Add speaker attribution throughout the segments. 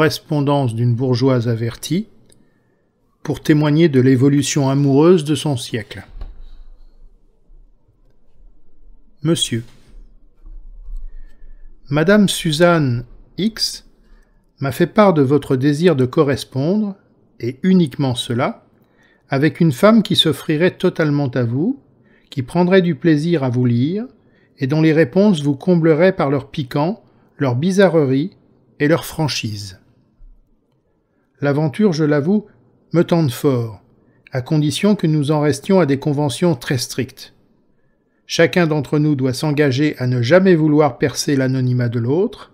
Speaker 1: correspondance d'une bourgeoise avertie pour témoigner de l'évolution amoureuse de son siècle. Monsieur. Madame Suzanne X m'a fait part de votre désir de correspondre, et uniquement cela, avec une femme qui s'offrirait totalement à vous, qui prendrait du plaisir à vous lire, et dont les réponses vous combleraient par leur piquant, leur bizarrerie et leur franchise. L'aventure, je l'avoue, me tente fort, à condition que nous en restions à des conventions très strictes. Chacun d'entre nous doit s'engager à ne jamais vouloir percer l'anonymat de l'autre,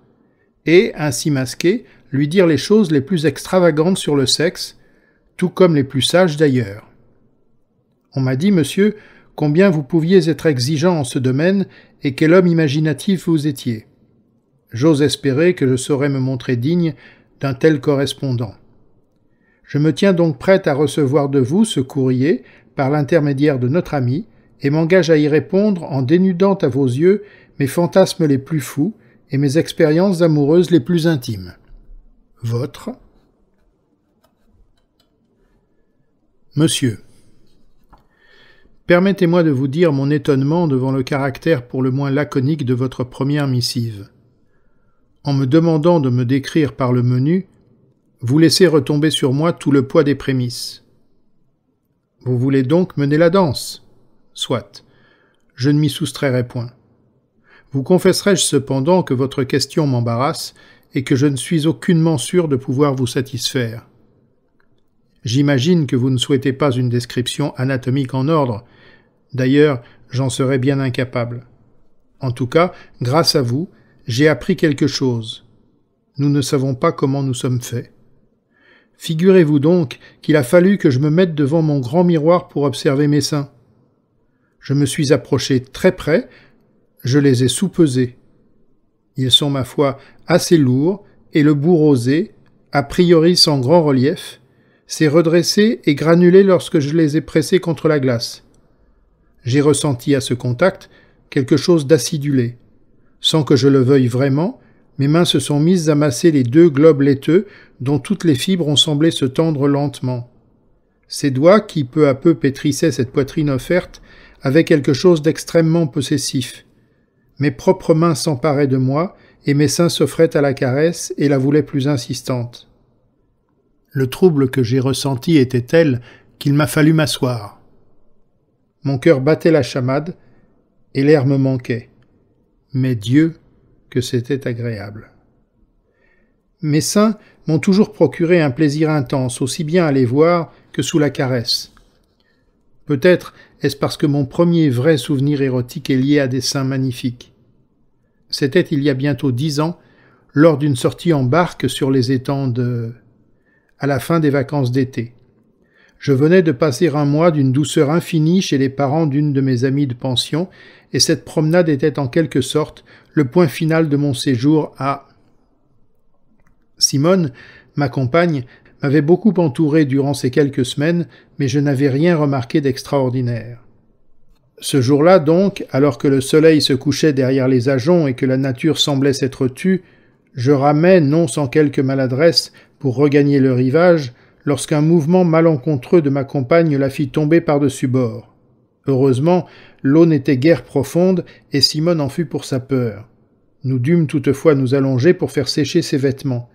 Speaker 1: et, ainsi masqué, lui dire les choses les plus extravagantes sur le sexe, tout comme les plus sages d'ailleurs. On m'a dit, monsieur, combien vous pouviez être exigeant en ce domaine et quel homme imaginatif vous étiez. J'ose espérer que je saurais me montrer digne d'un tel correspondant. Je me tiens donc prête à recevoir de vous ce courrier par l'intermédiaire de notre ami, et m'engage à y répondre en dénudant à vos yeux mes fantasmes les plus fous et mes expériences amoureuses les plus intimes. Votre Monsieur Permettez-moi de vous dire mon étonnement devant le caractère pour le moins laconique de votre première missive. En me demandant de me décrire par le menu, vous laissez retomber sur moi tout le poids des prémices. Vous voulez donc mener la danse Soit. Je ne m'y soustrairai point. Vous confesserai-je cependant que votre question m'embarrasse et que je ne suis aucunement sûr de pouvoir vous satisfaire. J'imagine que vous ne souhaitez pas une description anatomique en ordre. D'ailleurs, j'en serais bien incapable. En tout cas, grâce à vous, j'ai appris quelque chose. Nous ne savons pas comment nous sommes faits. Figurez-vous donc qu'il a fallu que je me mette devant mon grand miroir pour observer mes seins. Je me suis approché très près, je les ai soupesés. Ils sont, ma foi, assez lourds, et le bout rosé, a priori sans grand relief, s'est redressé et granulé lorsque je les ai pressés contre la glace. J'ai ressenti à ce contact quelque chose d'acidulé. Sans que je le veuille vraiment, mes mains se sont mises à masser les deux globes laiteux dont toutes les fibres ont semblé se tendre lentement. Ces doigts, qui peu à peu pétrissaient cette poitrine offerte, avaient quelque chose d'extrêmement possessif. Mes propres mains s'emparaient de moi, et mes seins s'offraient à la caresse et la voulaient plus insistante. Le trouble que j'ai ressenti était tel qu'il m'a fallu m'asseoir. Mon cœur battait la chamade, et l'air me manquait. Mais Dieu, c'était agréable. Mes seins m'ont toujours procuré un plaisir intense, aussi bien à les voir que sous la caresse. Peut-être est-ce parce que mon premier vrai souvenir érotique est lié à des seins magnifiques. C'était il y a bientôt dix ans, lors d'une sortie en barque sur les étangs de... à la fin des vacances d'été. Je venais de passer un mois d'une douceur infinie chez les parents d'une de mes amies de pension, et cette promenade était en quelque sorte le point final de mon séjour à Simone, ma compagne, m'avait beaucoup entouré durant ces quelques semaines, mais je n'avais rien remarqué d'extraordinaire. Ce jour-là donc, alors que le soleil se couchait derrière les ajoncs et que la nature semblait s'être tue, je ramais, non sans quelque maladresse, pour regagner le rivage, lorsqu'un mouvement malencontreux de ma compagne la fit tomber par-dessus bord. Heureusement, l'eau n'était guère profonde et Simone en fut pour sa peur. Nous dûmes toutefois nous allonger pour faire sécher ses vêtements.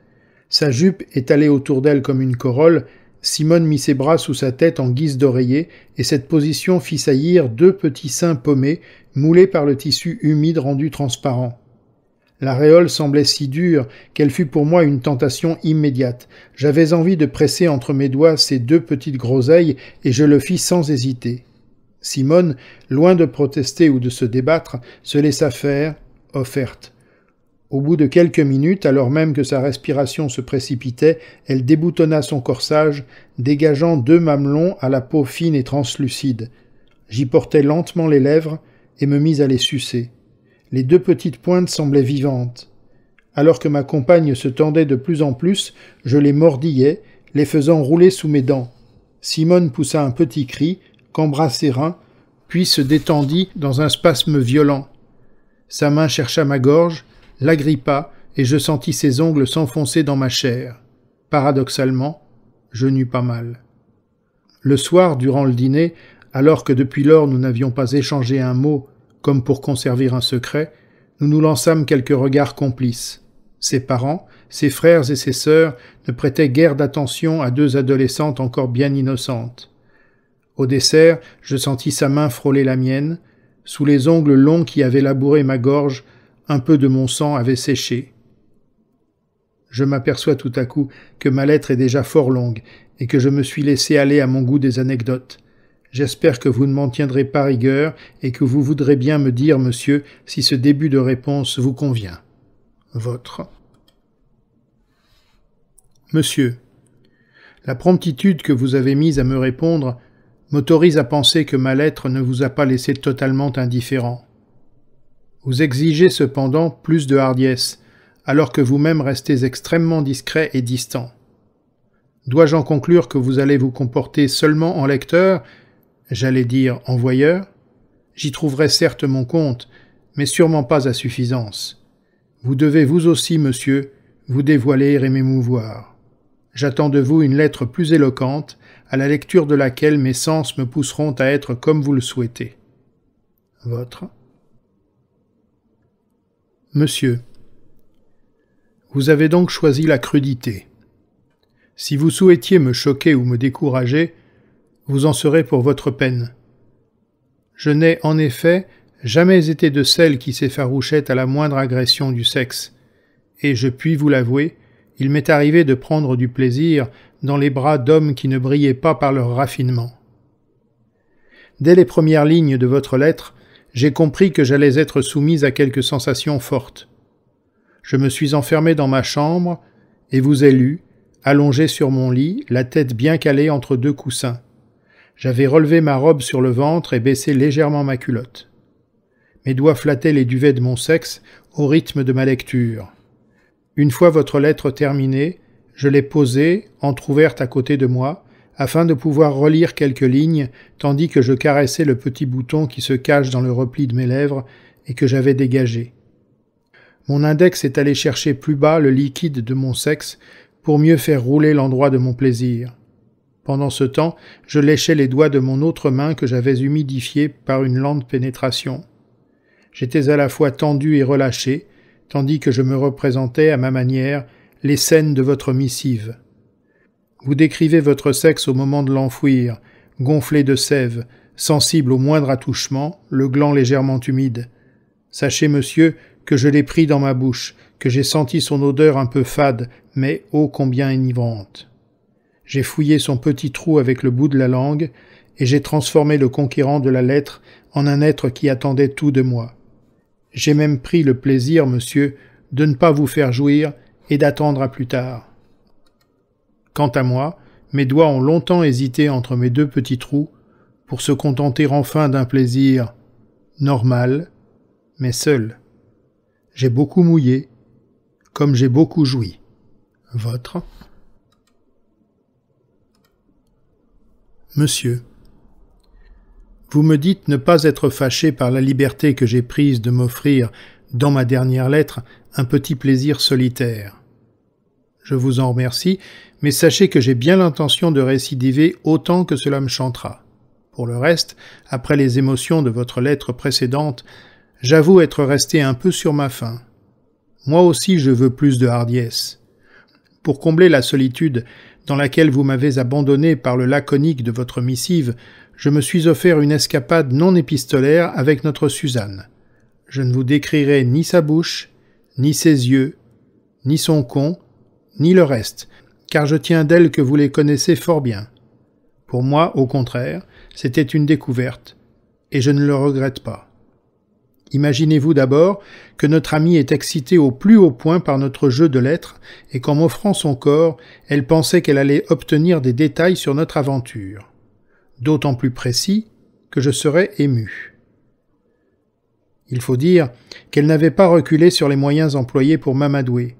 Speaker 1: Sa jupe étalée autour d'elle comme une corolle, Simone mit ses bras sous sa tête en guise d'oreiller, et cette position fit saillir deux petits seins paumés, moulés par le tissu humide rendu transparent. L'aréole semblait si dure qu'elle fut pour moi une tentation immédiate. J'avais envie de presser entre mes doigts ces deux petites groseilles, et je le fis sans hésiter. Simone, loin de protester ou de se débattre, se laissa faire, offerte. Au bout de quelques minutes, alors même que sa respiration se précipitait, elle déboutonna son corsage, dégageant deux mamelons à la peau fine et translucide. J'y portai lentement les lèvres et me mis à les sucer les deux petites pointes semblaient vivantes. Alors que ma compagne se tendait de plus en plus, je les mordillais, les faisant rouler sous mes dents. Simone poussa un petit cri, cambra ses reins, puis se détendit dans un spasme violent. Sa main chercha ma gorge, l'agrippa, et je sentis ses ongles s'enfoncer dans ma chair. Paradoxalement, je n'eus pas mal. Le soir, durant le dîner, alors que depuis lors nous n'avions pas échangé un mot comme pour conserver un secret, nous nous lançâmes quelques regards complices. Ses parents, ses frères et ses sœurs ne prêtaient guère d'attention à deux adolescentes encore bien innocentes. Au dessert, je sentis sa main frôler la mienne. Sous les ongles longs qui avaient labouré ma gorge, un peu de mon sang avait séché. Je m'aperçois tout à coup que ma lettre est déjà fort longue et que je me suis laissé aller à mon goût des anecdotes. J'espère que vous ne m'en tiendrez pas rigueur et que vous voudrez bien me dire, monsieur, si ce début de réponse vous convient. Votre. Monsieur, la promptitude que vous avez mise à me répondre m'autorise à penser que ma lettre ne vous a pas laissé totalement indifférent. Vous exigez cependant plus de hardiesse, alors que vous-même restez extrêmement discret et distant. Dois-je en conclure que vous allez vous comporter seulement en lecteur j'allais dire envoyeur, j'y trouverai certes mon compte, mais sûrement pas à suffisance. Vous devez vous aussi, monsieur, vous dévoiler et m'émouvoir. J'attends de vous une lettre plus éloquente, à la lecture de laquelle mes sens me pousseront à être comme vous le souhaitez. Votre Monsieur, vous avez donc choisi la crudité. Si vous souhaitiez me choquer ou me décourager, vous en serez pour votre peine. Je n'ai en effet jamais été de celles qui s'effarouchaient à la moindre agression du sexe, et je puis vous l'avouer, il m'est arrivé de prendre du plaisir dans les bras d'hommes qui ne brillaient pas par leur raffinement. Dès les premières lignes de votre lettre, j'ai compris que j'allais être soumise à quelques sensations fortes. Je me suis enfermé dans ma chambre et vous ai lu, allongé sur mon lit, la tête bien calée entre deux coussins. J'avais relevé ma robe sur le ventre et baissé légèrement ma culotte. Mes doigts flattaient les duvets de mon sexe au rythme de ma lecture. Une fois votre lettre terminée, je l'ai posée, entr'ouverte à côté de moi, afin de pouvoir relire quelques lignes, tandis que je caressais le petit bouton qui se cache dans le repli de mes lèvres et que j'avais dégagé. Mon index est allé chercher plus bas le liquide de mon sexe pour mieux faire rouler l'endroit de mon plaisir. Pendant ce temps, je léchais les doigts de mon autre main que j'avais humidifiée par une lente pénétration. J'étais à la fois tendu et relâché, tandis que je me représentais à ma manière les scènes de votre missive. Vous décrivez votre sexe au moment de l'enfouir, gonflé de sève, sensible au moindre attouchement, le gland légèrement humide. Sachez, monsieur, que je l'ai pris dans ma bouche, que j'ai senti son odeur un peu fade, mais ô combien enivrante. J'ai fouillé son petit trou avec le bout de la langue, et j'ai transformé le conquérant de la lettre en un être qui attendait tout de moi. J'ai même pris le plaisir, monsieur, de ne pas vous faire jouir et d'attendre à plus tard. Quant à moi, mes doigts ont longtemps hésité entre mes deux petits trous, pour se contenter enfin d'un plaisir normal, mais seul. J'ai beaucoup mouillé, comme j'ai beaucoup joui. Votre Monsieur, vous me dites ne pas être fâché par la liberté que j'ai prise de m'offrir, dans ma dernière lettre, un petit plaisir solitaire. Je vous en remercie, mais sachez que j'ai bien l'intention de récidiver autant que cela me chantera. Pour le reste, après les émotions de votre lettre précédente, j'avoue être resté un peu sur ma faim. Moi aussi je veux plus de hardiesse. Pour combler la solitude, dans laquelle vous m'avez abandonné par le laconique de votre missive, je me suis offert une escapade non épistolaire avec notre Suzanne. Je ne vous décrirai ni sa bouche, ni ses yeux, ni son con, ni le reste, car je tiens d'elle que vous les connaissez fort bien. Pour moi, au contraire, c'était une découverte, et je ne le regrette pas. Imaginez-vous d'abord que notre amie est excitée au plus haut point par notre jeu de lettres et qu'en m'offrant son corps, elle pensait qu'elle allait obtenir des détails sur notre aventure. D'autant plus précis que je serais ému. Il faut dire qu'elle n'avait pas reculé sur les moyens employés pour m'amadouer.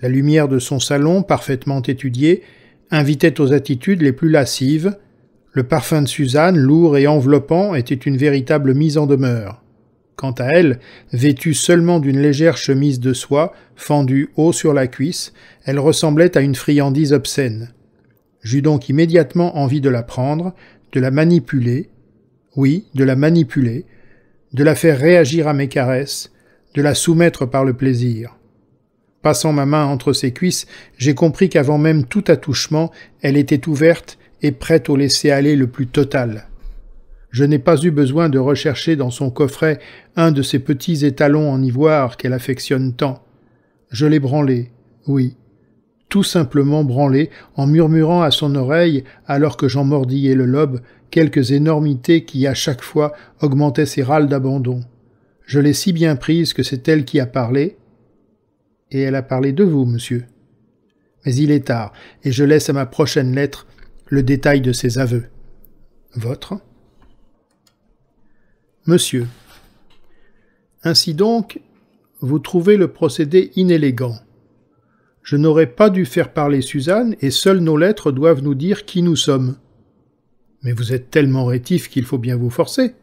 Speaker 1: La lumière de son salon, parfaitement étudiée, invitait aux attitudes les plus lascives. Le parfum de Suzanne, lourd et enveloppant, était une véritable mise en demeure. Quant à elle, vêtue seulement d'une légère chemise de soie, fendue haut sur la cuisse, elle ressemblait à une friandise obscène. J'eus donc immédiatement envie de la prendre, de la manipuler, oui, de la manipuler, de la faire réagir à mes caresses, de la soumettre par le plaisir. Passant ma main entre ses cuisses, j'ai compris qu'avant même tout attouchement, elle était ouverte et prête au laisser aller le plus total. Je n'ai pas eu besoin de rechercher dans son coffret un de ces petits étalons en ivoire qu'elle affectionne tant. Je l'ai branlé, oui, tout simplement branlé, en murmurant à son oreille, alors que j'en mordillais le lobe, quelques énormités qui, à chaque fois, augmentaient ses râles d'abandon. Je l'ai si bien prise que c'est elle qui a parlé. Et elle a parlé de vous, monsieur. Mais il est tard, et je laisse à ma prochaine lettre le détail de ses aveux. Votre Monsieur. Ainsi donc, vous trouvez le procédé inélégant. Je n'aurais pas dû faire parler Suzanne, et seules nos lettres doivent nous dire qui nous sommes. Mais vous êtes tellement rétif qu'il faut bien vous forcer.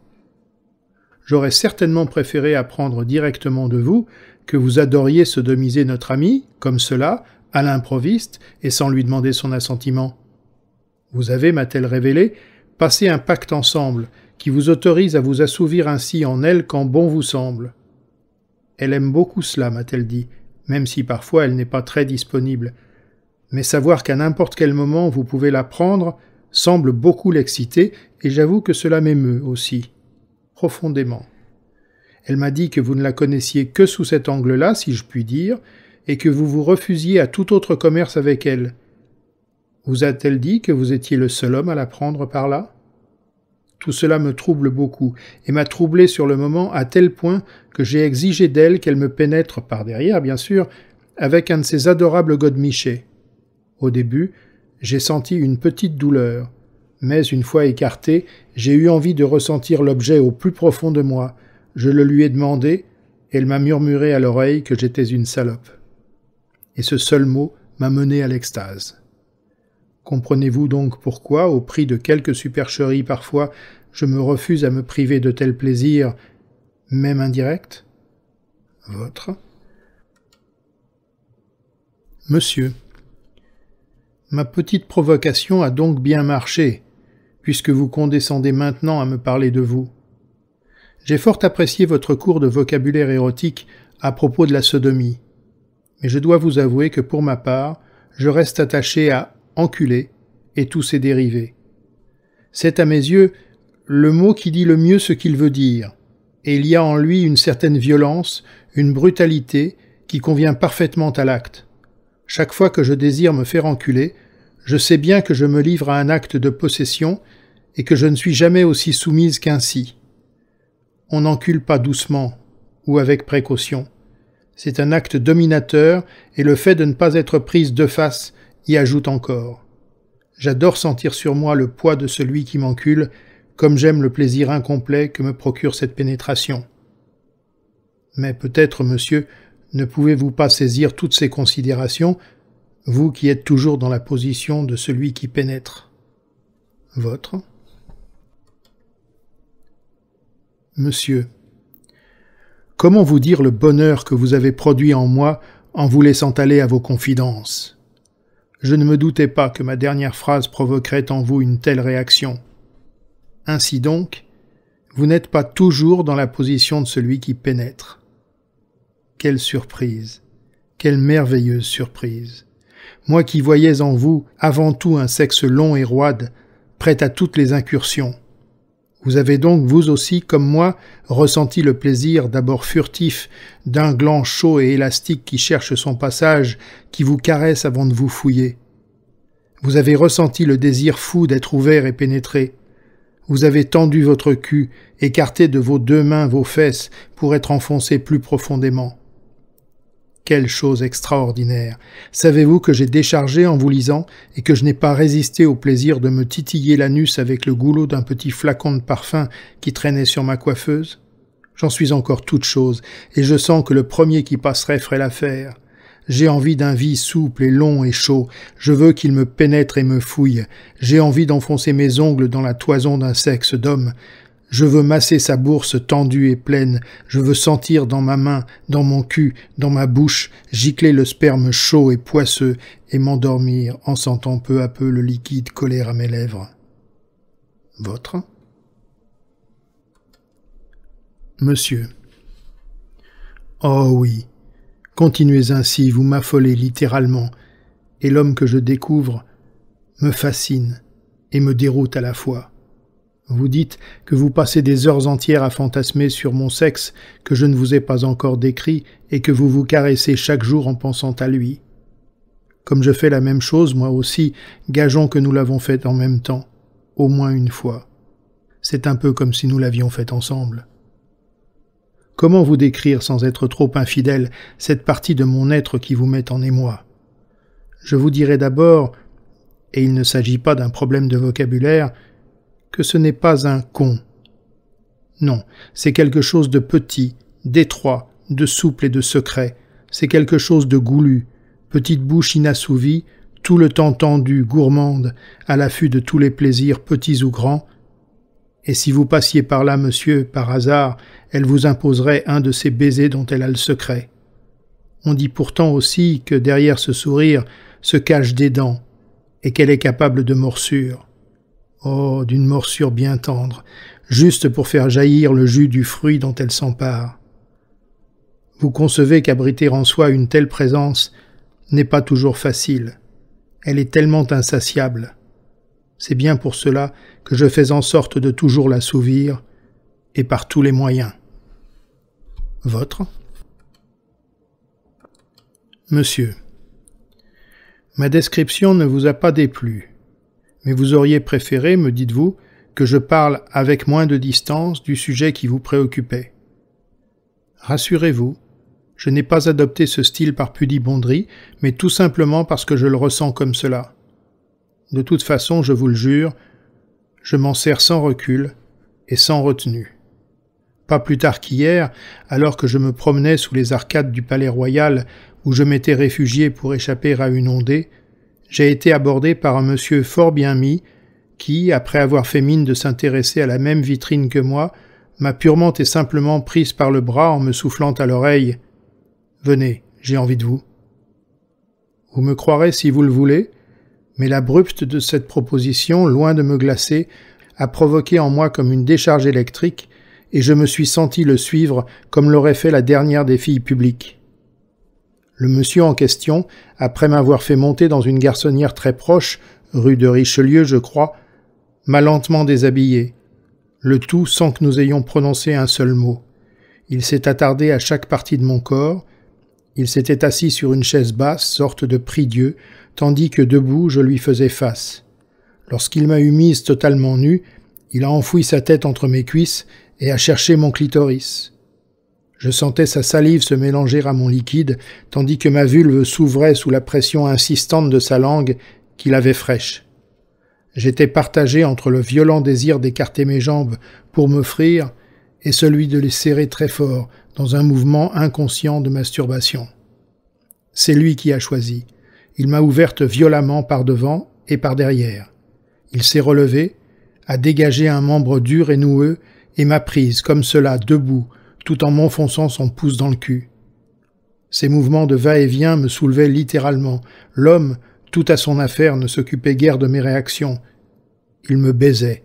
Speaker 1: J'aurais certainement préféré apprendre directement de vous que vous adoriez se sodomiser notre ami, comme cela, à l'improviste, et sans lui demander son assentiment. Vous avez, m'a-t-elle révélé, passé un pacte ensemble, qui vous autorise à vous assouvir ainsi en elle quand bon vous semble. Elle aime beaucoup cela, m'a-t-elle dit, même si parfois elle n'est pas très disponible. Mais savoir qu'à n'importe quel moment vous pouvez la prendre semble beaucoup l'exciter, et j'avoue que cela m'émeut aussi, profondément. Elle m'a dit que vous ne la connaissiez que sous cet angle-là, si je puis dire, et que vous vous refusiez à tout autre commerce avec elle. Vous a-t-elle dit que vous étiez le seul homme à la prendre par là tout cela me trouble beaucoup, et m'a troublé sur le moment à tel point que j'ai exigé d'elle qu'elle me pénètre par derrière, bien sûr, avec un de ses adorables godemichés. Au début, j'ai senti une petite douleur, mais une fois écarté, j'ai eu envie de ressentir l'objet au plus profond de moi. Je le lui ai demandé, elle m'a murmuré à l'oreille que j'étais une salope. Et ce seul mot m'a mené à l'extase. Comprenez-vous donc pourquoi, au prix de quelques supercheries parfois, je me refuse à me priver de tels plaisirs, même indirects Votre Monsieur, ma petite provocation a donc bien marché, puisque vous condescendez maintenant à me parler de vous. J'ai fort apprécié votre cours de vocabulaire érotique à propos de la sodomie, mais je dois vous avouer que pour ma part, je reste attaché à enculé et tous ses dérivés. C'est à mes yeux le mot qui dit le mieux ce qu'il veut dire, et il y a en lui une certaine violence, une brutalité qui convient parfaitement à l'acte. Chaque fois que je désire me faire enculer, je sais bien que je me livre à un acte de possession et que je ne suis jamais aussi soumise qu'ainsi. On n'encule pas doucement ou avec précaution. C'est un acte dominateur et le fait de ne pas être prise de face y ajoute encore. J'adore sentir sur moi le poids de celui qui m'encule, comme j'aime le plaisir incomplet que me procure cette pénétration. Mais peut-être, monsieur, ne pouvez-vous pas saisir toutes ces considérations, vous qui êtes toujours dans la position de celui qui pénètre Votre Monsieur, comment vous dire le bonheur que vous avez produit en moi en vous laissant aller à vos confidences je ne me doutais pas que ma dernière phrase provoquerait en vous une telle réaction. Ainsi donc, vous n'êtes pas toujours dans la position de celui qui pénètre. Quelle surprise. Quelle merveilleuse surprise. Moi qui voyais en vous avant tout un sexe long et roide, prêt à toutes les incursions, vous avez donc, vous aussi, comme moi, ressenti le plaisir d'abord furtif d'un gland chaud et élastique qui cherche son passage, qui vous caresse avant de vous fouiller. Vous avez ressenti le désir fou d'être ouvert et pénétré. Vous avez tendu votre cul, écarté de vos deux mains vos fesses pour être enfoncé plus profondément. Quelle chose extraordinaire. Savez-vous que j'ai déchargé en vous lisant et que je n'ai pas résisté au plaisir de me titiller l'anus avec le goulot d'un petit flacon de parfum qui traînait sur ma coiffeuse J'en suis encore toute chose, et je sens que le premier qui passerait ferait l'affaire. J'ai envie d'un vie souple et long et chaud. Je veux qu'il me pénètre et me fouille. J'ai envie d'enfoncer mes ongles dans la toison d'un sexe d'homme. Je veux masser sa bourse tendue et pleine, je veux sentir dans ma main, dans mon cul, dans ma bouche, gicler le sperme chaud et poisseux, et m'endormir en sentant peu à peu le liquide coller à mes lèvres. Votre Monsieur. Oh oui. Continuez ainsi, vous m'affolez littéralement, et l'homme que je découvre me fascine et me déroute à la fois. Vous dites que vous passez des heures entières à fantasmer sur mon sexe que je ne vous ai pas encore décrit et que vous vous caressez chaque jour en pensant à lui. Comme je fais la même chose, moi aussi, gageons que nous l'avons faite en même temps, au moins une fois. C'est un peu comme si nous l'avions fait ensemble. Comment vous décrire sans être trop infidèle cette partie de mon être qui vous met en émoi Je vous dirai d'abord, et il ne s'agit pas d'un problème de vocabulaire, que ce n'est pas un con. Non, c'est quelque chose de petit, d'étroit, de souple et de secret. C'est quelque chose de goulu, petite bouche inassouvie, tout le temps tendue, gourmande, à l'affût de tous les plaisirs, petits ou grands. Et si vous passiez par là, monsieur, par hasard, elle vous imposerait un de ces baisers dont elle a le secret. On dit pourtant aussi que derrière ce sourire se cachent des dents, et qu'elle est capable de morsures. Oh, d'une morsure bien tendre, juste pour faire jaillir le jus du fruit dont elle s'empare. Vous concevez qu'abriter en soi une telle présence n'est pas toujours facile. Elle est tellement insatiable. C'est bien pour cela que je fais en sorte de toujours l'assouvir, et par tous les moyens. Votre Monsieur, ma description ne vous a pas déplu. Mais vous auriez préféré, me dites-vous, que je parle avec moins de distance du sujet qui vous préoccupait. Rassurez-vous, je n'ai pas adopté ce style par pudibonderie, mais tout simplement parce que je le ressens comme cela. De toute façon, je vous le jure, je m'en sers sans recul et sans retenue. Pas plus tard qu'hier, alors que je me promenais sous les arcades du palais royal où je m'étais réfugié pour échapper à une ondée, j'ai été abordé par un monsieur fort bien mis, qui, après avoir fait mine de s'intéresser à la même vitrine que moi, m'a purement et simplement prise par le bras en me soufflant à l'oreille. Venez, j'ai envie de vous. Vous me croirez si vous le voulez, mais l'abrupte de cette proposition, loin de me glacer, a provoqué en moi comme une décharge électrique, et je me suis senti le suivre comme l'aurait fait la dernière des filles publiques. Le monsieur en question, après m'avoir fait monter dans une garçonnière très proche, rue de Richelieu, je crois, m'a lentement déshabillé, le tout sans que nous ayons prononcé un seul mot. Il s'est attardé à chaque partie de mon corps, il s'était assis sur une chaise basse, sorte de prie-dieu, tandis que debout je lui faisais face. Lorsqu'il m'a eu mise totalement nue, il a enfoui sa tête entre mes cuisses et a cherché mon clitoris. Je sentais sa salive se mélanger à mon liquide, tandis que ma vulve s'ouvrait sous la pression insistante de sa langue, qui l'avait fraîche. J'étais partagé entre le violent désir d'écarter mes jambes pour m'offrir et celui de les serrer très fort dans un mouvement inconscient de masturbation. C'est lui qui a choisi. Il m'a ouverte violemment par devant et par derrière. Il s'est relevé, a dégagé un membre dur et noueux et m'a prise comme cela debout tout en m'enfonçant son pouce dans le cul. Ces mouvements de va-et-vient me soulevaient littéralement. L'homme, tout à son affaire, ne s'occupait guère de mes réactions. Il me baisait.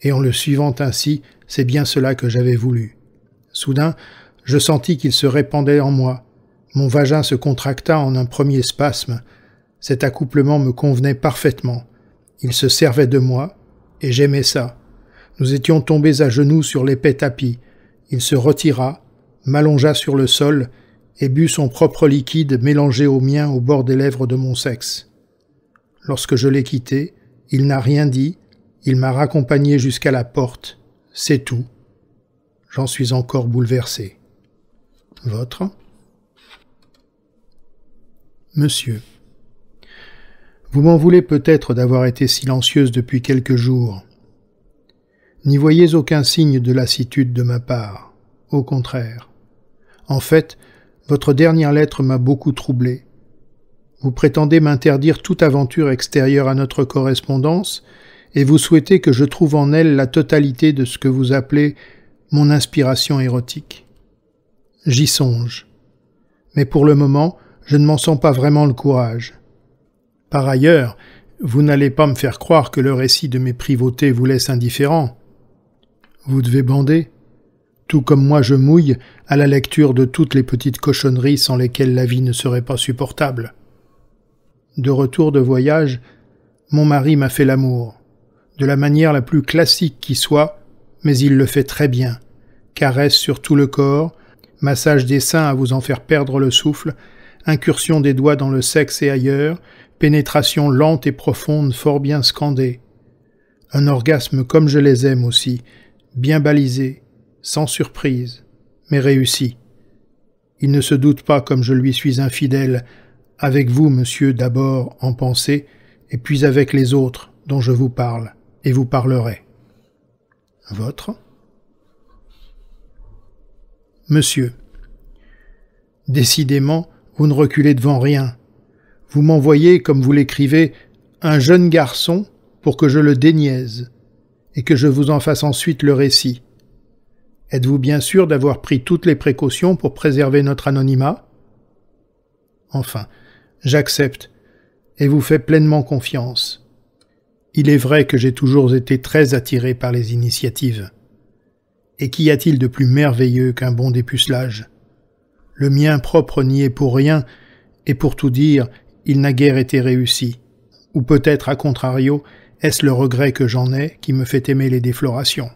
Speaker 1: Et en le suivant ainsi, c'est bien cela que j'avais voulu. Soudain, je sentis qu'il se répandait en moi. Mon vagin se contracta en un premier spasme. Cet accouplement me convenait parfaitement. Il se servait de moi, et j'aimais ça. Nous étions tombés à genoux sur l'épais tapis. Il se retira, m'allongea sur le sol et but son propre liquide mélangé au mien au bord des lèvres de mon sexe. Lorsque je l'ai quitté, il n'a rien dit, il m'a raccompagné jusqu'à la porte, c'est tout. J'en suis encore bouleversé. Votre Monsieur. Vous m'en voulez peut-être d'avoir été silencieuse depuis quelques jours n'y voyez aucun signe de lassitude de ma part. Au contraire. En fait, votre dernière lettre m'a beaucoup troublé. Vous prétendez m'interdire toute aventure extérieure à notre correspondance, et vous souhaitez que je trouve en elle la totalité de ce que vous appelez mon inspiration érotique. J'y songe. Mais pour le moment, je ne m'en sens pas vraiment le courage. Par ailleurs, vous n'allez pas me faire croire que le récit de mes privautés vous laisse indifférent. Vous devez bander. Tout comme moi je mouille à la lecture de toutes les petites cochonneries sans lesquelles la vie ne serait pas supportable. De retour de voyage, mon mari m'a fait l'amour, de la manière la plus classique qui soit, mais il le fait très bien. Caresse sur tout le corps, massage des seins à vous en faire perdre le souffle, incursion des doigts dans le sexe et ailleurs, pénétration lente et profonde fort bien scandée. Un orgasme comme je les aime aussi, bien balisé, sans surprise, mais réussi. Il ne se doute pas comme je lui suis infidèle, avec vous, monsieur, d'abord en pensée, et puis avec les autres dont je vous parle, et vous parlerai. Votre Monsieur, décidément, vous ne reculez devant rien. Vous m'envoyez, comme vous l'écrivez, un jeune garçon pour que je le déniaise, et que je vous en fasse ensuite le récit. Êtes-vous bien sûr d'avoir pris toutes les précautions pour préserver notre anonymat Enfin, j'accepte et vous fais pleinement confiance. Il est vrai que j'ai toujours été très attiré par les initiatives. Et qu'y a-t-il de plus merveilleux qu'un bon dépucelage Le mien propre n'y est pour rien, et pour tout dire, il n'a guère été réussi. Ou peut-être, à contrario, est-ce le regret que j'en ai qui me fait aimer les déflorations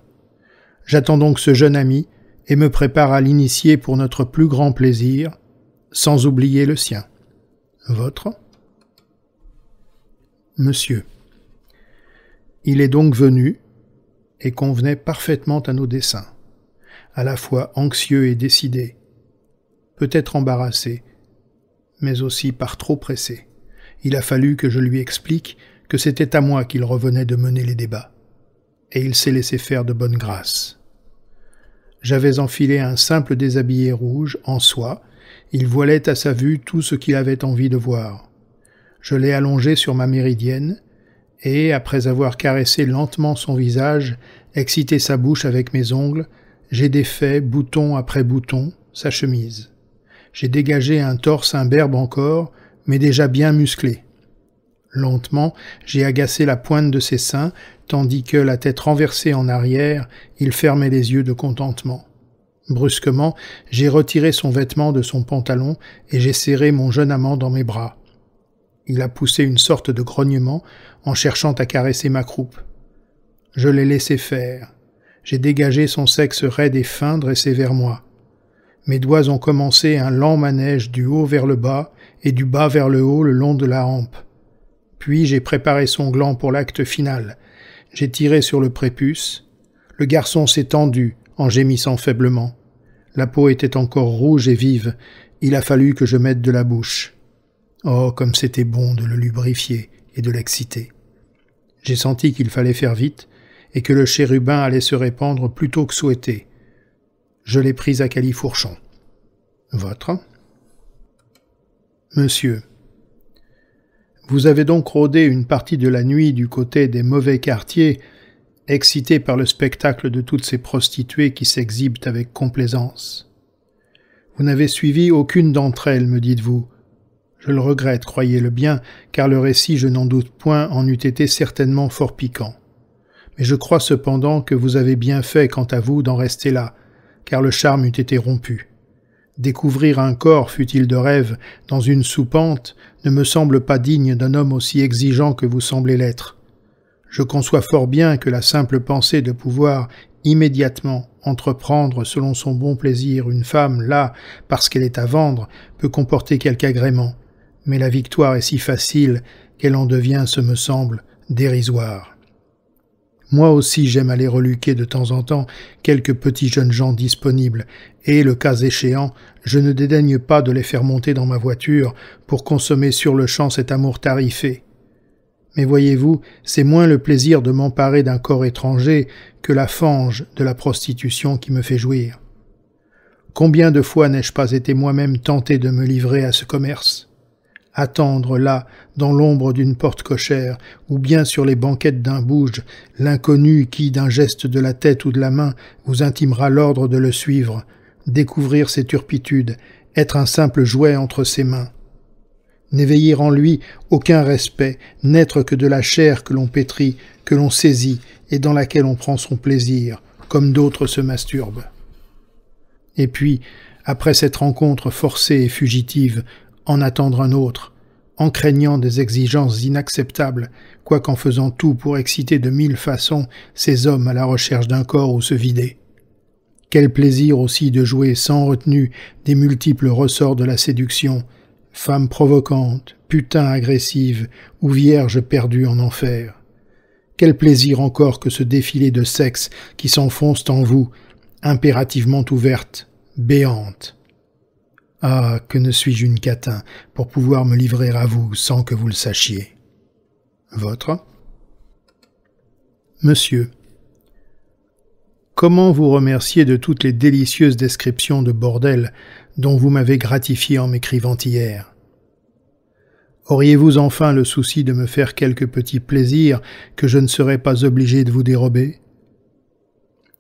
Speaker 1: J'attends donc ce jeune ami et me prépare à l'initier pour notre plus grand plaisir, sans oublier le sien. Votre Monsieur. Il est donc venu et convenait parfaitement à nos desseins, à la fois anxieux et décidé, peut-être embarrassé, mais aussi par trop pressé. Il a fallu que je lui explique que c'était à moi qu'il revenait de mener les débats, et il s'est laissé faire de bonne grâce. J'avais enfilé un simple déshabillé rouge, en soie, il voilait à sa vue tout ce qu'il avait envie de voir. Je l'ai allongé sur ma méridienne, et, après avoir caressé lentement son visage, excité sa bouche avec mes ongles, j'ai défait, bouton après bouton, sa chemise. J'ai dégagé un torse imberbe encore, mais déjà bien musclé, Lentement, j'ai agacé la pointe de ses seins, tandis que, la tête renversée en arrière, il fermait les yeux de contentement. Brusquement, j'ai retiré son vêtement de son pantalon et j'ai serré mon jeune amant dans mes bras. Il a poussé une sorte de grognement en cherchant à caresser ma croupe. Je l'ai laissé faire. J'ai dégagé son sexe raide et fin dressé vers moi. Mes doigts ont commencé un lent manège du haut vers le bas et du bas vers le haut le long de la hampe. Puis j'ai préparé son gland pour l'acte final. J'ai tiré sur le prépuce. Le garçon s'est tendu en gémissant faiblement. La peau était encore rouge et vive. Il a fallu que je mette de la bouche. Oh, comme c'était bon de le lubrifier et de l'exciter. J'ai senti qu'il fallait faire vite et que le chérubin allait se répandre plus tôt que souhaité. Je l'ai pris à califourchon. Votre Monsieur, vous avez donc rôdé une partie de la nuit du côté des mauvais quartiers, excité par le spectacle de toutes ces prostituées qui s'exhibent avec complaisance. Vous n'avez suivi aucune d'entre elles, me dites-vous. Je le regrette, croyez-le bien, car le récit, je n'en doute point, en eût été certainement fort piquant. Mais je crois cependant que vous avez bien fait, quant à vous, d'en rester là, car le charme eût été rompu. Découvrir un corps, fut-il de rêve, dans une soupente, ne me semble pas digne d'un homme aussi exigeant que vous semblez l'être. Je conçois fort bien que la simple pensée de pouvoir immédiatement entreprendre selon son bon plaisir une femme là, parce qu'elle est à vendre, peut comporter quelque agrément. Mais la victoire est si facile qu'elle en devient, ce me semble, dérisoire. Moi aussi j'aime aller reluquer de temps en temps quelques petits jeunes gens disponibles, et le cas échéant, je ne dédaigne pas de les faire monter dans ma voiture pour consommer sur le champ cet amour tarifé. Mais voyez-vous, c'est moins le plaisir de m'emparer d'un corps étranger que la fange de la prostitution qui me fait jouir. Combien de fois n'ai-je pas été moi-même tenté de me livrer à ce commerce attendre là, dans l'ombre d'une porte cochère, ou bien sur les banquettes d'un bouge, l'inconnu qui, d'un geste de la tête ou de la main, vous intimera l'ordre de le suivre, découvrir ses turpitudes, être un simple jouet entre ses mains. n'éveiller en lui aucun respect, n'être que de la chair que l'on pétrit, que l'on saisit, et dans laquelle on prend son plaisir, comme d'autres se masturbent. Et puis, après cette rencontre forcée et fugitive, en attendre un autre, en craignant des exigences inacceptables, quoiqu'en faisant tout pour exciter de mille façons ces hommes à la recherche d'un corps où se vider. Quel plaisir aussi de jouer sans retenue des multiples ressorts de la séduction, femme provocante, putain agressive ou vierge perdue en enfer. Quel plaisir encore que ce défilé de sexes qui s'enfoncent en vous, impérativement ouvertes, béantes. Ah, que ne suis-je une catin pour pouvoir me livrer à vous sans que vous le sachiez. Votre Monsieur, comment vous remercier de toutes les délicieuses descriptions de bordel dont vous m'avez gratifié en m'écrivant hier Auriez-vous enfin le souci de me faire quelques petits plaisirs que je ne serais pas obligé de vous dérober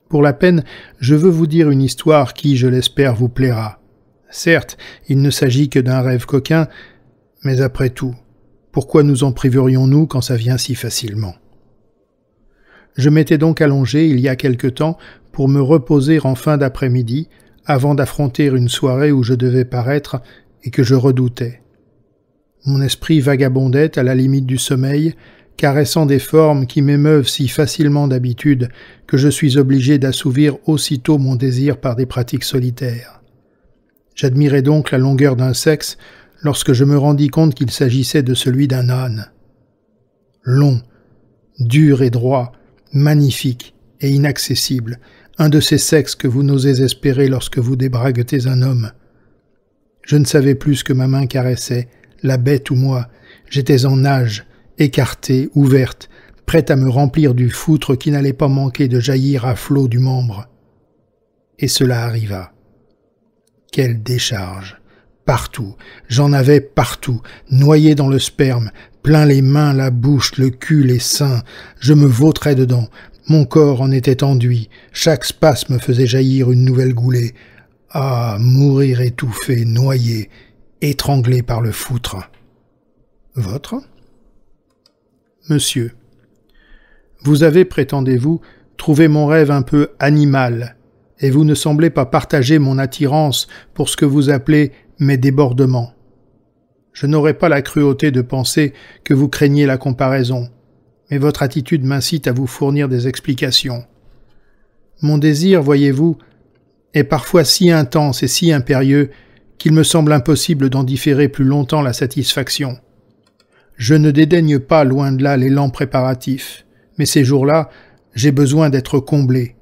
Speaker 1: Pour la peine, je veux vous dire une histoire qui, je l'espère, vous plaira Certes, il ne s'agit que d'un rêve coquin, mais après tout, pourquoi nous en priverions-nous quand ça vient si facilement Je m'étais donc allongé il y a quelque temps pour me reposer en fin d'après-midi, avant d'affronter une soirée où je devais paraître et que je redoutais. Mon esprit vagabondait à la limite du sommeil, caressant des formes qui m'émeuvent si facilement d'habitude que je suis obligé d'assouvir aussitôt mon désir par des pratiques solitaires. J'admirais donc la longueur d'un sexe lorsque je me rendis compte qu'il s'agissait de celui d'un âne. Long, dur et droit, magnifique et inaccessible, un de ces sexes que vous n'osez espérer lorsque vous débraguetez un homme. Je ne savais plus ce que ma main caressait, la bête ou moi, j'étais en nage, écartée, ouverte, prête à me remplir du foutre qui n'allait pas manquer de jaillir à flot du membre. Et cela arriva. Quelle décharge Partout. J'en avais partout, noyé dans le sperme, plein les mains, la bouche, le cul, les seins. Je me vautrais dedans. Mon corps en était enduit. Chaque spasme faisait jaillir une nouvelle goulée. Ah, mourir étouffé, noyé, étranglé par le foutre. Votre Monsieur, vous avez, prétendez-vous, trouvé mon rêve un peu animal, et vous ne semblez pas partager mon attirance pour ce que vous appelez mes débordements. Je n'aurais pas la cruauté de penser que vous craignez la comparaison, mais votre attitude m'incite à vous fournir des explications. Mon désir, voyez-vous, est parfois si intense et si impérieux qu'il me semble impossible d'en différer plus longtemps la satisfaction. Je ne dédaigne pas loin de là l'élan préparatif, mais ces jours-là, j'ai besoin d'être comblé,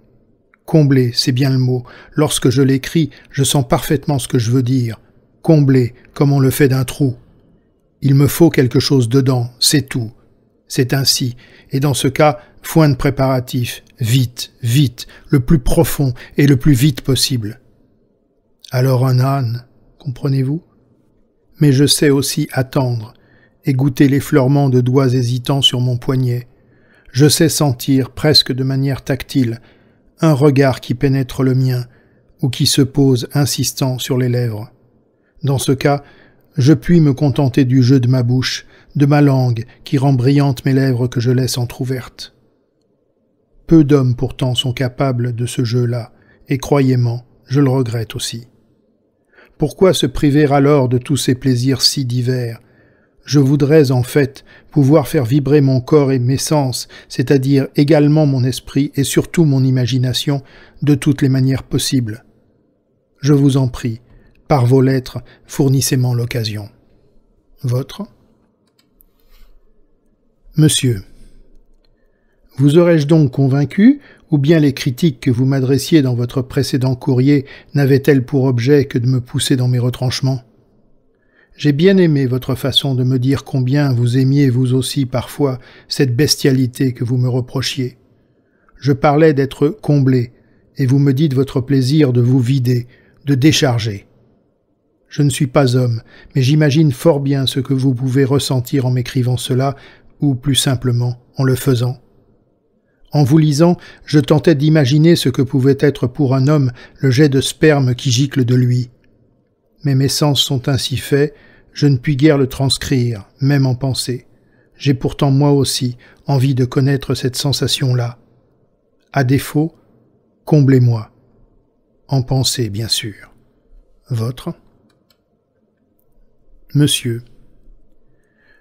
Speaker 1: Combler, c'est bien le mot. Lorsque je l'écris, je sens parfaitement ce que je veux dire. Combler, comme on le fait d'un trou. Il me faut quelque chose dedans, c'est tout. C'est ainsi. Et dans ce cas, foin de préparatif, vite, vite, le plus profond et le plus vite possible. Alors un âne, comprenez-vous Mais je sais aussi attendre et goûter l'effleurement de doigts hésitants sur mon poignet. Je sais sentir, presque de manière tactile, un regard qui pénètre le mien ou qui se pose insistant sur les lèvres. Dans ce cas, je puis me contenter du jeu de ma bouche, de ma langue qui rend brillantes mes lèvres que je laisse entr'ouvertes. Peu d'hommes pourtant sont capables de ce jeu-là, et croyez-moi, je le regrette aussi. Pourquoi se priver alors de tous ces plaisirs si divers, je voudrais en fait pouvoir faire vibrer mon corps et mes sens, c'est-à-dire également mon esprit et surtout mon imagination, de toutes les manières possibles. Je vous en prie, par vos lettres, fournissez-moi l'occasion. Votre Monsieur, vous aurais-je donc convaincu, ou bien les critiques que vous m'adressiez dans votre précédent courrier n'avaient-elles pour objet que de me pousser dans mes retranchements j'ai bien aimé votre façon de me dire combien vous aimiez vous aussi parfois cette bestialité que vous me reprochiez. Je parlais d'être comblé, et vous me dites votre plaisir de vous vider, de décharger. Je ne suis pas homme, mais j'imagine fort bien ce que vous pouvez ressentir en m'écrivant cela, ou plus simplement en le faisant. En vous lisant, je tentais d'imaginer ce que pouvait être pour un homme le jet de sperme qui gicle de lui. Mais mes sens sont ainsi faits je ne puis guère le transcrire, même en pensée. J'ai pourtant moi aussi envie de connaître cette sensation-là. À défaut, comblez-moi. En pensée, bien sûr. Votre Monsieur,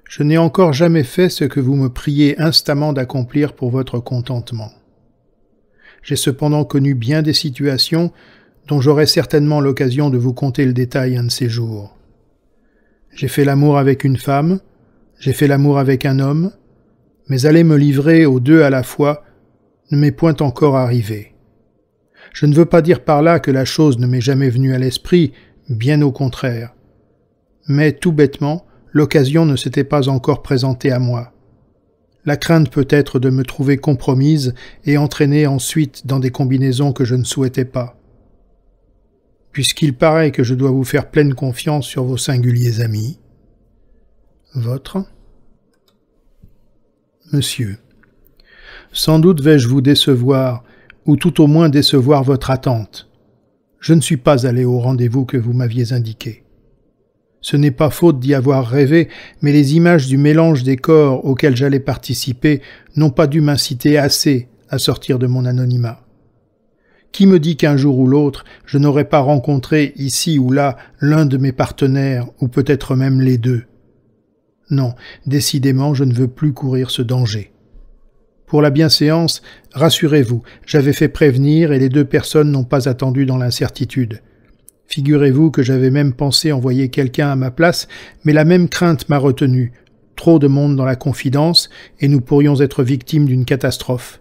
Speaker 1: je n'ai encore jamais fait ce que vous me priez instamment d'accomplir pour votre contentement. J'ai cependant connu bien des situations dont j'aurai certainement l'occasion de vous conter le détail un de ces jours. J'ai fait l'amour avec une femme, j'ai fait l'amour avec un homme, mais aller me livrer aux deux à la fois ne m'est point encore arrivé. Je ne veux pas dire par là que la chose ne m'est jamais venue à l'esprit, bien au contraire. Mais tout bêtement, l'occasion ne s'était pas encore présentée à moi. La crainte peut-être de me trouver compromise et entraînée ensuite dans des combinaisons que je ne souhaitais pas puisqu'il paraît que je dois vous faire pleine confiance sur vos singuliers amis. Votre Monsieur. Sans doute vais-je vous décevoir, ou tout au moins décevoir votre attente. Je ne suis pas allé au rendez-vous que vous m'aviez indiqué. Ce n'est pas faute d'y avoir rêvé, mais les images du mélange des corps auxquels j'allais participer n'ont pas dû m'inciter assez à sortir de mon anonymat. Qui me dit qu'un jour ou l'autre, je n'aurais pas rencontré ici ou là l'un de mes partenaires, ou peut-être même les deux Non, décidément, je ne veux plus courir ce danger. Pour la bienséance, rassurez-vous, j'avais fait prévenir et les deux personnes n'ont pas attendu dans l'incertitude. Figurez-vous que j'avais même pensé envoyer quelqu'un à ma place, mais la même crainte m'a retenu. Trop de monde dans la confidence, et nous pourrions être victimes d'une catastrophe.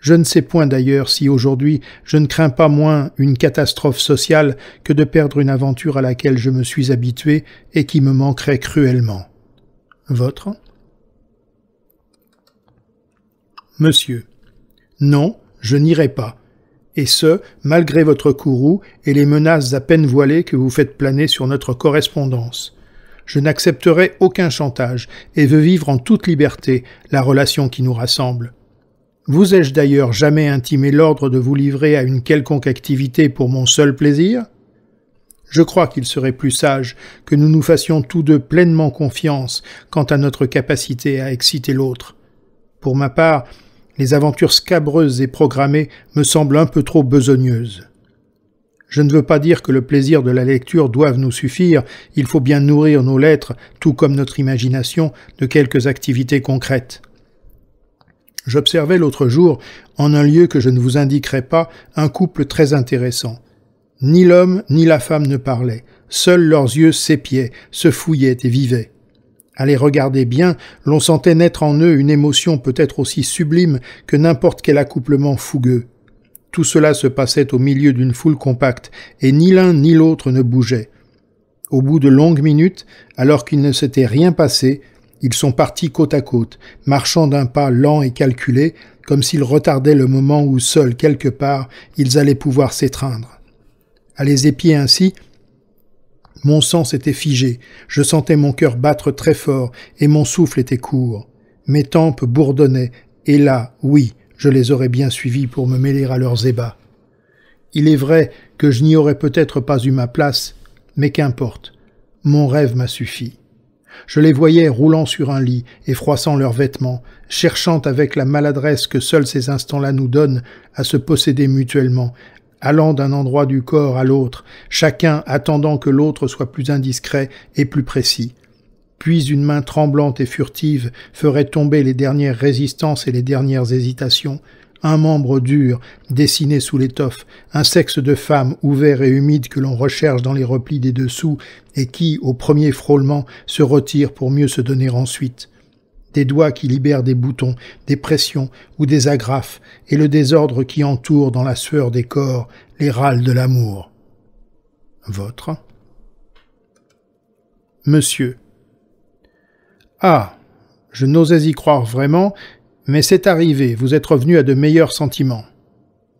Speaker 1: Je ne sais point d'ailleurs si aujourd'hui je ne crains pas moins une catastrophe sociale que de perdre une aventure à laquelle je me suis habitué et qui me manquerait cruellement. Votre Monsieur. Non, je n'irai pas. Et ce, malgré votre courroux et les menaces à peine voilées que vous faites planer sur notre correspondance. Je n'accepterai aucun chantage et veux vivre en toute liberté la relation qui nous rassemble. Vous ai-je d'ailleurs jamais intimé l'ordre de vous livrer à une quelconque activité pour mon seul plaisir Je crois qu'il serait plus sage que nous nous fassions tous deux pleinement confiance quant à notre capacité à exciter l'autre. Pour ma part, les aventures scabreuses et programmées me semblent un peu trop besogneuses. Je ne veux pas dire que le plaisir de la lecture doive nous suffire, il faut bien nourrir nos lettres, tout comme notre imagination, de quelques activités concrètes. J'observais l'autre jour, en un lieu que je ne vous indiquerai pas, un couple très intéressant. Ni l'homme ni la femme ne parlaient, seuls leurs yeux s'épiaient, se fouillaient et vivaient. À les regarder bien, l'on sentait naître en eux une émotion peut-être aussi sublime que n'importe quel accouplement fougueux. Tout cela se passait au milieu d'une foule compacte, et ni l'un ni l'autre ne bougeait. Au bout de longues minutes, alors qu'il ne s'était rien passé, ils sont partis côte à côte, marchant d'un pas lent et calculé, comme s'ils retardaient le moment où seuls quelque part ils allaient pouvoir s'étreindre. À les épier ainsi, mon sang s'était figé, je sentais mon cœur battre très fort, et mon souffle était court. Mes tempes bourdonnaient, et là, oui, je les aurais bien suivis pour me mêler à leurs ébats. Il est vrai que je n'y aurais peut-être pas eu ma place, mais qu'importe, mon rêve m'a suffi. Je les voyais roulant sur un lit et froissant leurs vêtements, cherchant avec la maladresse que seuls ces instants-là nous donnent à se posséder mutuellement, allant d'un endroit du corps à l'autre, chacun attendant que l'autre soit plus indiscret et plus précis. Puis une main tremblante et furtive ferait tomber les dernières résistances et les dernières hésitations, un membre dur, dessiné sous l'étoffe, un sexe de femme ouvert et humide que l'on recherche dans les replis des dessous, et qui, au premier frôlement, se retire pour mieux se donner ensuite des doigts qui libèrent des boutons, des pressions ou des agrafes, et le désordre qui entoure dans la sueur des corps les râles de l'amour. Votre Monsieur. Ah. Je n'osais y croire vraiment, mais c'est arrivé, vous êtes revenu à de meilleurs sentiments.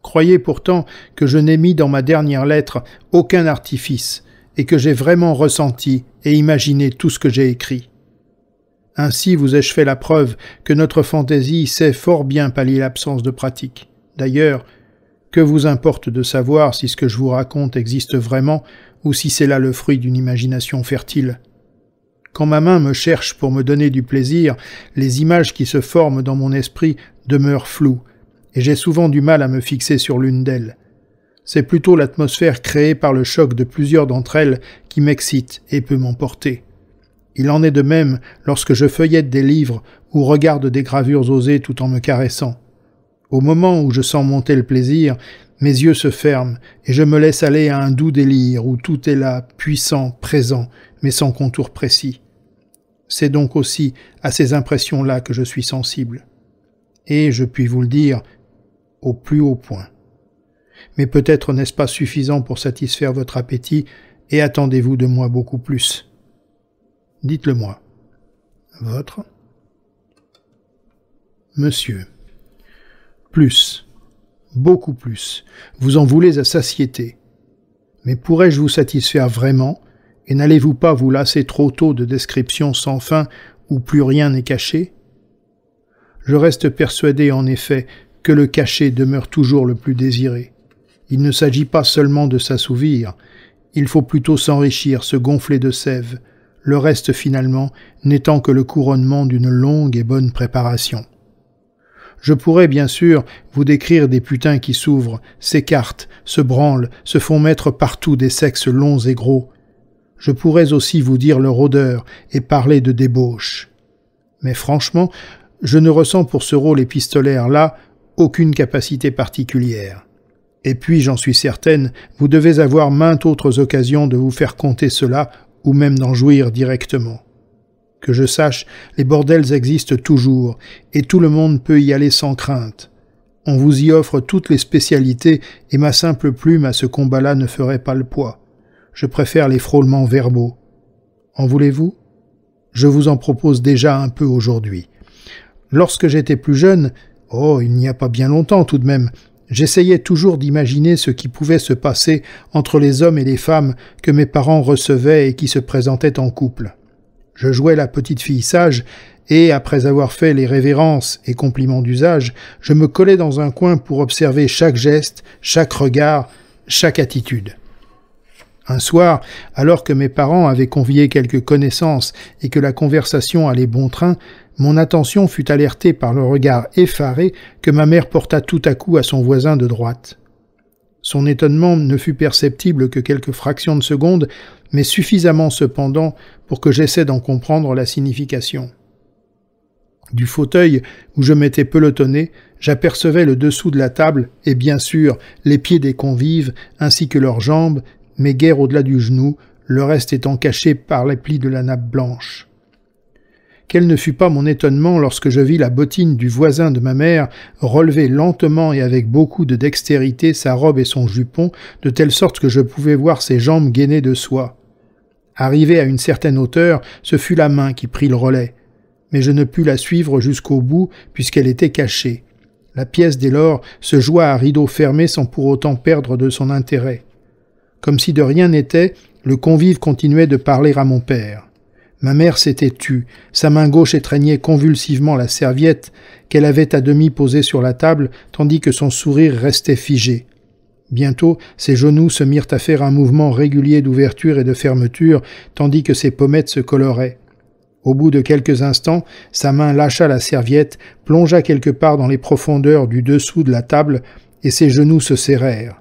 Speaker 1: Croyez pourtant que je n'ai mis dans ma dernière lettre aucun artifice, et que j'ai vraiment ressenti et imaginé tout ce que j'ai écrit. Ainsi vous ai-je fait la preuve que notre fantaisie sait fort bien pallier l'absence de pratique. D'ailleurs, que vous importe de savoir si ce que je vous raconte existe vraiment, ou si c'est là le fruit d'une imagination fertile quand ma main me cherche pour me donner du plaisir, les images qui se forment dans mon esprit demeurent floues, et j'ai souvent du mal à me fixer sur l'une d'elles. C'est plutôt l'atmosphère créée par le choc de plusieurs d'entre elles qui m'excite et peut m'emporter. Il en est de même lorsque je feuillette des livres ou regarde des gravures osées tout en me caressant. Au moment où je sens monter le plaisir, mes yeux se ferment et je me laisse aller à un doux délire où tout est là, puissant, présent, mais sans contour précis. C'est donc aussi à ces impressions-là que je suis sensible. Et, je puis vous le dire, au plus haut point. Mais peut-être n'est-ce pas suffisant pour satisfaire votre appétit, et attendez-vous de moi beaucoup plus. Dites-le moi. Votre Monsieur. Plus. Beaucoup plus. Vous en voulez à satiété. Mais pourrais-je vous satisfaire vraiment et n'allez-vous pas vous lasser trop tôt de descriptions sans fin où plus rien n'est caché Je reste persuadé en effet que le caché demeure toujours le plus désiré. Il ne s'agit pas seulement de s'assouvir, il faut plutôt s'enrichir, se gonfler de sève, le reste finalement n'étant que le couronnement d'une longue et bonne préparation. Je pourrais bien sûr vous décrire des putains qui s'ouvrent, s'écartent, se branlent, se font mettre partout des sexes longs et gros, je pourrais aussi vous dire leur odeur et parler de débauche. Mais franchement, je ne ressens pour ce rôle épistolaire-là aucune capacité particulière. Et puis, j'en suis certaine, vous devez avoir maintes autres occasions de vous faire compter cela ou même d'en jouir directement. Que je sache, les bordels existent toujours, et tout le monde peut y aller sans crainte. On vous y offre toutes les spécialités, et ma simple plume à ce combat-là ne ferait pas le poids je préfère les frôlements verbaux. En voulez-vous Je vous en propose déjà un peu aujourd'hui. Lorsque j'étais plus jeune, oh, il n'y a pas bien longtemps tout de même, j'essayais toujours d'imaginer ce qui pouvait se passer entre les hommes et les femmes que mes parents recevaient et qui se présentaient en couple. Je jouais la petite fille sage, et après avoir fait les révérences et compliments d'usage, je me collais dans un coin pour observer chaque geste, chaque regard, chaque attitude. Un soir, alors que mes parents avaient convié quelques connaissances et que la conversation allait bon train, mon attention fut alertée par le regard effaré que ma mère porta tout à coup à son voisin de droite. Son étonnement ne fut perceptible que quelques fractions de seconde, mais suffisamment cependant pour que j'essaie d'en comprendre la signification. Du fauteuil où je m'étais pelotonné, j'apercevais le dessous de la table et bien sûr les pieds des convives ainsi que leurs jambes mais guère au-delà du genou, le reste étant caché par les plis de la nappe blanche. Quel ne fut pas mon étonnement lorsque je vis la bottine du voisin de ma mère relever lentement et avec beaucoup de dextérité sa robe et son jupon, de telle sorte que je pouvais voir ses jambes gainées de soie. Arrivée à une certaine hauteur, ce fut la main qui prit le relais, mais je ne pus la suivre jusqu'au bout puisqu'elle était cachée. La pièce dès lors se joua à rideau fermé sans pour autant perdre de son intérêt. Comme si de rien n'était, le convive continuait de parler à mon père. Ma mère s'était tue, sa main gauche étreignait convulsivement la serviette qu'elle avait à demi posée sur la table, tandis que son sourire restait figé. Bientôt, ses genoux se mirent à faire un mouvement régulier d'ouverture et de fermeture, tandis que ses pommettes se coloraient. Au bout de quelques instants, sa main lâcha la serviette, plongea quelque part dans les profondeurs du dessous de la table, et ses genoux se serrèrent.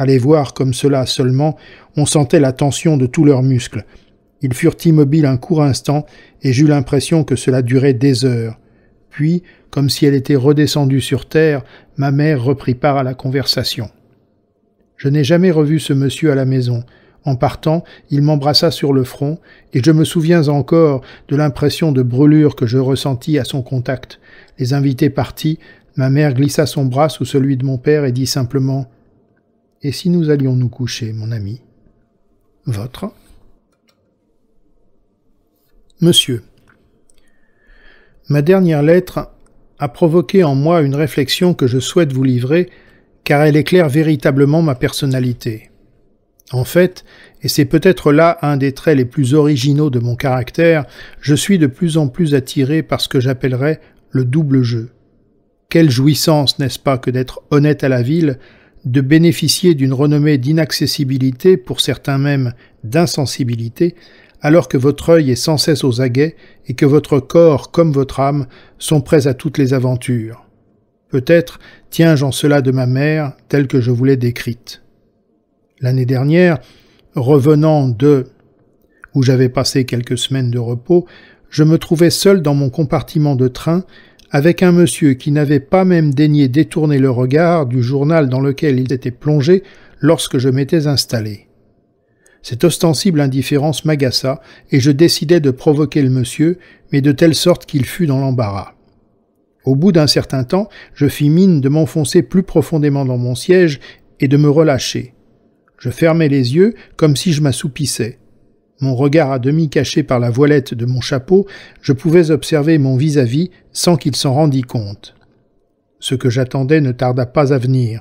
Speaker 1: Aller voir comme cela seulement, on sentait la tension de tous leurs muscles. Ils furent immobiles un court instant, et j'eus l'impression que cela durait des heures. Puis, comme si elle était redescendue sur terre, ma mère reprit part à la conversation. Je n'ai jamais revu ce monsieur à la maison. En partant, il m'embrassa sur le front, et je me souviens encore de l'impression de brûlure que je ressentis à son contact. Les invités partis, ma mère glissa son bras sous celui de mon père et dit simplement et si nous allions nous coucher, mon ami Votre Monsieur, ma dernière lettre a provoqué en moi une réflexion que je souhaite vous livrer, car elle éclaire véritablement ma personnalité. En fait, et c'est peut-être là un des traits les plus originaux de mon caractère, je suis de plus en plus attiré par ce que j'appellerais le double jeu. Quelle jouissance, n'est-ce pas, que d'être honnête à la ville, de bénéficier d'une renommée d'inaccessibilité, pour certains même d'insensibilité, alors que votre œil est sans cesse aux aguets et que votre corps comme votre âme sont prêts à toutes les aventures. Peut-être tiens-je en cela de ma mère telle que je vous l'ai décrite. L'année dernière, revenant de où j'avais passé quelques semaines de repos, je me trouvais seul dans mon compartiment de train avec un monsieur qui n'avait pas même daigné détourner le regard du journal dans lequel il était plongé lorsque je m'étais installé. Cette ostensible indifférence m'agaça, et je décidai de provoquer le monsieur, mais de telle sorte qu'il fût dans l'embarras. Au bout d'un certain temps, je fis mine de m'enfoncer plus profondément dans mon siège et de me relâcher. Je fermai les yeux comme si je m'assoupissais mon regard à demi caché par la voilette de mon chapeau, je pouvais observer mon vis-à-vis sans qu'il s'en rendît compte. Ce que j'attendais ne tarda pas à venir.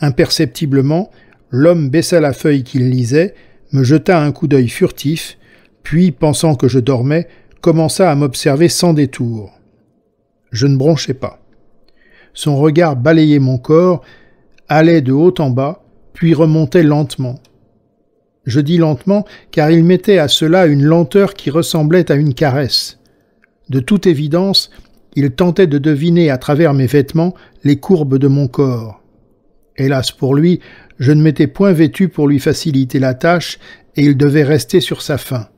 Speaker 1: Imperceptiblement, l'homme baissa la feuille qu'il lisait, me jeta un coup d'œil furtif, puis, pensant que je dormais, commença à m'observer sans détour. Je ne bronchais pas. Son regard balayait mon corps, allait de haut en bas, puis remontait lentement. Je dis lentement, car il mettait à cela une lenteur qui ressemblait à une caresse. De toute évidence, il tentait de deviner à travers mes vêtements les courbes de mon corps. Hélas pour lui, je ne m'étais point vêtu pour lui faciliter la tâche, et il devait rester sur sa faim.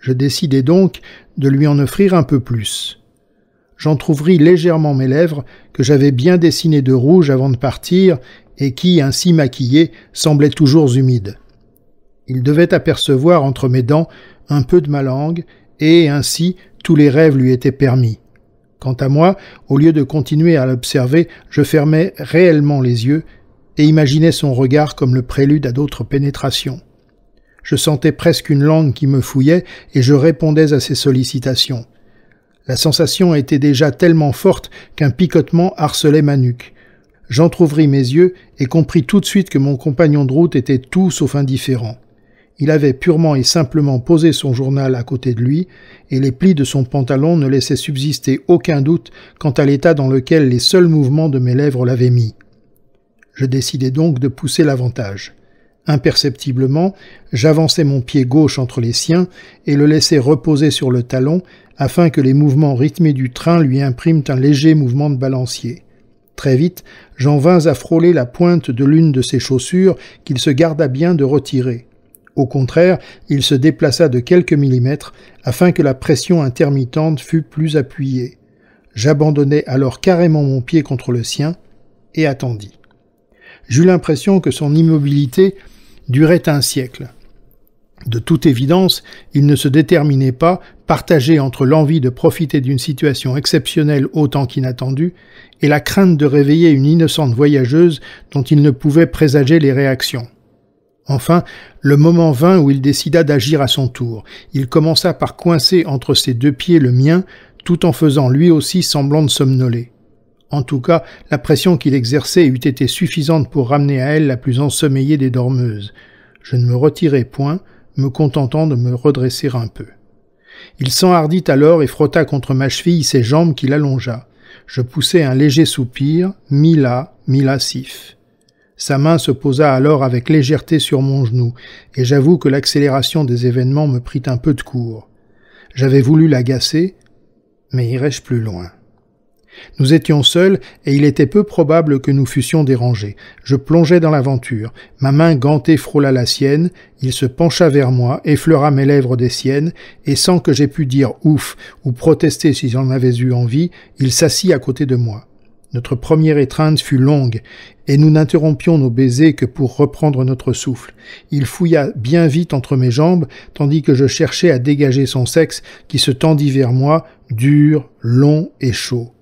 Speaker 1: Je décidai donc de lui en offrir un peu plus. J'entr'ouvris légèrement mes lèvres, que j'avais bien dessinées de rouge avant de partir, et qui, ainsi maquillées, semblaient toujours humides. Il devait apercevoir entre mes dents un peu de ma langue, et ainsi tous les rêves lui étaient permis. Quant à moi, au lieu de continuer à l'observer, je fermais réellement les yeux et imaginais son regard comme le prélude à d'autres pénétrations. Je sentais presque une langue qui me fouillait et je répondais à ses sollicitations. La sensation était déjà tellement forte qu'un picotement harcelait ma nuque. J'entr'ouvris mes yeux et compris tout de suite que mon compagnon de route était tout sauf indifférent. Il avait purement et simplement posé son journal à côté de lui, et les plis de son pantalon ne laissaient subsister aucun doute quant à l'état dans lequel les seuls mouvements de mes lèvres l'avaient mis. Je décidai donc de pousser l'avantage. Imperceptiblement, j'avançai mon pied gauche entre les siens et le laissai reposer sur le talon afin que les mouvements rythmés du train lui impriment un léger mouvement de balancier. Très vite, j'en vins à frôler la pointe de l'une de ses chaussures qu'il se garda bien de retirer. Au contraire, il se déplaça de quelques millimètres afin que la pression intermittente fût plus appuyée. J'abandonnai alors carrément mon pied contre le sien et attendis. J'eus l'impression que son immobilité durait un siècle. De toute évidence, il ne se déterminait pas, partagé entre l'envie de profiter d'une situation exceptionnelle autant qu'inattendue, et la crainte de réveiller une innocente voyageuse dont il ne pouvait présager les réactions. Enfin, le moment vint où il décida d'agir à son tour. Il commença par coincer entre ses deux pieds le mien, tout en faisant lui aussi semblant de somnoler. En tout cas, la pression qu'il exerçait eût été suffisante pour ramener à elle la plus ensommeillée des dormeuses. Je ne me retirai point, me contentant de me redresser un peu. Il s'enhardit alors et frotta contre ma cheville ses jambes qu'il allongea. Je poussai un léger soupir, Mila, la sa main se posa alors avec légèreté sur mon genou, et j'avoue que l'accélération des événements me prit un peu de cours. J'avais voulu l'agacer, mais irais-je plus loin Nous étions seuls, et il était peu probable que nous fussions dérangés. Je plongeais dans l'aventure. Ma main gantée frôla la sienne, il se pencha vers moi, effleura mes lèvres des siennes, et sans que j'aie pu dire ouf ou protester si j'en avais eu envie, il s'assit à côté de moi. Notre première étreinte fut longue, et nous n'interrompions nos baisers que pour reprendre notre souffle. Il fouilla bien vite entre mes jambes, tandis que je cherchais à dégager son sexe, qui se tendit vers moi, dur, long et chaud.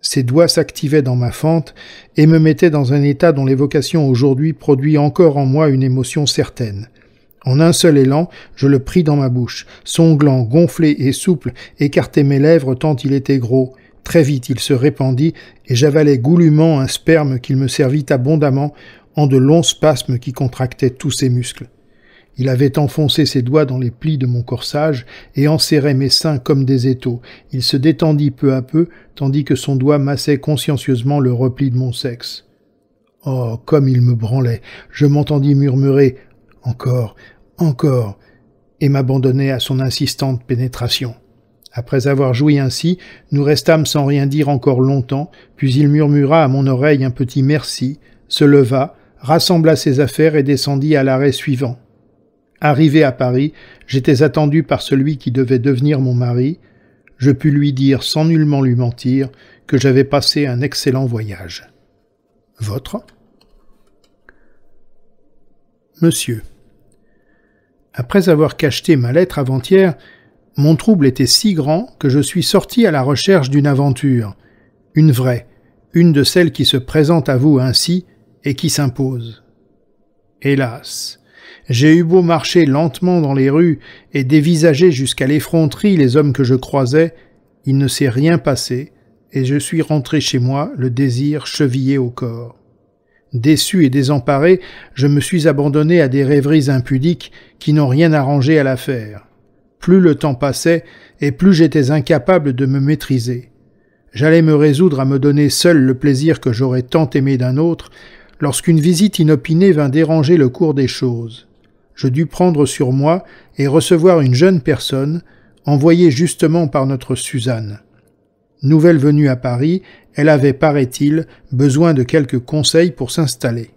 Speaker 1: Ses doigts s'activaient dans ma fente et me mettaient dans un état dont l'évocation aujourd'hui produit encore en moi une émotion certaine. En un seul élan, je le pris dans ma bouche. Son gland gonflé et souple écartait mes lèvres tant il était gros. Très vite il se répandit, et j'avalai goulûment un sperme qu'il me servit abondamment, en de longs spasmes qui contractaient tous ses muscles. Il avait enfoncé ses doigts dans les plis de mon corsage et enserrait mes seins comme des étaux. Il se détendit peu à peu, tandis que son doigt massait consciencieusement le repli de mon sexe. Oh, comme il me branlait Je m'entendis murmurer « Encore, encore !» et m'abandonner à son insistante pénétration. Après avoir joui ainsi, nous restâmes sans rien dire encore longtemps, puis il murmura à mon oreille un petit merci, se leva, rassembla ses affaires et descendit à l'arrêt suivant. Arrivé à Paris, j'étais attendu par celui qui devait devenir mon mari. Je pus lui dire, sans nullement lui mentir, que j'avais passé un excellent voyage. Votre Monsieur. Après avoir cacheté ma lettre avant-hier, mon trouble était si grand que je suis sorti à la recherche d'une aventure, une vraie, une de celles qui se présentent à vous ainsi et qui s'imposent. Hélas, j'ai eu beau marcher lentement dans les rues et dévisager jusqu'à l'effronterie les hommes que je croisais, il ne s'est rien passé, et je suis rentré chez moi, le désir chevillé au corps. Déçu et désemparé, je me suis abandonné à des rêveries impudiques qui n'ont rien arrangé à l'affaire. Plus le temps passait, et plus j'étais incapable de me maîtriser. J'allais me résoudre à me donner seul le plaisir que j'aurais tant aimé d'un autre, lorsqu'une visite inopinée vint déranger le cours des choses. Je dus prendre sur moi et recevoir une jeune personne, envoyée justement par notre Suzanne. Nouvelle venue à Paris, elle avait, paraît-il, besoin de quelques conseils pour s'installer.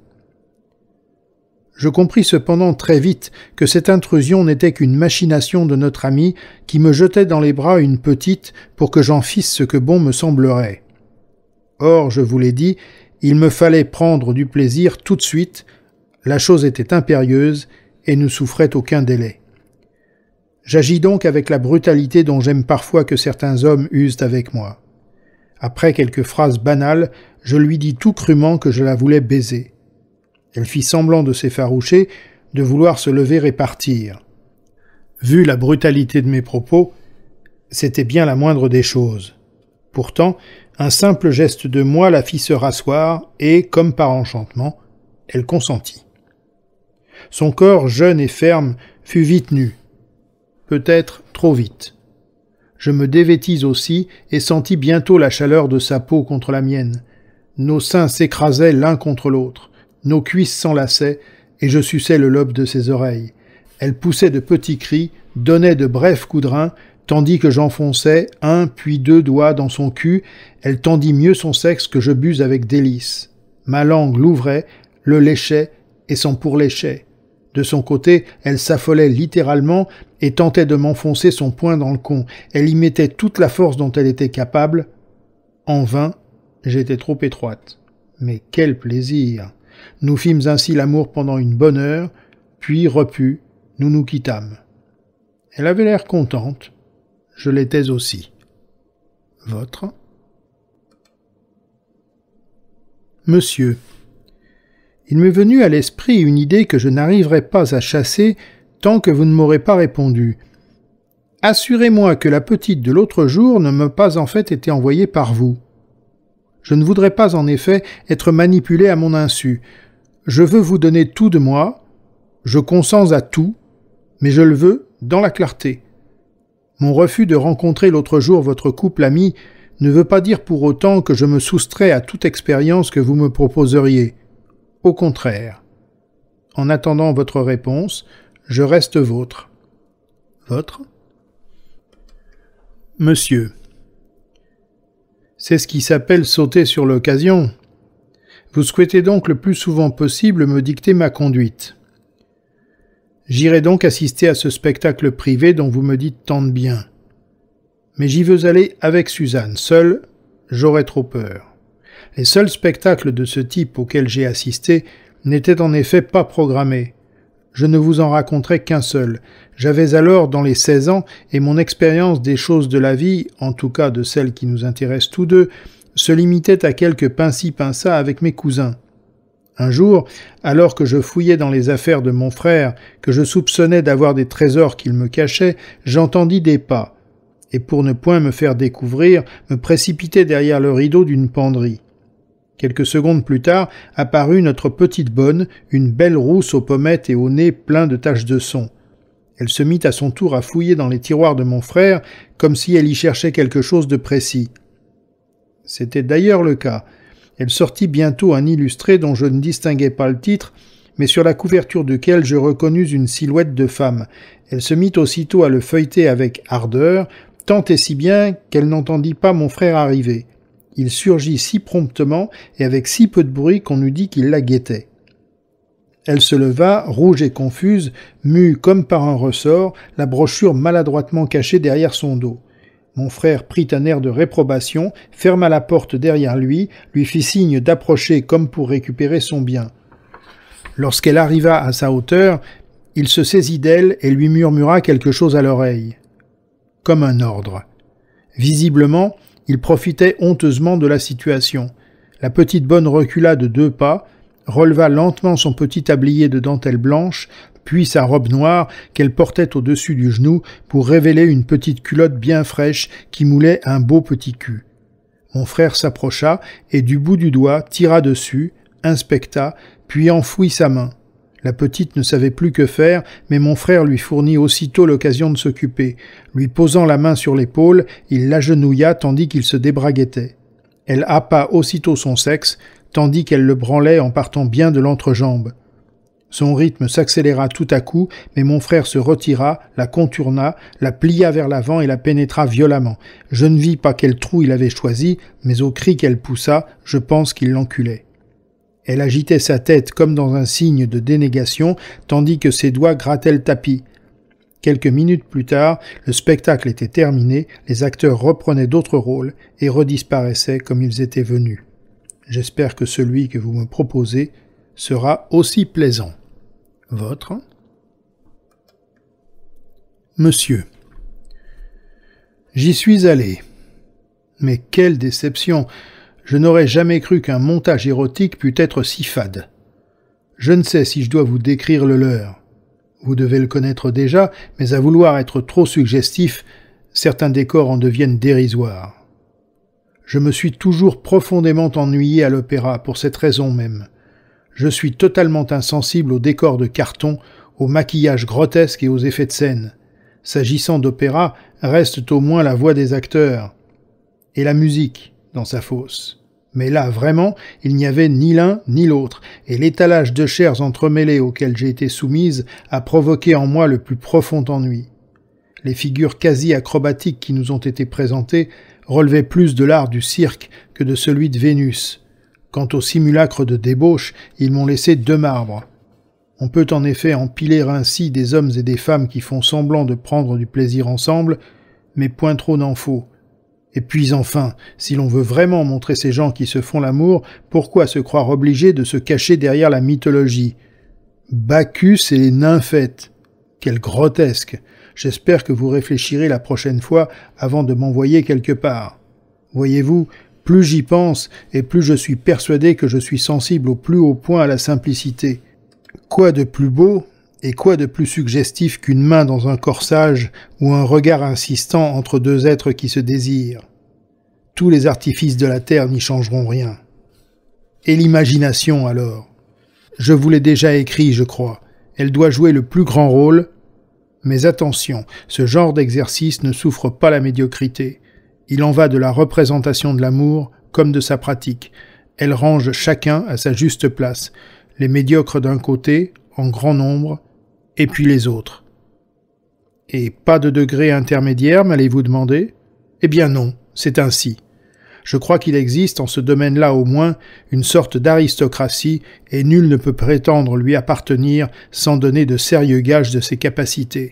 Speaker 1: Je compris cependant très vite que cette intrusion n'était qu'une machination de notre ami qui me jetait dans les bras une petite pour que j'en fisse ce que bon me semblerait. Or, je vous l'ai dit, il me fallait prendre du plaisir tout de suite, la chose était impérieuse et ne souffrait aucun délai. J'agis donc avec la brutalité dont j'aime parfois que certains hommes usent avec moi. Après quelques phrases banales, je lui dis tout crûment que je la voulais baiser. Elle fit semblant de s'effaroucher, de vouloir se lever et partir. Vu la brutalité de mes propos, c'était bien la moindre des choses. Pourtant, un simple geste de moi la fit se rasseoir, et, comme par enchantement, elle consentit. Son corps jeune et ferme fut vite nu, peut-être trop vite. Je me dévêtis aussi et sentis bientôt la chaleur de sa peau contre la mienne. Nos seins s'écrasaient l'un contre l'autre. Nos cuisses s'enlaçaient, et je suçais le lobe de ses oreilles. Elle poussait de petits cris, donnait de brefs coudrins, tandis que j'enfonçais un puis deux doigts dans son cul, elle tendit mieux son sexe que je buse avec délice. Ma langue l'ouvrait, le léchait et s'en pourléchait. De son côté, elle s'affolait littéralement et tentait de m'enfoncer son poing dans le con. Elle y mettait toute la force dont elle était capable. En vain, j'étais trop étroite. Mais quel plaisir nous fîmes ainsi l'amour pendant une bonne heure, puis repus, nous nous quittâmes. Elle avait l'air contente, je l'étais aussi. Votre Monsieur. Il m'est venu à l'esprit une idée que je n'arriverai pas à chasser tant que vous ne m'aurez pas répondu. Assurez-moi que la petite de l'autre jour ne m'a pas en fait été envoyée par vous. Je ne voudrais pas en effet être manipulée à mon insu. Je veux vous donner tout de moi, je consens à tout, mais je le veux dans la clarté. Mon refus de rencontrer l'autre jour votre couple ami ne veut pas dire pour autant que je me soustrais à toute expérience que vous me proposeriez. Au contraire. En attendant votre réponse, je reste vôtre. Votre Monsieur. C'est ce qui s'appelle sauter sur l'occasion. Vous souhaitez donc le plus souvent possible me dicter ma conduite. J'irai donc assister à ce spectacle privé dont vous me dites tant de bien. Mais j'y veux aller avec Suzanne, seule, j'aurais trop peur. Les seuls spectacles de ce type auxquels j'ai assisté n'étaient en effet pas programmés. Je ne vous en raconterai qu'un seul. J'avais alors dans les seize ans et mon expérience des choses de la vie, en tout cas de celles qui nous intéressent tous deux, se limitait à quelques pinci pinça avec mes cousins. Un jour, alors que je fouillais dans les affaires de mon frère, que je soupçonnais d'avoir des trésors qu'il me cachait, j'entendis des pas, et pour ne point me faire découvrir, me précipitai derrière le rideau d'une penderie. Quelques secondes plus tard apparut notre petite bonne, une belle rousse aux pommettes et au nez plein de taches de son. Elle se mit à son tour à fouiller dans les tiroirs de mon frère, comme si elle y cherchait quelque chose de précis. C'était d'ailleurs le cas. Elle sortit bientôt un illustré dont je ne distinguais pas le titre, mais sur la couverture duquel je reconnus une silhouette de femme. Elle se mit aussitôt à le feuilleter avec ardeur, tant et si bien qu'elle n'entendit pas mon frère arriver. Il surgit si promptement et avec si peu de bruit qu'on eût dit qu'il la guettait. Elle se leva, rouge et confuse, mue comme par un ressort, la brochure maladroitement cachée derrière son dos. Mon frère prit un air de réprobation, ferma la porte derrière lui, lui fit signe d'approcher comme pour récupérer son bien. Lorsqu'elle arriva à sa hauteur, il se saisit d'elle et lui murmura quelque chose à l'oreille. Comme un ordre. Visiblement, il profitait honteusement de la situation. La petite bonne recula de deux pas, releva lentement son petit tablier de dentelle blanche, puis sa robe noire qu'elle portait au-dessus du genou pour révéler une petite culotte bien fraîche qui moulait un beau petit cul. Mon frère s'approcha et du bout du doigt tira dessus, inspecta, puis enfouit sa main. La petite ne savait plus que faire, mais mon frère lui fournit aussitôt l'occasion de s'occuper. Lui posant la main sur l'épaule, il l'agenouilla tandis qu'il se débraguettait. Elle happa aussitôt son sexe, tandis qu'elle le branlait en partant bien de l'entrejambe. Son rythme s'accéléra tout à coup, mais mon frère se retira, la contourna, la plia vers l'avant et la pénétra violemment. Je ne vis pas quel trou il avait choisi, mais au cri qu'elle poussa, je pense qu'il l'enculait. Elle agitait sa tête comme dans un signe de dénégation, tandis que ses doigts grattaient le tapis. Quelques minutes plus tard, le spectacle était terminé, les acteurs reprenaient d'autres rôles et redisparaissaient comme ils étaient venus. J'espère que celui que vous me proposez sera aussi plaisant. Votre Monsieur. J'y suis allé. Mais quelle déception. Je n'aurais jamais cru qu'un montage érotique pût être si fade. Je ne sais si je dois vous décrire le leur. Vous devez le connaître déjà, mais à vouloir être trop suggestif, certains décors en deviennent dérisoires. Je me suis toujours profondément ennuyé à l'opéra pour cette raison même je suis totalement insensible aux décors de carton, au maquillage grotesque et aux effets de scène. S'agissant d'opéra, reste au moins la voix des acteurs et la musique dans sa fosse. Mais là, vraiment, il n'y avait ni l'un ni l'autre, et l'étalage de chairs entremêlées auxquelles j'ai été soumise a provoqué en moi le plus profond ennui. Les figures quasi acrobatiques qui nous ont été présentées relevaient plus de l'art du cirque que de celui de Vénus, Quant au simulacre de débauche, ils m'ont laissé deux marbres. On peut en effet empiler ainsi des hommes et des femmes qui font semblant de prendre du plaisir ensemble, mais point trop n'en faut. Et puis enfin, si l'on veut vraiment montrer ces gens qui se font l'amour, pourquoi se croire obligé de se cacher derrière la mythologie Bacchus et les nymphes Quel grotesque J'espère que vous réfléchirez la prochaine fois avant de m'envoyer quelque part. Voyez-vous, plus j'y pense, et plus je suis persuadé que je suis sensible au plus haut point à la simplicité. Quoi de plus beau, et quoi de plus suggestif qu'une main dans un corsage ou un regard insistant entre deux êtres qui se désirent Tous les artifices de la terre n'y changeront rien. Et l'imagination alors Je vous l'ai déjà écrit, je crois. Elle doit jouer le plus grand rôle. Mais attention, ce genre d'exercice ne souffre pas la médiocrité. Il en va de la représentation de l'amour comme de sa pratique. Elle range chacun à sa juste place, les médiocres d'un côté, en grand nombre, et puis les autres. Et pas de degré intermédiaire, m'allez-vous demander Eh bien non, c'est ainsi. Je crois qu'il existe, en ce domaine-là au moins, une sorte d'aristocratie, et nul ne peut prétendre lui appartenir sans donner de sérieux gages de ses capacités.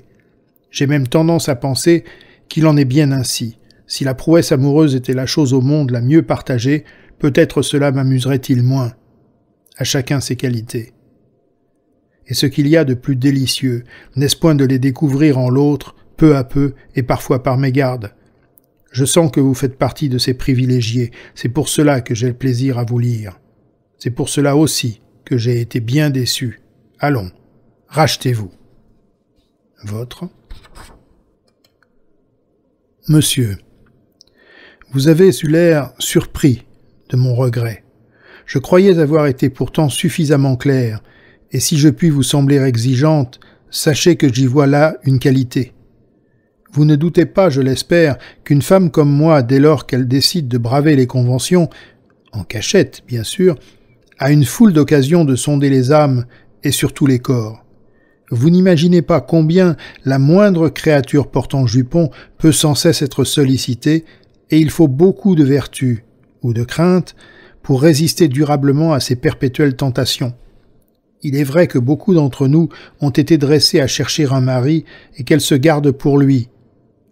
Speaker 1: J'ai même tendance à penser qu'il en est bien ainsi. Si la prouesse amoureuse était la chose au monde la mieux partagée, peut-être cela m'amuserait-il moins. À chacun ses qualités. Et ce qu'il y a de plus délicieux, n'est-ce point de les découvrir en l'autre, peu à peu et parfois par mégarde Je sens que vous faites partie de ces privilégiés, c'est pour cela que j'ai le plaisir à vous lire. C'est pour cela aussi que j'ai été bien déçu. Allons, rachetez-vous. Votre Monsieur. Vous avez eu l'air surpris de mon regret. Je croyais avoir été pourtant suffisamment clair, et si je puis vous sembler exigeante, sachez que j'y vois là une qualité. Vous ne doutez pas, je l'espère, qu'une femme comme moi, dès lors qu'elle décide de braver les conventions, en cachette bien sûr, a une foule d'occasions de sonder les âmes et surtout les corps. Vous n'imaginez pas combien la moindre créature portant jupon peut sans cesse être sollicitée et il faut beaucoup de vertu ou de crainte pour résister durablement à ces perpétuelles tentations. Il est vrai que beaucoup d'entre nous ont été dressés à chercher un mari et qu'elles se gardent pour lui.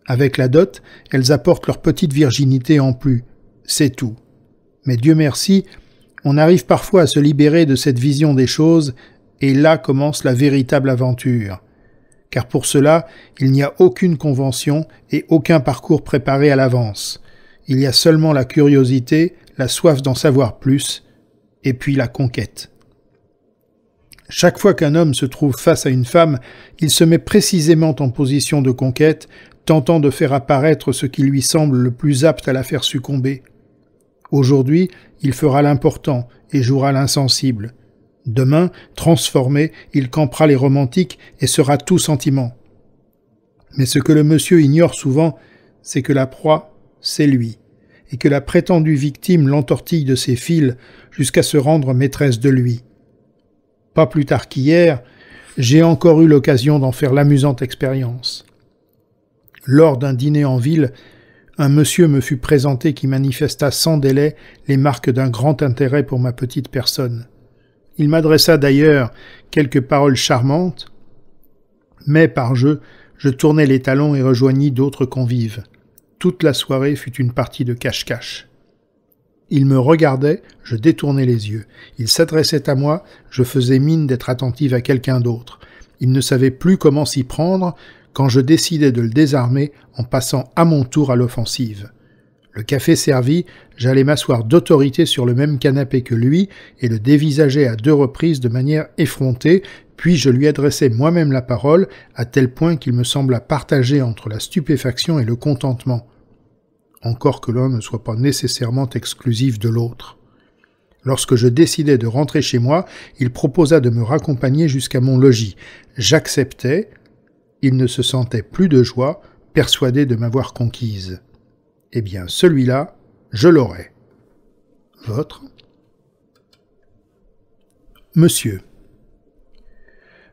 Speaker 1: Avec la dot, elles apportent leur petite virginité en plus. C'est tout. Mais Dieu merci, on arrive parfois à se libérer de cette vision des choses, et là commence la véritable aventure car pour cela, il n'y a aucune convention et aucun parcours préparé à l'avance. Il y a seulement la curiosité, la soif d'en savoir plus, et puis la conquête. Chaque fois qu'un homme se trouve face à une femme, il se met précisément en position de conquête, tentant de faire apparaître ce qui lui semble le plus apte à la faire succomber. Aujourd'hui, il fera l'important et jouera l'insensible. Demain, transformé, il campera les romantiques et sera tout sentiment. Mais ce que le monsieur ignore souvent, c'est que la proie, c'est lui, et que la prétendue victime l'entortille de ses fils jusqu'à se rendre maîtresse de lui. Pas plus tard qu'hier, j'ai encore eu l'occasion d'en faire l'amusante expérience. Lors d'un dîner en ville, un monsieur me fut présenté qui manifesta sans délai les marques d'un grand intérêt pour ma petite personne. Il m'adressa d'ailleurs quelques paroles charmantes, mais par jeu, je tournai les talons et rejoignis d'autres convives. Toute la soirée fut une partie de cache-cache. Il me regardait, je détournais les yeux. Il s'adressait à moi, je faisais mine d'être attentive à quelqu'un d'autre. Il ne savait plus comment s'y prendre quand je décidai de le désarmer en passant à mon tour à l'offensive. Le café servi, j'allais m'asseoir d'autorité sur le même canapé que lui et le dévisager à deux reprises de manière effrontée, puis je lui adressai moi-même la parole, à tel point qu'il me sembla partagé entre la stupéfaction et le contentement. Encore que l'un ne soit pas nécessairement exclusif de l'autre. Lorsque je décidai de rentrer chez moi, il proposa de me raccompagner jusqu'à mon logis. J'acceptai. Il ne se sentait plus de joie, persuadé de m'avoir conquise. Eh bien, celui-là, je l'aurai. Votre Monsieur.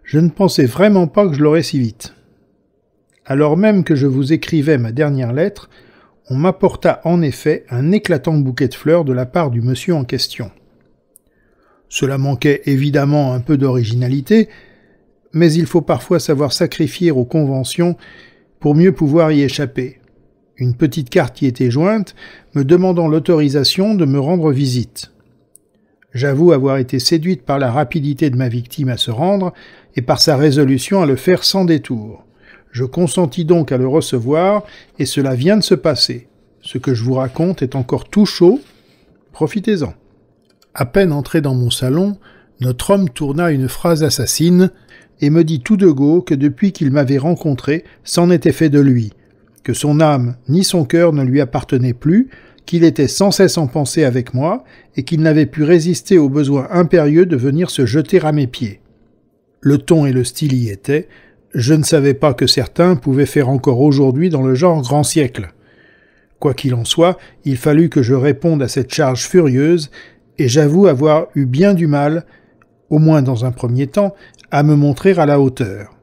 Speaker 1: Je ne pensais vraiment pas que je l'aurais si vite. Alors même que je vous écrivais ma dernière lettre, on m'apporta en effet un éclatant bouquet de fleurs de la part du monsieur en question. Cela manquait évidemment un peu d'originalité, mais il faut parfois savoir sacrifier aux conventions pour mieux pouvoir y échapper une petite carte y était jointe, me demandant l'autorisation de me rendre visite. J'avoue avoir été séduite par la rapidité de ma victime à se rendre et par sa résolution à le faire sans détour. Je consentis donc à le recevoir et cela vient de se passer. Ce que je vous raconte est encore tout chaud. Profitez-en. À peine entré dans mon salon, notre homme tourna une phrase assassine et me dit tout de go que depuis qu'il m'avait rencontré, c'en était fait de lui, que son âme ni son cœur ne lui appartenaient plus, qu'il était sans cesse en pensée avec moi, et qu'il n'avait pu résister au besoin impérieux de venir se jeter à mes pieds. Le ton et le style y étaient, je ne savais pas que certains pouvaient faire encore aujourd'hui dans le genre grand siècle. Quoi qu'il en soit, il fallut que je réponde à cette charge furieuse, et j'avoue avoir eu bien du mal, au moins dans un premier temps, à me montrer à la hauteur.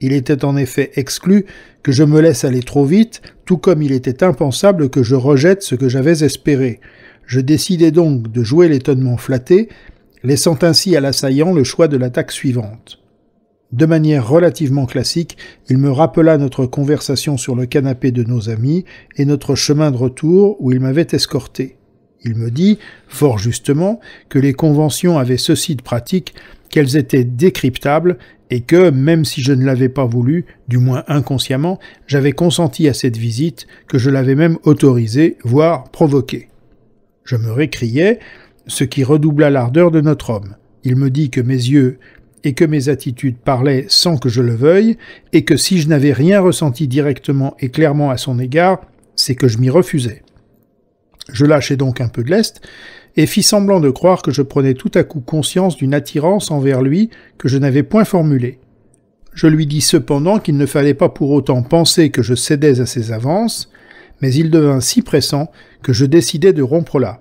Speaker 1: Il était en effet exclu que je me laisse aller trop vite, tout comme il était impensable que je rejette ce que j'avais espéré. Je décidai donc de jouer l'étonnement flatté, laissant ainsi à l'assaillant le choix de l'attaque suivante. De manière relativement classique, il me rappela notre conversation sur le canapé de nos amis et notre chemin de retour où il m'avait escorté. Il me dit, fort justement, que les conventions avaient ceci de pratique, qu'elles étaient décryptables et que, même si je ne l'avais pas voulu, du moins inconsciemment, j'avais consenti à cette visite, que je l'avais même autorisée, voire provoquée. Je me récriais, ce qui redoubla l'ardeur de notre homme. Il me dit que mes yeux et que mes attitudes parlaient sans que je le veuille, et que si je n'avais rien ressenti directement et clairement à son égard, c'est que je m'y refusais. Je lâchai donc un peu de lest, et fit semblant de croire que je prenais tout à coup conscience d'une attirance envers lui que je n'avais point formulée. Je lui dis cependant qu'il ne fallait pas pour autant penser que je cédais à ses avances, mais il devint si pressant que je décidai de rompre là.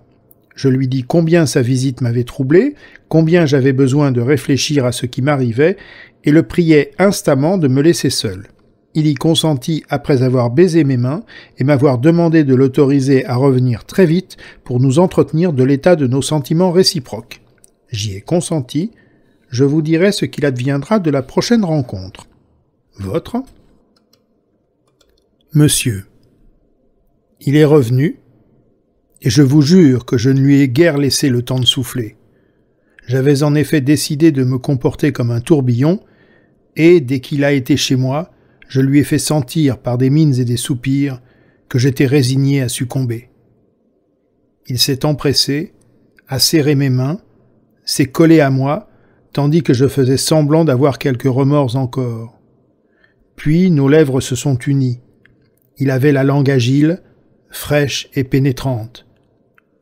Speaker 1: Je lui dis combien sa visite m'avait troublé, combien j'avais besoin de réfléchir à ce qui m'arrivait, et le priai instamment de me laisser seul il y consentit après avoir baisé mes mains et m'avoir demandé de l'autoriser à revenir très vite pour nous entretenir de l'état de nos sentiments réciproques. J'y ai consenti. Je vous dirai ce qu'il adviendra de la prochaine rencontre. Votre Monsieur. Il est revenu, et je vous jure que je ne lui ai guère laissé le temps de souffler. J'avais en effet décidé de me comporter comme un tourbillon, et dès qu'il a été chez moi, je lui ai fait sentir par des mines et des soupirs que j'étais résigné à succomber. Il s'est empressé, a serré mes mains, s'est collé à moi, tandis que je faisais semblant d'avoir quelques remords encore. Puis nos lèvres se sont unies. Il avait la langue agile, fraîche et pénétrante.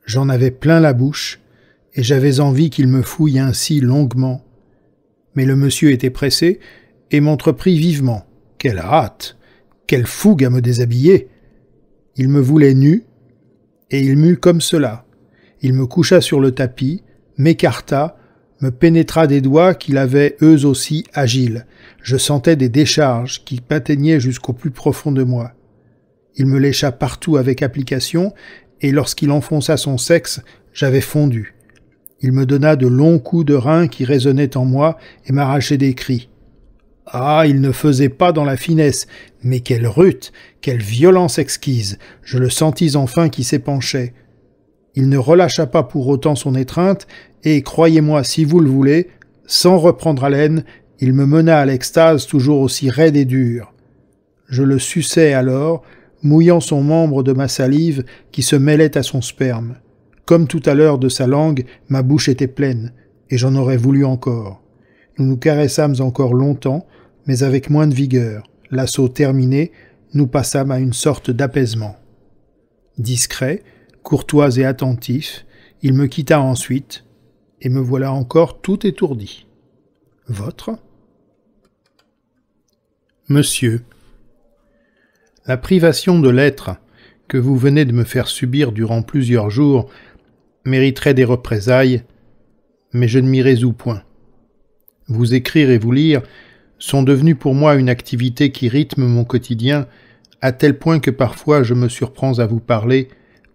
Speaker 1: J'en avais plein la bouche, et j'avais envie qu'il me fouille ainsi longuement. Mais le monsieur était pressé et m'entreprit vivement. Quelle hâte Quelle fougue à me déshabiller Il me voulait nu, et il m'eut comme cela. Il me coucha sur le tapis, m'écarta, me pénétra des doigts qu'il avait eux aussi agiles. Je sentais des décharges qui m'atteignaient jusqu'au plus profond de moi. Il me lécha partout avec application, et lorsqu'il enfonça son sexe, j'avais fondu. Il me donna de longs coups de reins qui résonnaient en moi et m'arrachaient des cris. Ah, il ne faisait pas dans la finesse, mais quelle rute, quelle violence exquise. Je le sentis enfin qui s'épanchait. Il ne relâcha pas pour autant son étreinte, et croyez-moi si vous le voulez, sans reprendre haleine, il me mena à l'extase toujours aussi raide et dure. Je le suçais alors, mouillant son membre de ma salive qui se mêlait à son sperme. Comme tout à l'heure de sa langue, ma bouche était pleine, et j'en aurais voulu encore. Nous nous caressâmes encore longtemps, mais avec moins de vigueur. L'assaut terminé, nous passâmes à une sorte d'apaisement. Discret, courtois et attentif, il me quitta ensuite, et me voilà encore tout étourdi. Votre Monsieur, la privation de l'être que vous venez de me faire subir durant plusieurs jours mériterait des représailles, mais je ne m'y résous point vous écrire et vous lire sont devenus pour moi une activité qui rythme mon quotidien, à tel point que parfois je me surprends à vous parler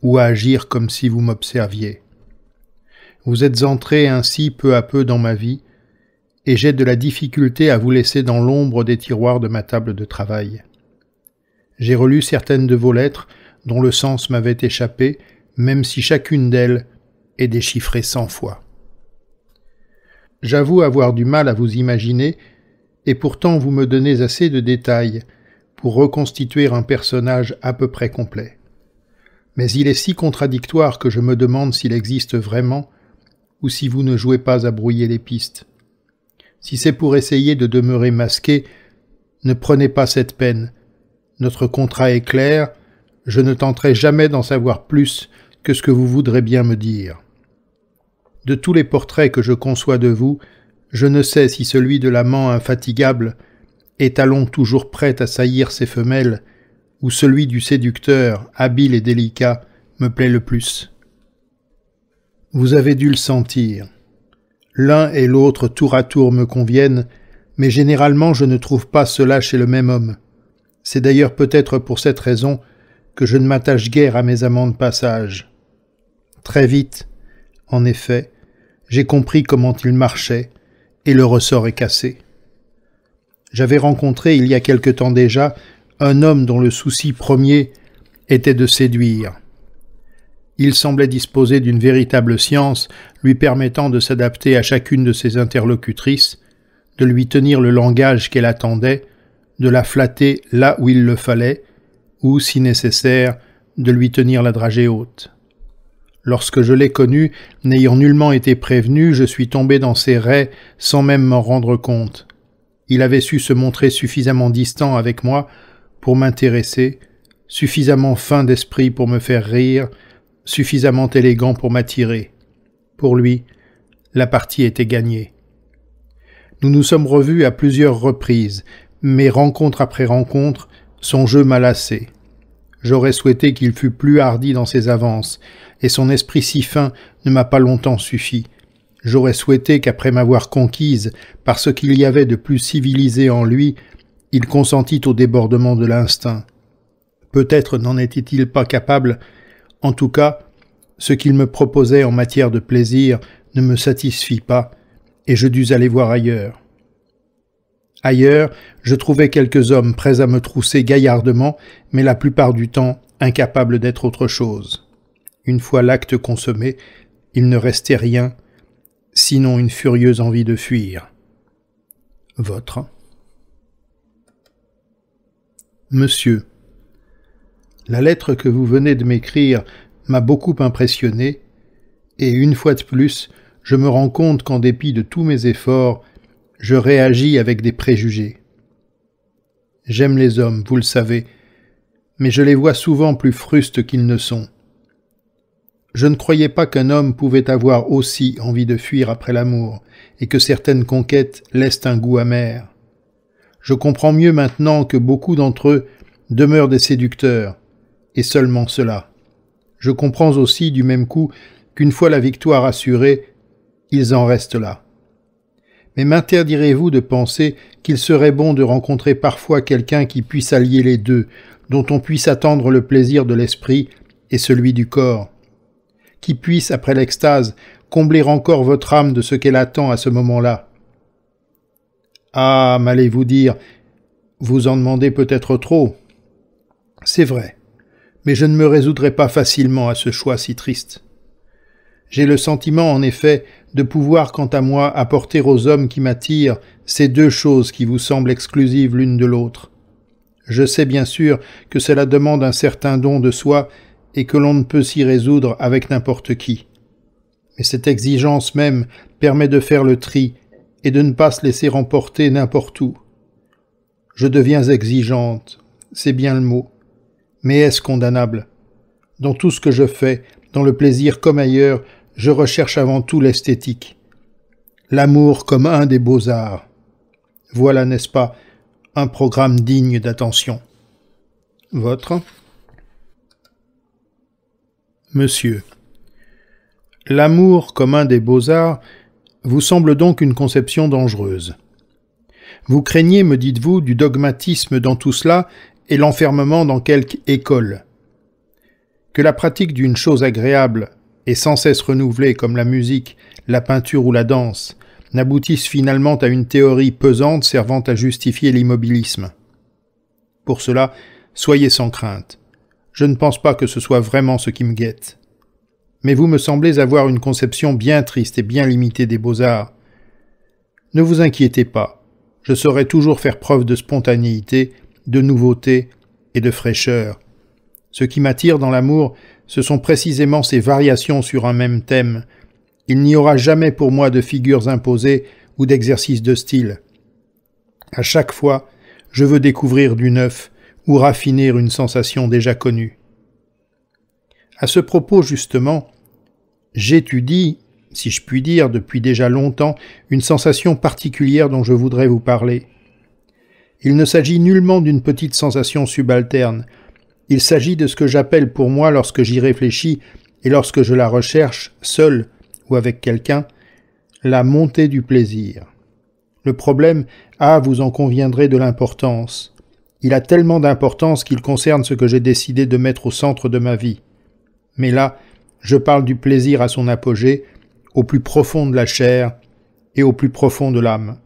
Speaker 1: ou à agir comme si vous m'observiez. Vous êtes entré ainsi peu à peu dans ma vie, et j'ai de la difficulté à vous laisser dans l'ombre des tiroirs de ma table de travail. J'ai relu certaines de vos lettres dont le sens m'avait échappé, même si chacune d'elles est déchiffrée cent fois. J'avoue avoir du mal à vous imaginer, et pourtant vous me donnez assez de détails pour reconstituer un personnage à peu près complet. Mais il est si contradictoire que je me demande s'il existe vraiment, ou si vous ne jouez pas à brouiller les pistes. Si c'est pour essayer de demeurer masqué, ne prenez pas cette peine. Notre contrat est clair, je ne tenterai jamais d'en savoir plus que ce que vous voudrez bien me dire. De tous les portraits que je conçois de vous, je ne sais si celui de l'amant infatigable, étalon toujours prêt à saillir ses femelles, ou celui du séducteur, habile et délicat, me plaît le plus. Vous avez dû le sentir. L'un et l'autre tour à tour me conviennent, mais généralement je ne trouve pas cela chez le même homme. C'est d'ailleurs peut-être pour cette raison que je ne m'attache guère à mes amants de passage. Très vite, en effet, j'ai compris comment il marchait, et le ressort est cassé. J'avais rencontré il y a quelque temps déjà un homme dont le souci premier était de séduire. Il semblait disposer d'une véritable science lui permettant de s'adapter à chacune de ses interlocutrices, de lui tenir le langage qu'elle attendait, de la flatter là où il le fallait, ou, si nécessaire, de lui tenir la dragée haute. Lorsque je l'ai connu, n'ayant nullement été prévenu, je suis tombé dans ses raies sans même m'en rendre compte. Il avait su se montrer suffisamment distant avec moi pour m'intéresser, suffisamment fin d'esprit pour me faire rire, suffisamment élégant pour m'attirer. Pour lui, la partie était gagnée. Nous nous sommes revus à plusieurs reprises, mais rencontre après rencontre, son jeu m'a lassé. J'aurais souhaité qu'il fût plus hardi dans ses avances, et son esprit si fin ne m'a pas longtemps suffi. J'aurais souhaité qu'après m'avoir conquise par ce qu'il y avait de plus civilisé en lui, il consentît au débordement de l'instinct. Peut-être n'en était-il pas capable. En tout cas, ce qu'il me proposait en matière de plaisir ne me satisfit pas, et je dus aller voir ailleurs. Ailleurs, je trouvais quelques hommes prêts à me trousser gaillardement, mais la plupart du temps incapables d'être autre chose. Une fois l'acte consommé, il ne restait rien, sinon une furieuse envie de fuir. Votre. Monsieur, la lettre que vous venez de m'écrire m'a beaucoup impressionné, et une fois de plus, je me rends compte qu'en dépit de tous mes efforts, je réagis avec des préjugés. J'aime les hommes, vous le savez, mais je les vois souvent plus frustes qu'ils ne sont. Je ne croyais pas qu'un homme pouvait avoir aussi envie de fuir après l'amour, et que certaines conquêtes laissent un goût amer. Je comprends mieux maintenant que beaucoup d'entre eux demeurent des séducteurs, et seulement cela. Je comprends aussi du même coup qu'une fois la victoire assurée, ils en restent là mais m'interdirez-vous de penser qu'il serait bon de rencontrer parfois quelqu'un qui puisse allier les deux, dont on puisse attendre le plaisir de l'esprit et celui du corps, qui puisse, après l'extase, combler encore votre âme de ce qu'elle attend à ce moment-là. Ah, m'allez-vous dire, vous en demandez peut-être trop. C'est vrai, mais je ne me résoudrai pas facilement à ce choix si triste. J'ai le sentiment, en effet, de pouvoir, quant à moi, apporter aux hommes qui m'attirent ces deux choses qui vous semblent exclusives l'une de l'autre. Je sais bien sûr que cela demande un certain don de soi et que l'on ne peut s'y résoudre avec n'importe qui. Mais cette exigence même permet de faire le tri et de ne pas se laisser emporter n'importe où. Je deviens exigeante, c'est bien le mot. Mais est-ce condamnable Dans tout ce que je fais, dans le plaisir comme ailleurs, je recherche avant tout l'esthétique, l'amour comme un des beaux-arts. Voilà, n'est-ce pas, un programme digne d'attention. Votre Monsieur. L'amour comme un des beaux-arts vous semble donc une conception dangereuse. Vous craignez, me dites-vous, du dogmatisme dans tout cela et l'enfermement dans quelque école. Que la pratique d'une chose agréable et sans cesse renouvelées comme la musique, la peinture ou la danse, n'aboutissent finalement à une théorie pesante servant à justifier l'immobilisme. Pour cela, soyez sans crainte. Je ne pense pas que ce soit vraiment ce qui me guette. Mais vous me semblez avoir une conception bien triste et bien limitée des beaux-arts. Ne vous inquiétez pas, je saurai toujours faire preuve de spontanéité, de nouveauté et de fraîcheur, ce qui m'attire dans l'amour, ce sont précisément ces variations sur un même thème. Il n'y aura jamais pour moi de figures imposées ou d'exercices de style. À chaque fois, je veux découvrir du neuf ou raffiner une sensation déjà connue. À ce propos, justement, j'étudie, si je puis dire, depuis déjà longtemps, une sensation particulière dont je voudrais vous parler. Il ne s'agit nullement d'une petite sensation subalterne, il s'agit de ce que j'appelle pour moi lorsque j'y réfléchis et lorsque je la recherche, seul ou avec quelqu'un, la montée du plaisir. Le problème a, ah, vous en conviendrez, de l'importance. Il a tellement d'importance qu'il concerne ce que j'ai décidé de mettre au centre de ma vie. Mais là, je parle du plaisir à son apogée, au plus profond de la chair et au plus profond de l'âme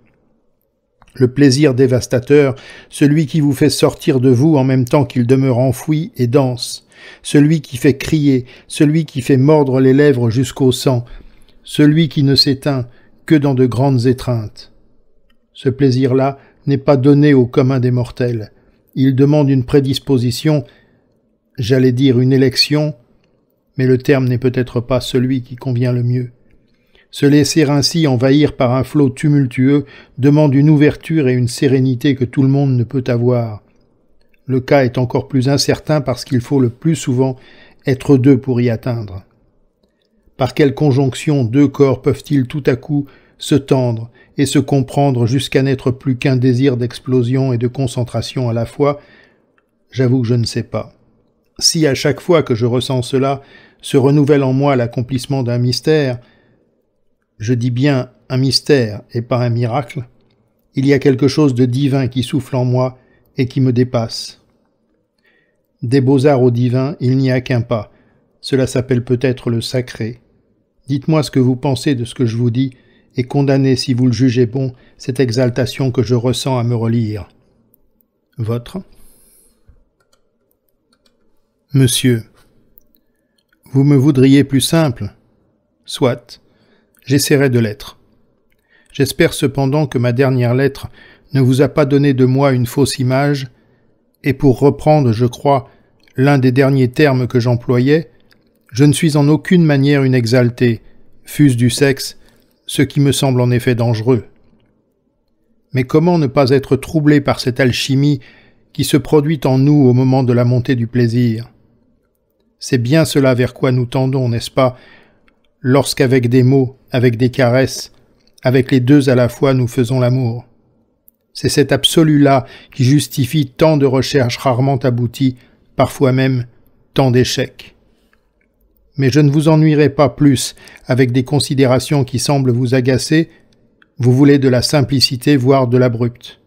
Speaker 1: le plaisir dévastateur, celui qui vous fait sortir de vous en même temps qu'il demeure enfoui et danse, celui qui fait crier, celui qui fait mordre les lèvres jusqu'au sang, celui qui ne s'éteint que dans de grandes étreintes. Ce plaisir-là n'est pas donné au commun des mortels. Il demande une prédisposition, j'allais dire une élection, mais le terme n'est peut-être pas celui qui convient le mieux. Se laisser ainsi envahir par un flot tumultueux demande une ouverture et une sérénité que tout le monde ne peut avoir. Le cas est encore plus incertain parce qu'il faut le plus souvent être deux pour y atteindre. Par quelle conjonction deux corps peuvent-ils tout à coup se tendre et se comprendre jusqu'à n'être plus qu'un désir d'explosion et de concentration à la fois J'avoue que je ne sais pas. Si à chaque fois que je ressens cela se renouvelle en moi l'accomplissement d'un mystère, je dis bien un mystère et pas un miracle, il y a quelque chose de divin qui souffle en moi et qui me dépasse. Des beaux-arts au divin, il n'y a qu'un pas. Cela s'appelle peut-être le sacré. Dites-moi ce que vous pensez de ce que je vous dis, et condamnez, si vous le jugez bon, cette exaltation que je ressens à me relire. Votre Monsieur, vous me voudriez plus simple Soit, j'essaierai de l'être. J'espère cependant que ma dernière lettre ne vous a pas donné de moi une fausse image, et pour reprendre, je crois, l'un des derniers termes que j'employais, je ne suis en aucune manière une exaltée, fût du sexe, ce qui me semble en effet dangereux. Mais comment ne pas être troublé par cette alchimie qui se produit en nous au moment de la montée du plaisir C'est bien cela vers quoi nous tendons, n'est-ce pas, lorsqu'avec des mots, avec des caresses, avec les deux à la fois nous faisons l'amour. C'est cet absolu-là qui justifie tant de recherches rarement abouties, parfois même tant d'échecs. Mais je ne vous ennuierai pas plus avec des considérations qui semblent vous agacer, vous voulez de la simplicité, voire de l'abrupte.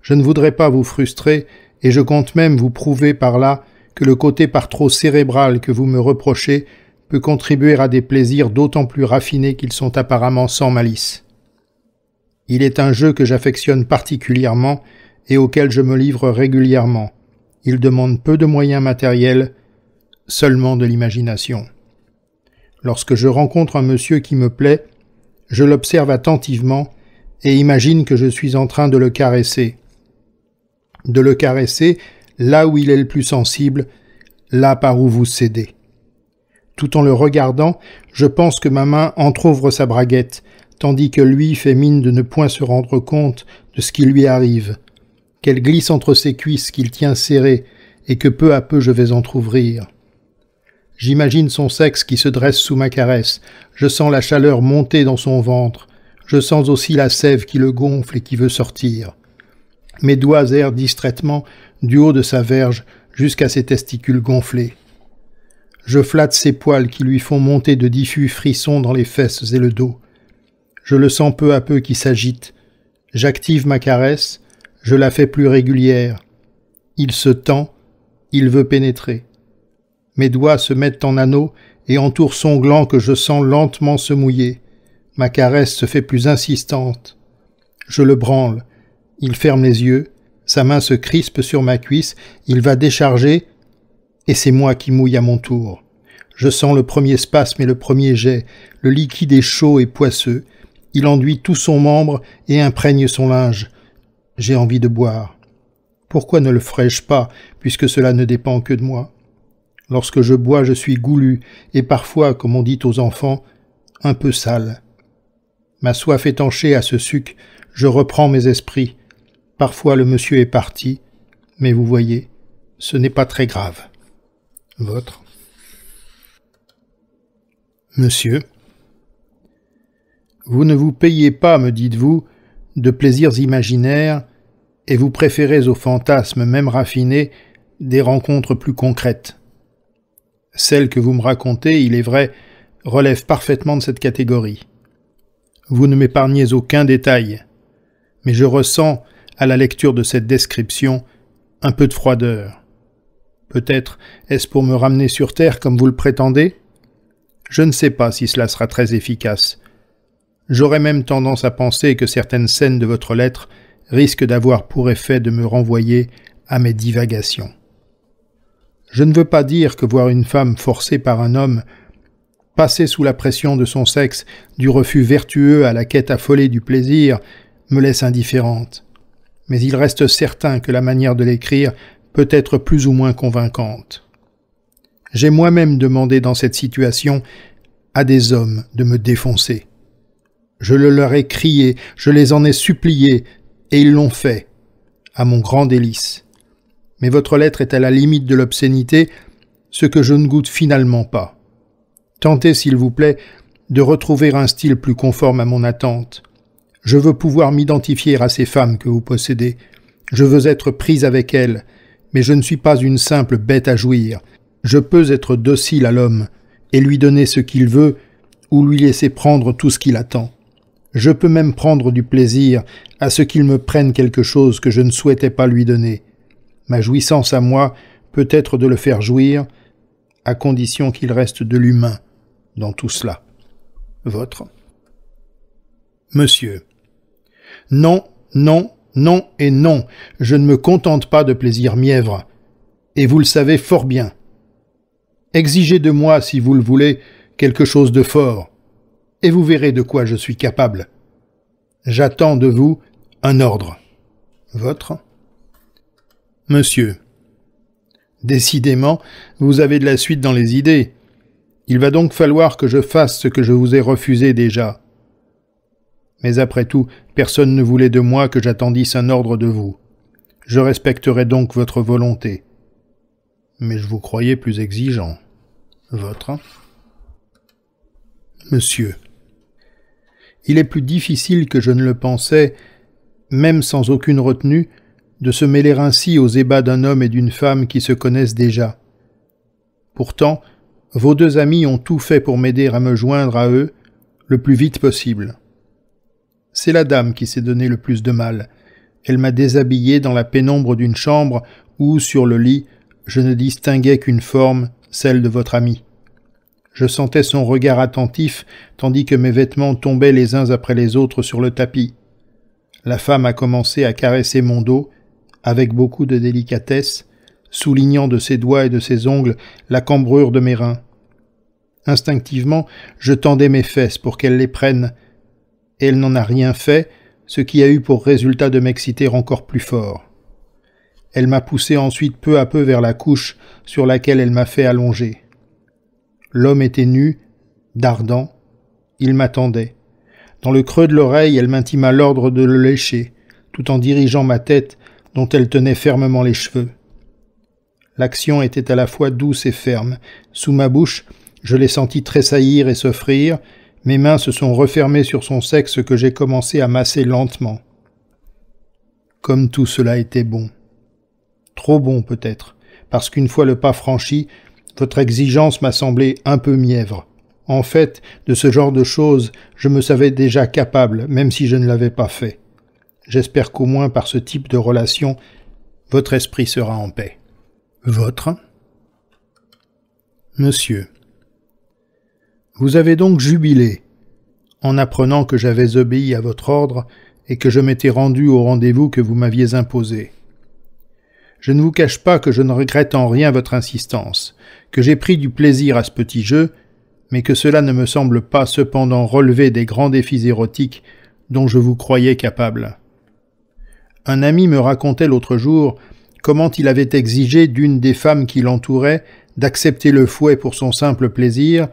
Speaker 1: Je ne voudrais pas vous frustrer, et je compte même vous prouver par là que le côté par trop cérébral que vous me reprochez peut contribuer à des plaisirs d'autant plus raffinés qu'ils sont apparemment sans malice. Il est un jeu que j'affectionne particulièrement et auquel je me livre régulièrement. Il demande peu de moyens matériels, seulement de l'imagination. Lorsque je rencontre un monsieur qui me plaît, je l'observe attentivement et imagine que je suis en train de le caresser. De le caresser là où il est le plus sensible, là par où vous cédez. Tout en le regardant, je pense que ma main entr'ouvre sa braguette, tandis que lui fait mine de ne point se rendre compte de ce qui lui arrive, qu'elle glisse entre ses cuisses qu'il tient serrées, et que peu à peu je vais entr'ouvrir. J'imagine son sexe qui se dresse sous ma caresse, je sens la chaleur monter dans son ventre, je sens aussi la sève qui le gonfle et qui veut sortir. Mes doigts errent distraitement du haut de sa verge jusqu'à ses testicules gonflés. Je flatte ses poils qui lui font monter de diffus frissons dans les fesses et le dos. Je le sens peu à peu qui s'agite. J'active ma caresse, je la fais plus régulière. Il se tend, il veut pénétrer. Mes doigts se mettent en anneau et entourent son gland que je sens lentement se mouiller. Ma caresse se fait plus insistante. Je le branle. Il ferme les yeux, sa main se crispe sur ma cuisse, il va décharger, et c'est moi qui mouille à mon tour. Je sens le premier spasme et le premier jet. Le liquide est chaud et poisseux. Il enduit tout son membre et imprègne son linge. J'ai envie de boire. Pourquoi ne le ferais-je pas, puisque cela ne dépend que de moi Lorsque je bois, je suis goulu, et parfois, comme on dit aux enfants, un peu sale. Ma soif étanchée à ce suc, je reprends mes esprits. Parfois le monsieur est parti, mais vous voyez, ce n'est pas très grave votre Monsieur, vous ne vous payez pas, me dites-vous, de plaisirs imaginaires, et vous préférez aux fantasmes, même raffinés, des rencontres plus concrètes. Celles que vous me racontez, il est vrai, relèvent parfaitement de cette catégorie. Vous ne m'épargnez aucun détail, mais je ressens, à la lecture de cette description, un peu de froideur. Peut-être est-ce pour me ramener sur Terre comme vous le prétendez Je ne sais pas si cela sera très efficace. J'aurais même tendance à penser que certaines scènes de votre lettre risquent d'avoir pour effet de me renvoyer à mes divagations. Je ne veux pas dire que voir une femme forcée par un homme passer sous la pression de son sexe, du refus vertueux à la quête affolée du plaisir, me laisse indifférente. Mais il reste certain que la manière de l'écrire peut être plus ou moins convaincante. J'ai moi-même demandé dans cette situation à des hommes de me défoncer. Je le leur ai crié, je les en ai suppliés, et ils l'ont fait, à mon grand délice. Mais votre lettre est à la limite de l'obscénité, ce que je ne goûte finalement pas. Tentez, s'il vous plaît, de retrouver un style plus conforme à mon attente. Je veux pouvoir m'identifier à ces femmes que vous possédez. Je veux être prise avec elles, mais je ne suis pas une simple bête à jouir. Je peux être docile à l'homme, et lui donner ce qu'il veut, ou lui laisser prendre tout ce qu'il attend. Je peux même prendre du plaisir à ce qu'il me prenne quelque chose que je ne souhaitais pas lui donner. Ma jouissance à moi peut être de le faire jouir, à condition qu'il reste de l'humain dans tout cela. Votre. Monsieur. Non, non, non et non, je ne me contente pas de plaisirs mièvres. Et vous le savez fort bien. Exigez de moi, si vous le voulez, quelque chose de fort, et vous verrez de quoi je suis capable. J'attends de vous un ordre. Votre Monsieur. Décidément, vous avez de la suite dans les idées. Il va donc falloir que je fasse ce que je vous ai refusé déjà. Mais après tout, personne ne voulait de moi que j'attendisse un ordre de vous. Je respecterai donc votre volonté. Mais je vous croyais plus exigeant. Votre Monsieur. Il est plus difficile que je ne le pensais, même sans aucune retenue, de se mêler ainsi aux ébats d'un homme et d'une femme qui se connaissent déjà. Pourtant, vos deux amis ont tout fait pour m'aider à me joindre à eux le plus vite possible. C'est la dame qui s'est donné le plus de mal. Elle m'a déshabillé dans la pénombre d'une chambre où, sur le lit, je ne distinguais qu'une forme, celle de votre ami. Je sentais son regard attentif, tandis que mes vêtements tombaient les uns après les autres sur le tapis. La femme a commencé à caresser mon dos, avec beaucoup de délicatesse, soulignant de ses doigts et de ses ongles la cambrure de mes reins. Instinctivement, je tendais mes fesses pour qu'elle les prenne, et elle n'en a rien fait, ce qui a eu pour résultat de m'exciter encore plus fort. Elle m'a poussé ensuite peu à peu vers la couche sur laquelle elle m'a fait allonger. L'homme était nu, dardant, il m'attendait. Dans le creux de l'oreille, elle m'intima l'ordre de le lécher, tout en dirigeant ma tête, dont elle tenait fermement les cheveux. L'action était à la fois douce et ferme. Sous ma bouche, je l'ai senti tressaillir et s'offrir, mes mains se sont refermées sur son sexe que j'ai commencé à masser lentement. Comme tout cela était bon. Trop bon peut-être, parce qu'une fois le pas franchi, votre exigence m'a semblé un peu mièvre. En fait, de ce genre de choses, je me savais déjà capable, même si je ne l'avais pas fait. J'espère qu'au moins par ce type de relation, votre esprit sera en paix. Votre Monsieur. Vous avez donc jubilé, en apprenant que j'avais obéi à votre ordre et que je m'étais rendu au rendez-vous que vous m'aviez imposé. Je ne vous cache pas que je ne regrette en rien votre insistance, que j'ai pris du plaisir à ce petit jeu, mais que cela ne me semble pas cependant relever des grands défis érotiques dont je vous croyais capable. Un ami me racontait l'autre jour comment il avait exigé d'une des femmes qui l'entouraient d'accepter le fouet pour son simple plaisir,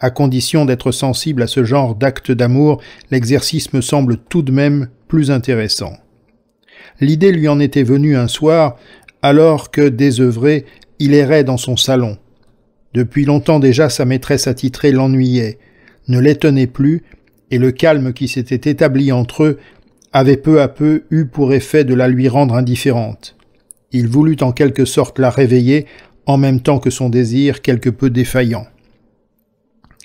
Speaker 1: à condition d'être sensible à ce genre d'acte d'amour, l'exercice me semble tout de même plus intéressant. L'idée lui en était venue un soir, alors que, désœuvré, il errait dans son salon. Depuis longtemps déjà sa maîtresse attitrée l'ennuyait, ne l'étonnait plus, et le calme qui s'était établi entre eux avait peu à peu eu pour effet de la lui rendre indifférente. Il voulut en quelque sorte la réveiller, en même temps que son désir quelque peu défaillant.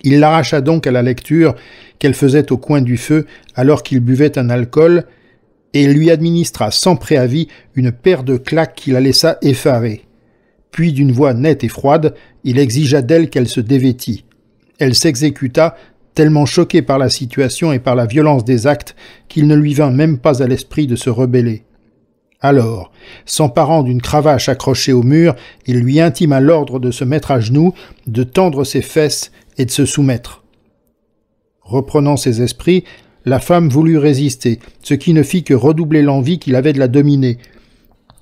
Speaker 1: Il l'arracha donc à la lecture qu'elle faisait au coin du feu alors qu'il buvait un alcool, et lui administra sans préavis une paire de claques qui la laissa effarée. Puis, d'une voix nette et froide, il exigea d'elle qu'elle se dévêtît. Elle s'exécuta, tellement choquée par la situation et par la violence des actes qu'il ne lui vint même pas à l'esprit de se rebeller. Alors, s'emparant d'une cravache accrochée au mur, il lui intima l'ordre de se mettre à genoux, de tendre ses fesses et de se soumettre. Reprenant ses esprits, la femme voulut résister, ce qui ne fit que redoubler l'envie qu'il avait de la dominer.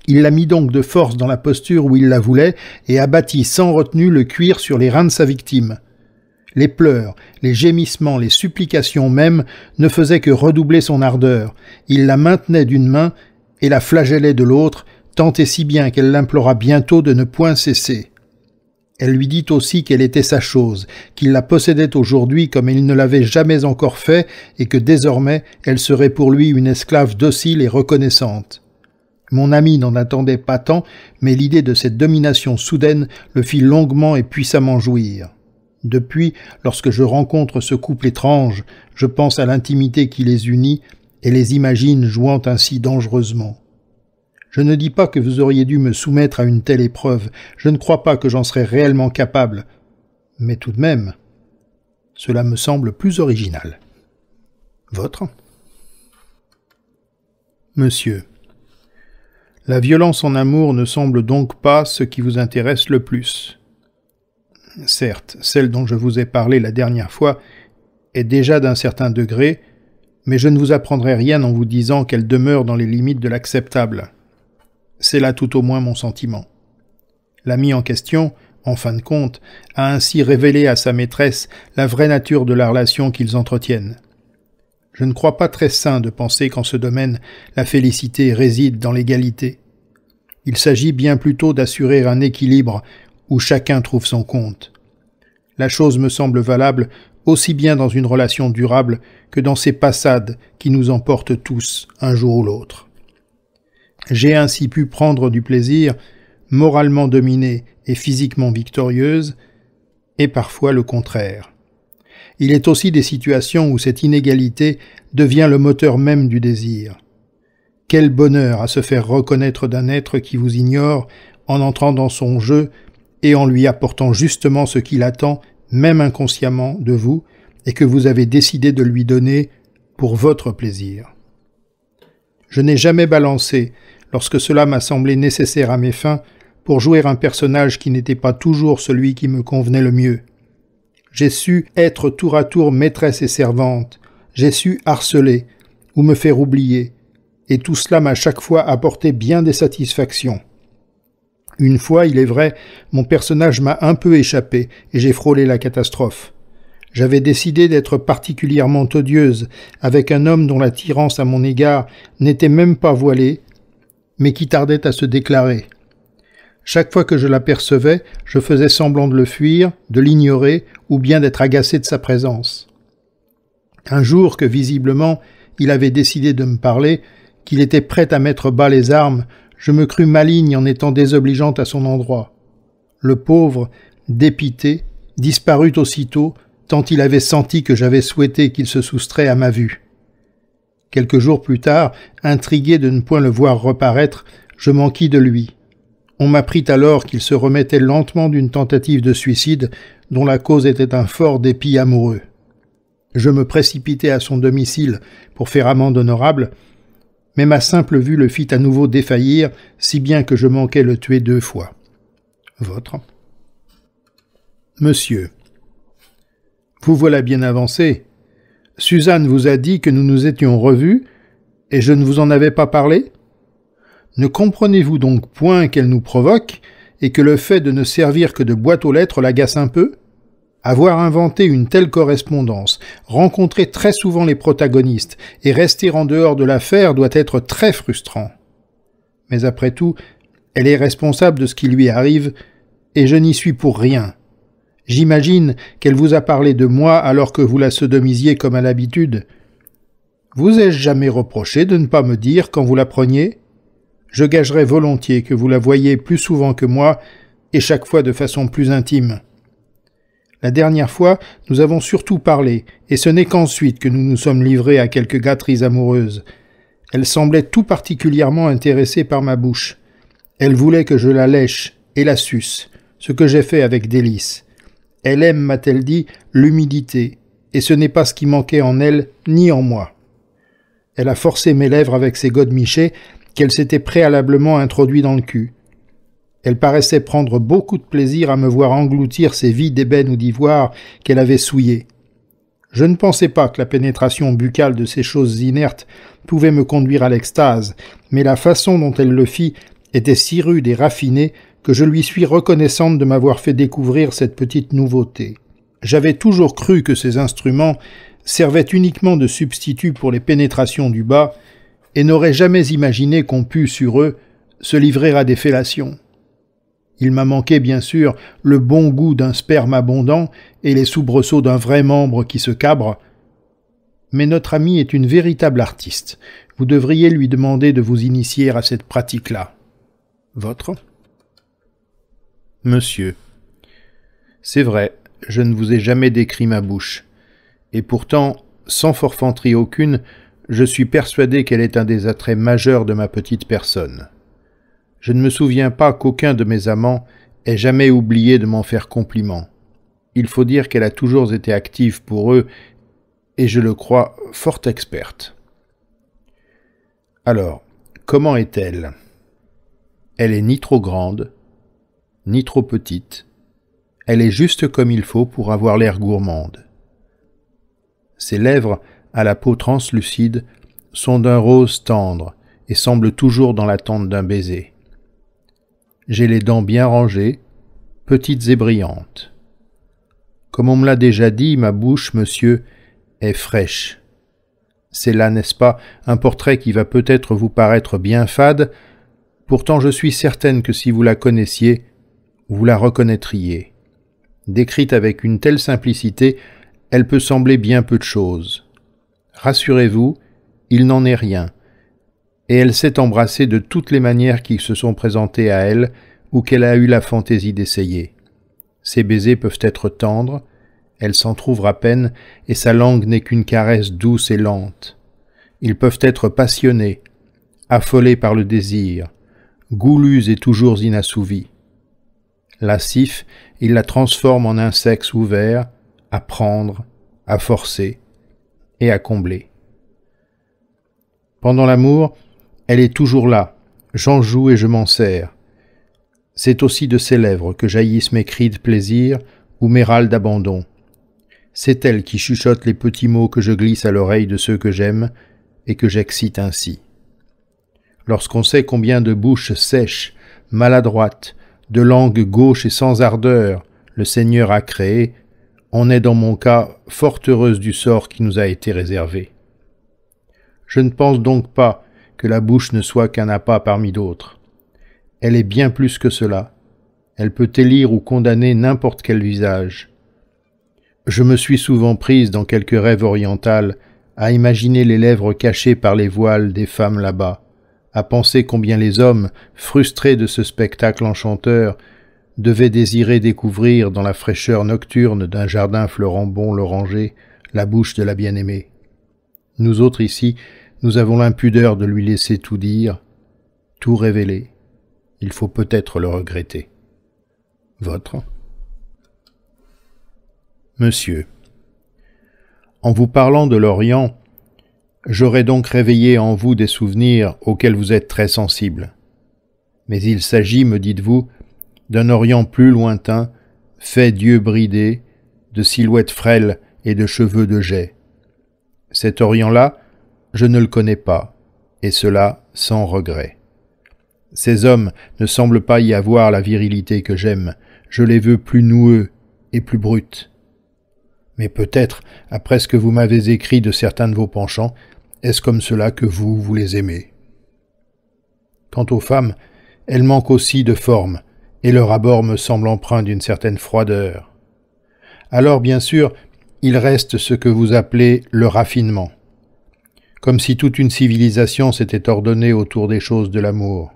Speaker 1: Il la mit donc de force dans la posture où il la voulait et abattit sans retenue le cuir sur les reins de sa victime. Les pleurs, les gémissements, les supplications même ne faisaient que redoubler son ardeur. Il la maintenait d'une main et la flagellait de l'autre, tant et si bien qu'elle l'implora bientôt de ne point cesser. Elle lui dit aussi qu'elle était sa chose, qu'il la possédait aujourd'hui comme il ne l'avait jamais encore fait, et que désormais elle serait pour lui une esclave docile et reconnaissante. Mon ami n'en attendait pas tant, mais l'idée de cette domination soudaine le fit longuement et puissamment jouir. Depuis, lorsque je rencontre ce couple étrange, je pense à l'intimité qui les unit et les imagine jouant ainsi dangereusement. Je ne dis pas que vous auriez dû me soumettre à une telle épreuve, je ne crois pas que j'en serais réellement capable. Mais tout de même, cela me semble plus original. Votre Monsieur, la violence en amour ne semble donc pas ce qui vous intéresse le plus. Certes, celle dont je vous ai parlé la dernière fois est déjà d'un certain degré, mais je ne vous apprendrai rien en vous disant qu'elle demeure dans les limites de l'acceptable. C'est là tout au moins mon sentiment. L'ami en question, en fin de compte, a ainsi révélé à sa maîtresse la vraie nature de la relation qu'ils entretiennent. Je ne crois pas très sain de penser qu'en ce domaine la félicité réside dans l'égalité. Il s'agit bien plutôt d'assurer un équilibre où chacun trouve son compte. La chose me semble valable aussi bien dans une relation durable que dans ces passades qui nous emportent tous un jour ou l'autre. J'ai ainsi pu prendre du plaisir, moralement dominée et physiquement victorieuse, et parfois le contraire. Il est aussi des situations où cette inégalité devient le moteur même du désir. Quel bonheur à se faire reconnaître d'un être qui vous ignore en entrant dans son jeu et en lui apportant justement ce qu'il attend, même inconsciemment, de vous, et que vous avez décidé de lui donner pour votre plaisir. Je n'ai jamais balancé, lorsque cela m'a semblé nécessaire à mes fins, pour jouer un personnage qui n'était pas toujours celui qui me convenait le mieux. J'ai su être tour à tour maîtresse et servante, j'ai su harceler, ou me faire oublier, et tout cela m'a chaque fois apporté bien des satisfactions. Une fois, il est vrai, mon personnage m'a un peu échappé, et j'ai frôlé la catastrophe. J'avais décidé d'être particulièrement odieuse avec un homme dont l'attirance à mon égard n'était même pas voilée, mais qui tardait à se déclarer. Chaque fois que je l'apercevais, je faisais semblant de le fuir, de l'ignorer, ou bien d'être agacé de sa présence. Un jour que, visiblement, il avait décidé de me parler, qu'il était prêt à mettre bas les armes, je me crus maligne en étant désobligeante à son endroit. Le pauvre, dépité, disparut aussitôt, tant il avait senti que j'avais souhaité qu'il se soustrait à ma vue. Quelques jours plus tard, intrigué de ne point le voir reparaître, je manquis de lui. On m'apprit alors qu'il se remettait lentement d'une tentative de suicide dont la cause était un fort dépit amoureux. Je me précipitai à son domicile pour faire amende honorable, mais ma simple vue le fit à nouveau défaillir, si bien que je manquai le tuer deux fois. Votre. Monsieur, vous voilà bien avancé. Suzanne vous a dit que nous nous étions revus, et je ne vous en avais pas parlé Ne comprenez-vous donc point qu'elle nous provoque, et que le fait de ne servir que de boîte aux lettres l'agace un peu avoir inventé une telle correspondance, rencontrer très souvent les protagonistes et rester en dehors de l'affaire doit être très frustrant. Mais après tout, elle est responsable de ce qui lui arrive, et je n'y suis pour rien. J'imagine qu'elle vous a parlé de moi alors que vous la sodomisiez comme à l'habitude. Vous ai-je jamais reproché de ne pas me dire quand vous la preniez Je gagerais volontiers que vous la voyez plus souvent que moi, et chaque fois de façon plus intime. La dernière fois, nous avons surtout parlé, et ce n'est qu'ensuite que nous nous sommes livrés à quelques gâteries amoureuses. Elle semblait tout particulièrement intéressée par ma bouche. Elle voulait que je la lèche et la suce, ce que j'ai fait avec délice. Elle aime, m'a-t-elle dit, l'humidité, et ce n'est pas ce qui manquait en elle ni en moi. Elle a forcé mes lèvres avec ses godemichés qu'elle s'était préalablement introduit dans le cul. Elle paraissait prendre beaucoup de plaisir à me voir engloutir ces vies d'ébène ou d'ivoire qu'elle avait souillées. Je ne pensais pas que la pénétration buccale de ces choses inertes pouvait me conduire à l'extase, mais la façon dont elle le fit était si rude et raffinée que je lui suis reconnaissante de m'avoir fait découvrir cette petite nouveauté. J'avais toujours cru que ces instruments servaient uniquement de substitut pour les pénétrations du bas, et n'aurais jamais imaginé qu'on pût, sur eux, se livrer à des fellations. Il m'a manqué, bien sûr, le bon goût d'un sperme abondant et les soubresauts d'un vrai membre qui se cabre, mais notre ami est une véritable artiste. Vous devriez lui demander de vous initier à cette pratique-là. Votre Monsieur. C'est vrai, je ne vous ai jamais décrit ma bouche. Et pourtant, sans forfanterie aucune, je suis persuadé qu'elle est un des attraits majeurs de ma petite personne. Je ne me souviens pas qu'aucun de mes amants ait jamais oublié de m'en faire compliment. Il faut dire qu'elle a toujours été active pour eux, et je le crois fort experte. Alors, comment est-elle Elle est ni trop grande, ni trop petite. Elle est juste comme il faut pour avoir l'air gourmande. Ses lèvres, à la peau translucide, sont d'un rose tendre et semblent toujours dans l'attente d'un baiser. J'ai les dents bien rangées, petites et brillantes. Comme on me l'a déjà dit, ma bouche, monsieur, est fraîche. C'est là, n'est-ce pas, un portrait qui va peut-être vous paraître bien fade, pourtant je suis certaine que si vous la connaissiez, vous la reconnaîtriez. Décrite avec une telle simplicité, elle peut sembler bien peu de choses. Rassurez-vous, il n'en est rien, et elle s'est embrassée de toutes les manières qui se sont présentées à elle ou qu'elle a eu la fantaisie d'essayer. Ses baisers peuvent être tendres, elle s'en trouve à peine, et sa langue n'est qu'une caresse douce et lente. Ils peuvent être passionnés, affolés par le désir, goulus et toujours inassouvis. Lassif, il la transforme en un sexe ouvert à prendre, à forcer et à combler. Pendant l'amour, elle est toujours là, j'en joue et je m'en sers. C'est aussi de ses lèvres que jaillissent mes cris de plaisir ou mes râles d'abandon. C'est elle qui chuchote les petits mots que je glisse à l'oreille de ceux que j'aime et que j'excite ainsi. Lorsqu'on sait combien de bouches sèches, maladroites, de langue gauche et sans ardeur, le Seigneur a créé, on est dans mon cas fort heureuse du sort qui nous a été réservé. Je ne pense donc pas que la bouche ne soit qu'un appât parmi d'autres. Elle est bien plus que cela. Elle peut élire ou condamner n'importe quel visage. Je me suis souvent prise dans quelques rêves oriental à imaginer les lèvres cachées par les voiles des femmes là-bas, à penser combien les hommes, frustrés de ce spectacle enchanteur, devaient désirer découvrir dans la fraîcheur nocturne d'un jardin fleurant bon l'oranger la bouche de la bien-aimée. Nous autres ici, nous avons l'impudeur de lui laisser tout dire, tout révéler. Il faut peut-être le regretter. Votre Monsieur, en vous parlant de l'Orient, J'aurai donc réveillé en vous des souvenirs auxquels vous êtes très sensibles. Mais il s'agit, me dites-vous, d'un Orient plus lointain, fait d'yeux bridés, de silhouettes frêles et de cheveux de jet. Cet Orient-là, je ne le connais pas, et cela sans regret. Ces hommes ne semblent pas y avoir la virilité que j'aime, je les veux plus noueux et plus bruts. Mais peut-être, après ce que vous m'avez écrit de certains de vos penchants, est-ce comme cela que vous, vous les aimez Quant aux femmes, elles manquent aussi de forme, et leur abord me semble empreint d'une certaine froideur. Alors, bien sûr, il reste ce que vous appelez le raffinement, comme si toute une civilisation s'était ordonnée autour des choses de l'amour.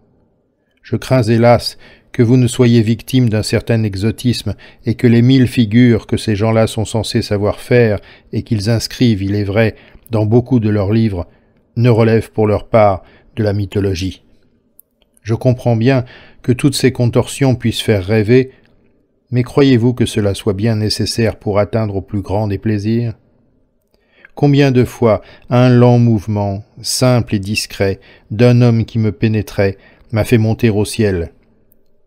Speaker 1: Je crains, hélas, que vous ne soyez victime d'un certain exotisme et que les mille figures que ces gens-là sont censés savoir faire et qu'ils inscrivent, il est vrai, dans beaucoup de leurs livres, ne relèvent pour leur part de la mythologie. Je comprends bien que toutes ces contorsions puissent faire rêver, mais croyez-vous que cela soit bien nécessaire pour atteindre au plus grand des plaisirs Combien de fois un lent mouvement, simple et discret, d'un homme qui me pénétrait, m'a fait monter au ciel.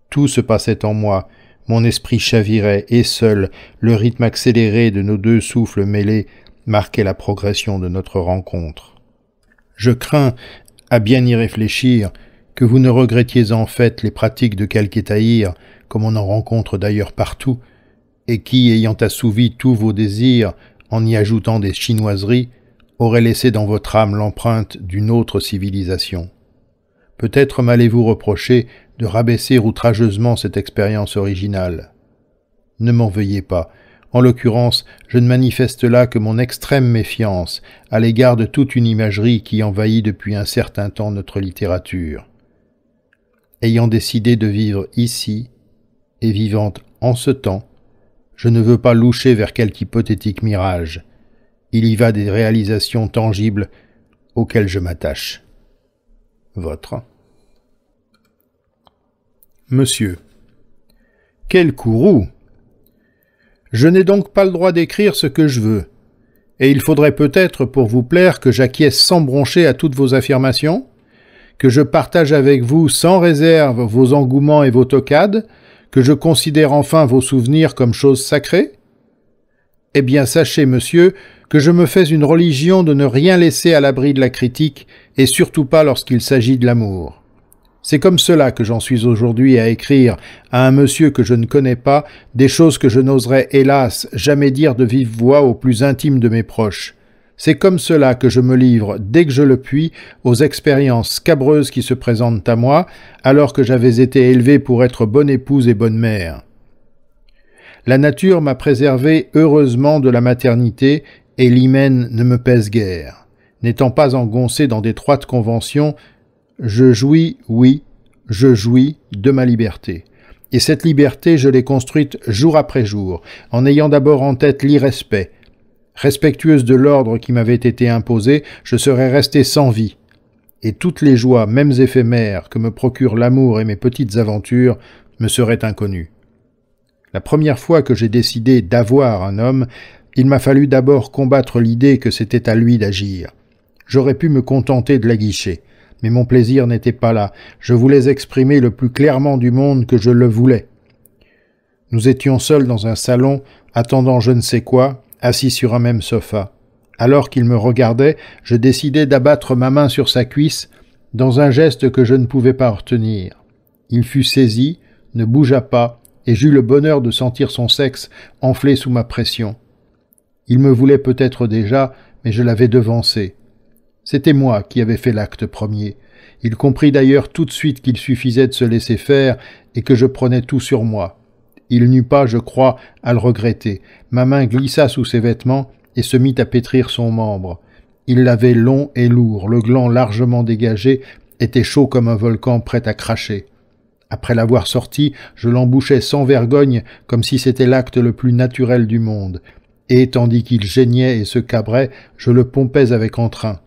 Speaker 1: Tout se passait en moi, mon esprit chavirait, et seul, le rythme accéléré de nos deux souffles mêlés marquait la progression de notre rencontre. Je crains, à bien y réfléchir, que vous ne regrettiez en fait les pratiques de taïr, comme on en rencontre d'ailleurs partout, et qui, ayant assouvi tous vos désirs en y ajoutant des chinoiseries, auraient laissé dans votre âme l'empreinte d'une autre civilisation. Peut-être m'allez-vous reprocher de rabaisser outrageusement cette expérience originale. Ne m'en veuillez pas, en l'occurrence, je ne manifeste là que mon extrême méfiance à l'égard de toute une imagerie qui envahit depuis un certain temps notre littérature. Ayant décidé de vivre ici, et vivante en ce temps, je ne veux pas loucher vers quelque hypothétique mirage. Il y va des réalisations tangibles auxquelles je m'attache. Votre. Monsieur. Quel courroux je n'ai donc pas le droit d'écrire ce que je veux. Et il faudrait peut-être, pour vous plaire, que j'acquiesce sans broncher à toutes vos affirmations, que je partage avec vous sans réserve vos engouements et vos tocades, que je considère enfin vos souvenirs comme choses sacrées Eh bien, sachez, monsieur, que je me fais une religion de ne rien laisser à l'abri de la critique, et surtout pas lorsqu'il s'agit de l'amour. C'est comme cela que j'en suis aujourd'hui à écrire à un monsieur que je ne connais pas des choses que je n'oserais, hélas, jamais dire de vive voix aux plus intimes de mes proches. C'est comme cela que je me livre, dès que je le puis, aux expériences cabreuses qui se présentent à moi, alors que j'avais été élevé pour être bonne épouse et bonne mère. La nature m'a préservé heureusement de la maternité, et l'hymen ne me pèse guère. N'étant pas engoncé dans d'étroites conventions, je jouis, oui, je jouis de ma liberté. Et cette liberté, je l'ai construite jour après jour, en ayant d'abord en tête l'irrespect. Respectueuse de l'ordre qui m'avait été imposé, je serais resté sans vie. Et toutes les joies, même éphémères, que me procurent l'amour et mes petites aventures, me seraient inconnues. La première fois que j'ai décidé d'avoir un homme, il m'a fallu d'abord combattre l'idée que c'était à lui d'agir. J'aurais pu me contenter de la guicher mais mon plaisir n'était pas là. Je voulais exprimer le plus clairement du monde que je le voulais. Nous étions seuls dans un salon, attendant je ne sais quoi, assis sur un même sofa. Alors qu'il me regardait, je décidai d'abattre ma main sur sa cuisse, dans un geste que je ne pouvais pas retenir. Il fut saisi, ne bougea pas, et j'eus le bonheur de sentir son sexe enflé sous ma pression. Il me voulait peut-être déjà, mais je l'avais devancé. C'était moi qui avais fait l'acte premier. Il comprit d'ailleurs tout de suite qu'il suffisait de se laisser faire et que je prenais tout sur moi. Il n'eut pas, je crois, à le regretter. Ma main glissa sous ses vêtements et se mit à pétrir son membre. Il l'avait long et lourd, le gland largement dégagé était chaud comme un volcan prêt à cracher. Après l'avoir sorti, je l'embouchais sans vergogne, comme si c'était l'acte le plus naturel du monde. Et tandis qu'il geignait et se cabrait, je le pompais avec entrain.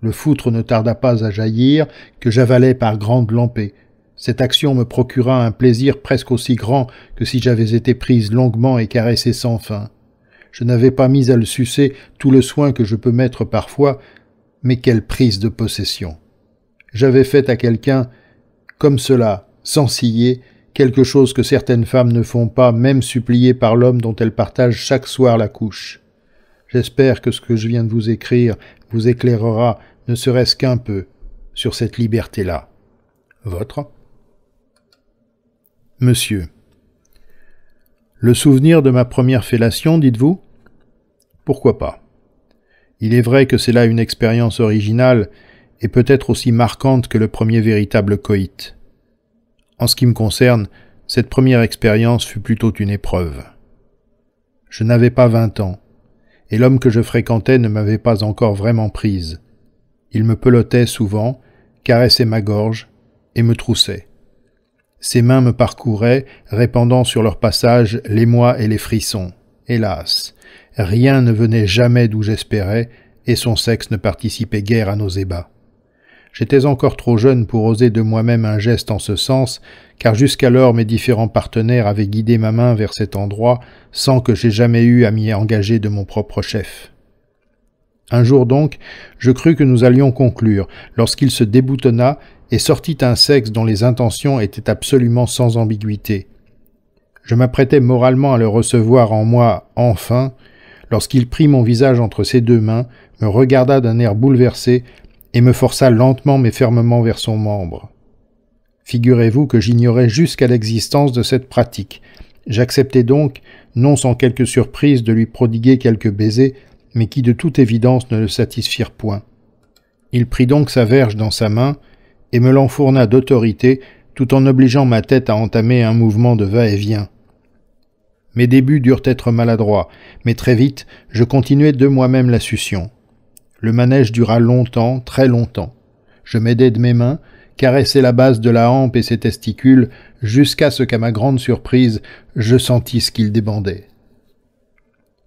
Speaker 1: Le foutre ne tarda pas à jaillir, que j'avalais par grande lampée. Cette action me procura un plaisir presque aussi grand que si j'avais été prise longuement et caressée sans fin. Je n'avais pas mis à le sucer tout le soin que je peux mettre parfois, mais quelle prise de possession. J'avais fait à quelqu'un, comme cela, sans ciller, quelque chose que certaines femmes ne font pas, même suppliées par l'homme dont elles partagent chaque soir la couche. J'espère que ce que je viens de vous écrire vous éclairera, ne serait-ce qu'un peu, sur cette liberté-là. Votre Monsieur. Le souvenir de ma première fellation, dites-vous Pourquoi pas Il est vrai que c'est là une expérience originale et peut-être aussi marquante que le premier véritable coït. En ce qui me concerne, cette première expérience fut plutôt une épreuve. Je n'avais pas vingt ans, et l'homme que je fréquentais ne m'avait pas encore vraiment prise. Il me pelotait souvent, caressait ma gorge et me troussait. Ses mains me parcouraient, répandant sur leur passage l'émoi et les frissons. Hélas, rien ne venait jamais d'où j'espérais, et son sexe ne participait guère à nos ébats. J'étais encore trop jeune pour oser de moi-même un geste en ce sens, car jusqu'alors mes différents partenaires avaient guidé ma main vers cet endroit sans que j'aie jamais eu à m'y engager de mon propre chef. Un jour donc, je crus que nous allions conclure, lorsqu'il se déboutonna et sortit un sexe dont les intentions étaient absolument sans ambiguïté. Je m'apprêtais moralement à le recevoir en moi enfin, lorsqu'il prit mon visage entre ses deux mains, me regarda d'un air bouleversé, et me força lentement mais fermement vers son membre. Figurez-vous que j'ignorais jusqu'à l'existence de cette pratique. J'acceptai donc, non sans quelque surprise, de lui prodiguer quelques baisers, mais qui de toute évidence ne le satisfirent point. Il prit donc sa verge dans sa main et me l'enfourna d'autorité tout en obligeant ma tête à entamer un mouvement de va-et-vient. Mes débuts durent être maladroits, mais très vite je continuai de moi-même la succion. Le manège dura longtemps, très longtemps. Je m'aidai de mes mains, caressai la base de la hampe et ses testicules, jusqu'à ce qu'à ma grande surprise, je sentisse qu'il débandait.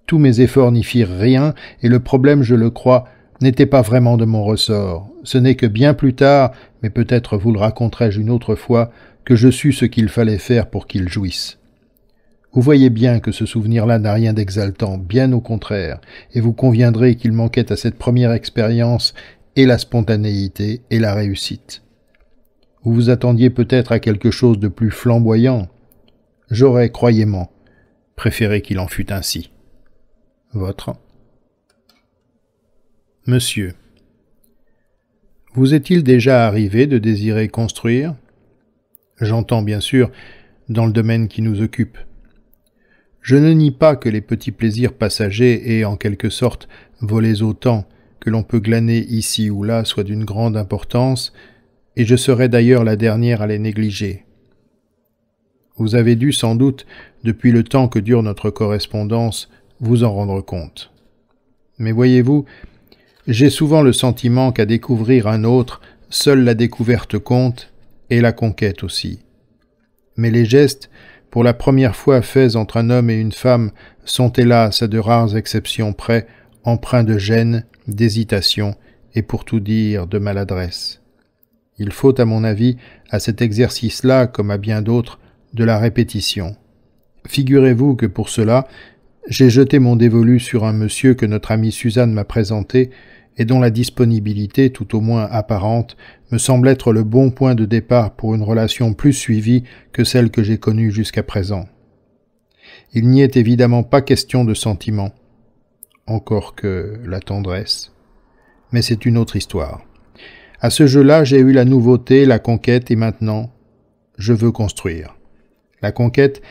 Speaker 1: Tous mes efforts n'y firent rien, et le problème, je le crois, n'était pas vraiment de mon ressort. Ce n'est que bien plus tard, mais peut-être vous le raconterai-je une autre fois, que je sus ce qu'il fallait faire pour qu'il jouisse. Vous voyez bien que ce souvenir-là n'a rien d'exaltant, bien au contraire, et vous conviendrez qu'il manquait à cette première expérience et la spontanéité et la réussite. Vous vous attendiez peut-être à quelque chose de plus flamboyant. J'aurais, croyez-moi, préféré qu'il en fût ainsi. Votre Monsieur, vous est-il déjà arrivé de désirer construire J'entends bien sûr dans le domaine qui nous occupe je ne nie pas que les petits plaisirs passagers et, en quelque sorte, volés autant que l'on peut glaner ici ou là soient d'une grande importance, et je serai d'ailleurs la dernière à les négliger. Vous avez dû sans doute, depuis le temps que dure notre correspondance, vous en rendre compte. Mais voyez-vous, j'ai souvent le sentiment qu'à découvrir un autre, seule la découverte compte, et la conquête aussi. Mais les gestes, pour la première fois faits entre un homme et une femme, sont hélas, à de rares exceptions près, empreints de gêne, d'hésitation et pour tout dire de maladresse. Il faut, à mon avis, à cet exercice-là, comme à bien d'autres, de la répétition. Figurez-vous que pour cela, j'ai jeté mon dévolu sur un monsieur que notre amie Suzanne m'a présenté et dont la disponibilité, tout au moins apparente, me semble être le bon point de départ pour une relation plus suivie que celle que j'ai connue jusqu'à présent. Il n'y est évidemment pas question de sentiments, encore que la tendresse. Mais c'est une autre histoire. À ce jeu-là, j'ai eu la nouveauté, la conquête, et maintenant, je veux construire. La conquête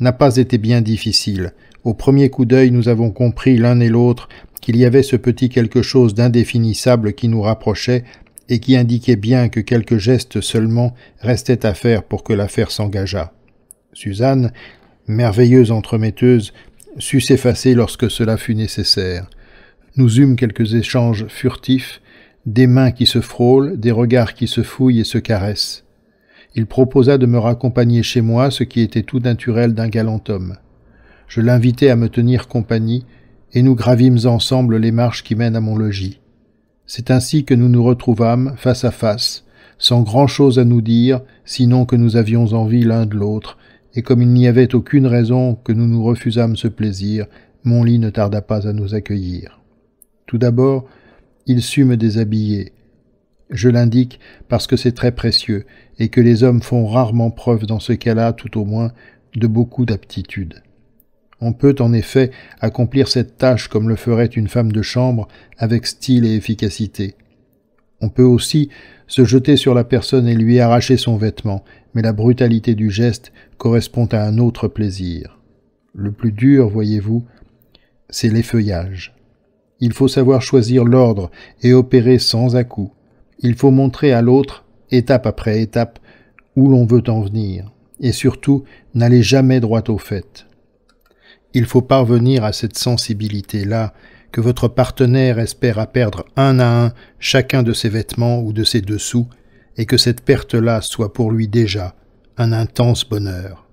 Speaker 1: n'a pas été bien difficile. Au premier coup d'œil, nous avons compris l'un et l'autre qu'il y avait ce petit quelque chose d'indéfinissable qui nous rapprochait et qui indiquait bien que quelques gestes seulement restaient à faire pour que l'affaire s'engageât. Suzanne, merveilleuse entremetteuse, sut s'effacer lorsque cela fut nécessaire. Nous eûmes quelques échanges furtifs, des mains qui se frôlent, des regards qui se fouillent et se caressent. Il proposa de me raccompagner chez moi, ce qui était tout naturel d'un galant homme. Je l'invitai à me tenir compagnie, et nous gravîmes ensemble les marches qui mènent à mon logis. C'est ainsi que nous nous retrouvâmes face à face, sans grand-chose à nous dire, sinon que nous avions envie l'un de l'autre, et comme il n'y avait aucune raison que nous nous refusâmes ce plaisir, mon lit ne tarda pas à nous accueillir. Tout d'abord, il sut me déshabiller. Je l'indique parce que c'est très précieux, et que les hommes font rarement preuve dans ce cas-là, tout au moins, de beaucoup d'aptitude. On peut en effet accomplir cette tâche comme le ferait une femme de chambre avec style et efficacité. On peut aussi se jeter sur la personne et lui arracher son vêtement, mais la brutalité du geste correspond à un autre plaisir. Le plus dur, voyez-vous, c'est l'effeuillage. Il faut savoir choisir l'ordre et opérer sans à-coup. Il faut montrer à l'autre, étape après étape, où l'on veut en venir, et surtout n'allez jamais droit au fait. Il faut parvenir à cette sensibilité-là que votre partenaire espère à perdre un à un chacun de ses vêtements ou de ses dessous, et que cette perte-là soit pour lui déjà un intense bonheur.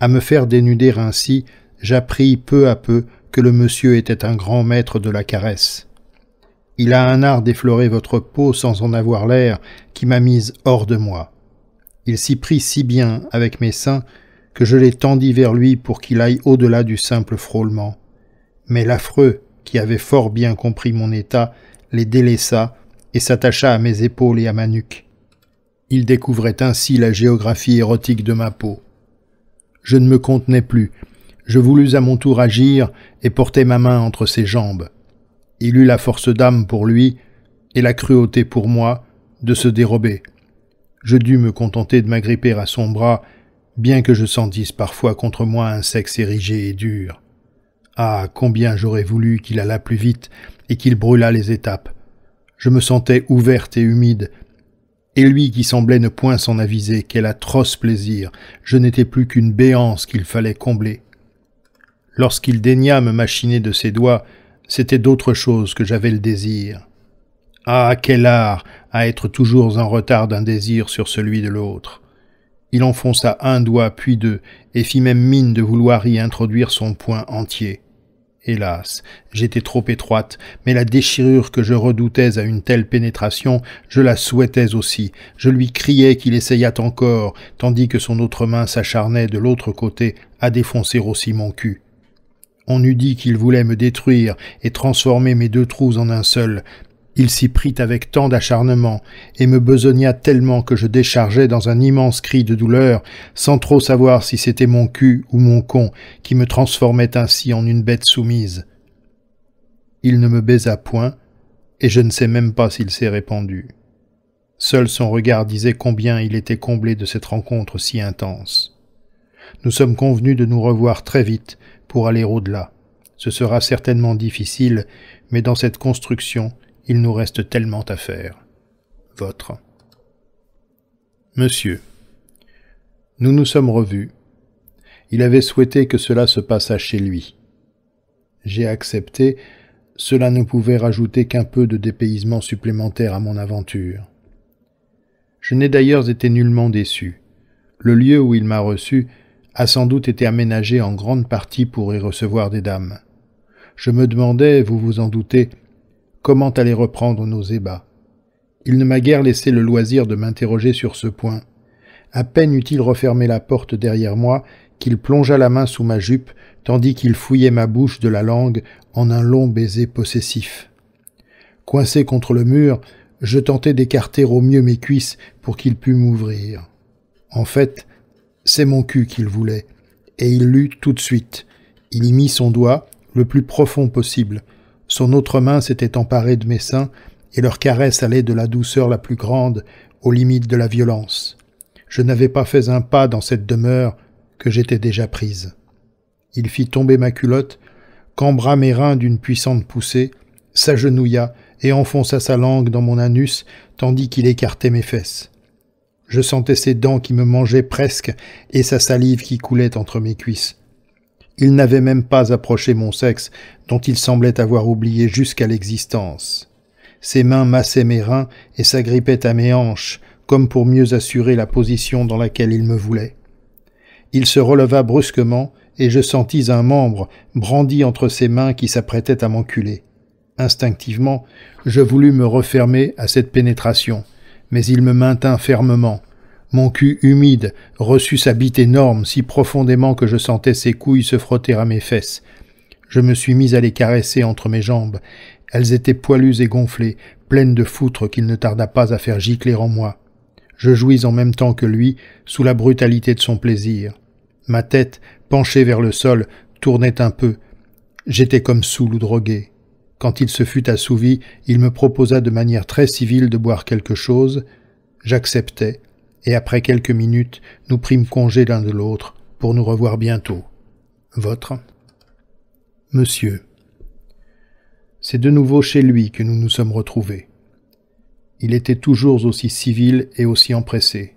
Speaker 1: À me faire dénuder ainsi, j'appris peu à peu que le monsieur était un grand maître de la caresse. Il a un art d'effleurer votre peau sans en avoir l'air, qui m'a mise hors de moi. Il s'y prit si bien avec mes seins que je les tendis vers lui pour qu'il aille au-delà du simple frôlement. Mais l'affreux, qui avait fort bien compris mon état, les délaissa et s'attacha à mes épaules et à ma nuque. Il découvrait ainsi la géographie érotique de ma peau. Je ne me contenais plus. Je voulus à mon tour agir et porter ma main entre ses jambes. Il eut la force d'âme pour lui et la cruauté pour moi de se dérober. Je dus me contenter de m'agripper à son bras bien que je sentisse parfois contre moi un sexe érigé et dur. Ah, combien j'aurais voulu qu'il allât plus vite et qu'il brûlât les étapes. Je me sentais ouverte et humide, et lui qui semblait ne point s'en aviser, quel atroce plaisir, je n'étais plus qu'une béance qu'il fallait combler. Lorsqu'il daigna me machiner de ses doigts, c'était d'autre chose que j'avais le désir. Ah, quel art à être toujours en retard d'un désir sur celui de l'autre. Il enfonça un doigt puis deux, et fit même mine de vouloir y introduire son poing entier. Hélas, j'étais trop étroite, mais la déchirure que je redoutais à une telle pénétration, je la souhaitais aussi. Je lui criais qu'il essayât encore, tandis que son autre main s'acharnait de l'autre côté à défoncer aussi mon cul. On eût dit qu'il voulait me détruire et transformer mes deux trous en un seul, il s'y prit avec tant d'acharnement, et me besogna tellement que je déchargeais dans un immense cri de douleur, sans trop savoir si c'était mon cul ou mon con qui me transformait ainsi en une bête soumise. Il ne me baisa point, et je ne sais même pas s'il s'est répandu. Seul son regard disait combien il était comblé de cette rencontre si intense. Nous sommes convenus de nous revoir très vite pour aller au-delà. Ce sera certainement difficile, mais dans cette construction, il nous reste tellement à faire. Votre. Monsieur, nous nous sommes revus. Il avait souhaité que cela se passât chez lui. J'ai accepté, cela ne pouvait rajouter qu'un peu de dépaysement supplémentaire à mon aventure. Je n'ai d'ailleurs été nullement déçu. Le lieu où il m'a reçu a sans doute été aménagé en grande partie pour y recevoir des dames. Je me demandais, vous vous en doutez, comment aller reprendre nos ébats. Il ne m'a guère laissé le loisir de m'interroger sur ce point. À peine eut-il refermé la porte derrière moi qu'il plongea la main sous ma jupe, tandis qu'il fouillait ma bouche de la langue en un long baiser possessif. Coincé contre le mur, je tentai d'écarter au mieux mes cuisses pour qu'il pût m'ouvrir. En fait, c'est mon cul qu'il voulait, et il lut tout de suite. Il y mit son doigt, le plus profond possible, son autre main s'était emparée de mes seins, et leur caresse allait de la douceur la plus grande aux limites de la violence. Je n'avais pas fait un pas dans cette demeure que j'étais déjà prise. Il fit tomber ma culotte, cambra mes reins d'une puissante poussée, s'agenouilla et enfonça sa langue dans mon anus tandis qu'il écartait mes fesses. Je sentais ses dents qui me mangeaient presque et sa salive qui coulait entre mes cuisses. Il n'avait même pas approché mon sexe, dont il semblait avoir oublié jusqu'à l'existence. Ses mains massaient mes reins et s'agrippaient à mes hanches, comme pour mieux assurer la position dans laquelle il me voulait. Il se releva brusquement, et je sentis un membre brandi entre ses mains qui s'apprêtait à m'enculer. Instinctivement, je voulus me refermer à cette pénétration, mais il me maintint fermement, mon cul humide reçut sa bite énorme si profondément que je sentais ses couilles se frotter à mes fesses. Je me suis mis à les caresser entre mes jambes. Elles étaient poilues et gonflées, pleines de foutre qu'il ne tarda pas à faire gicler en moi. Je jouis en même temps que lui, sous la brutalité de son plaisir. Ma tête, penchée vers le sol, tournait un peu. J'étais comme saoul ou drogué. Quand il se fut assouvi, il me proposa de manière très civile de boire quelque chose. J'acceptai, et après quelques minutes, nous prîmes congé l'un de l'autre pour nous revoir bientôt. Votre Monsieur. C'est de nouveau chez lui que nous nous sommes retrouvés. Il était toujours aussi civil et aussi empressé.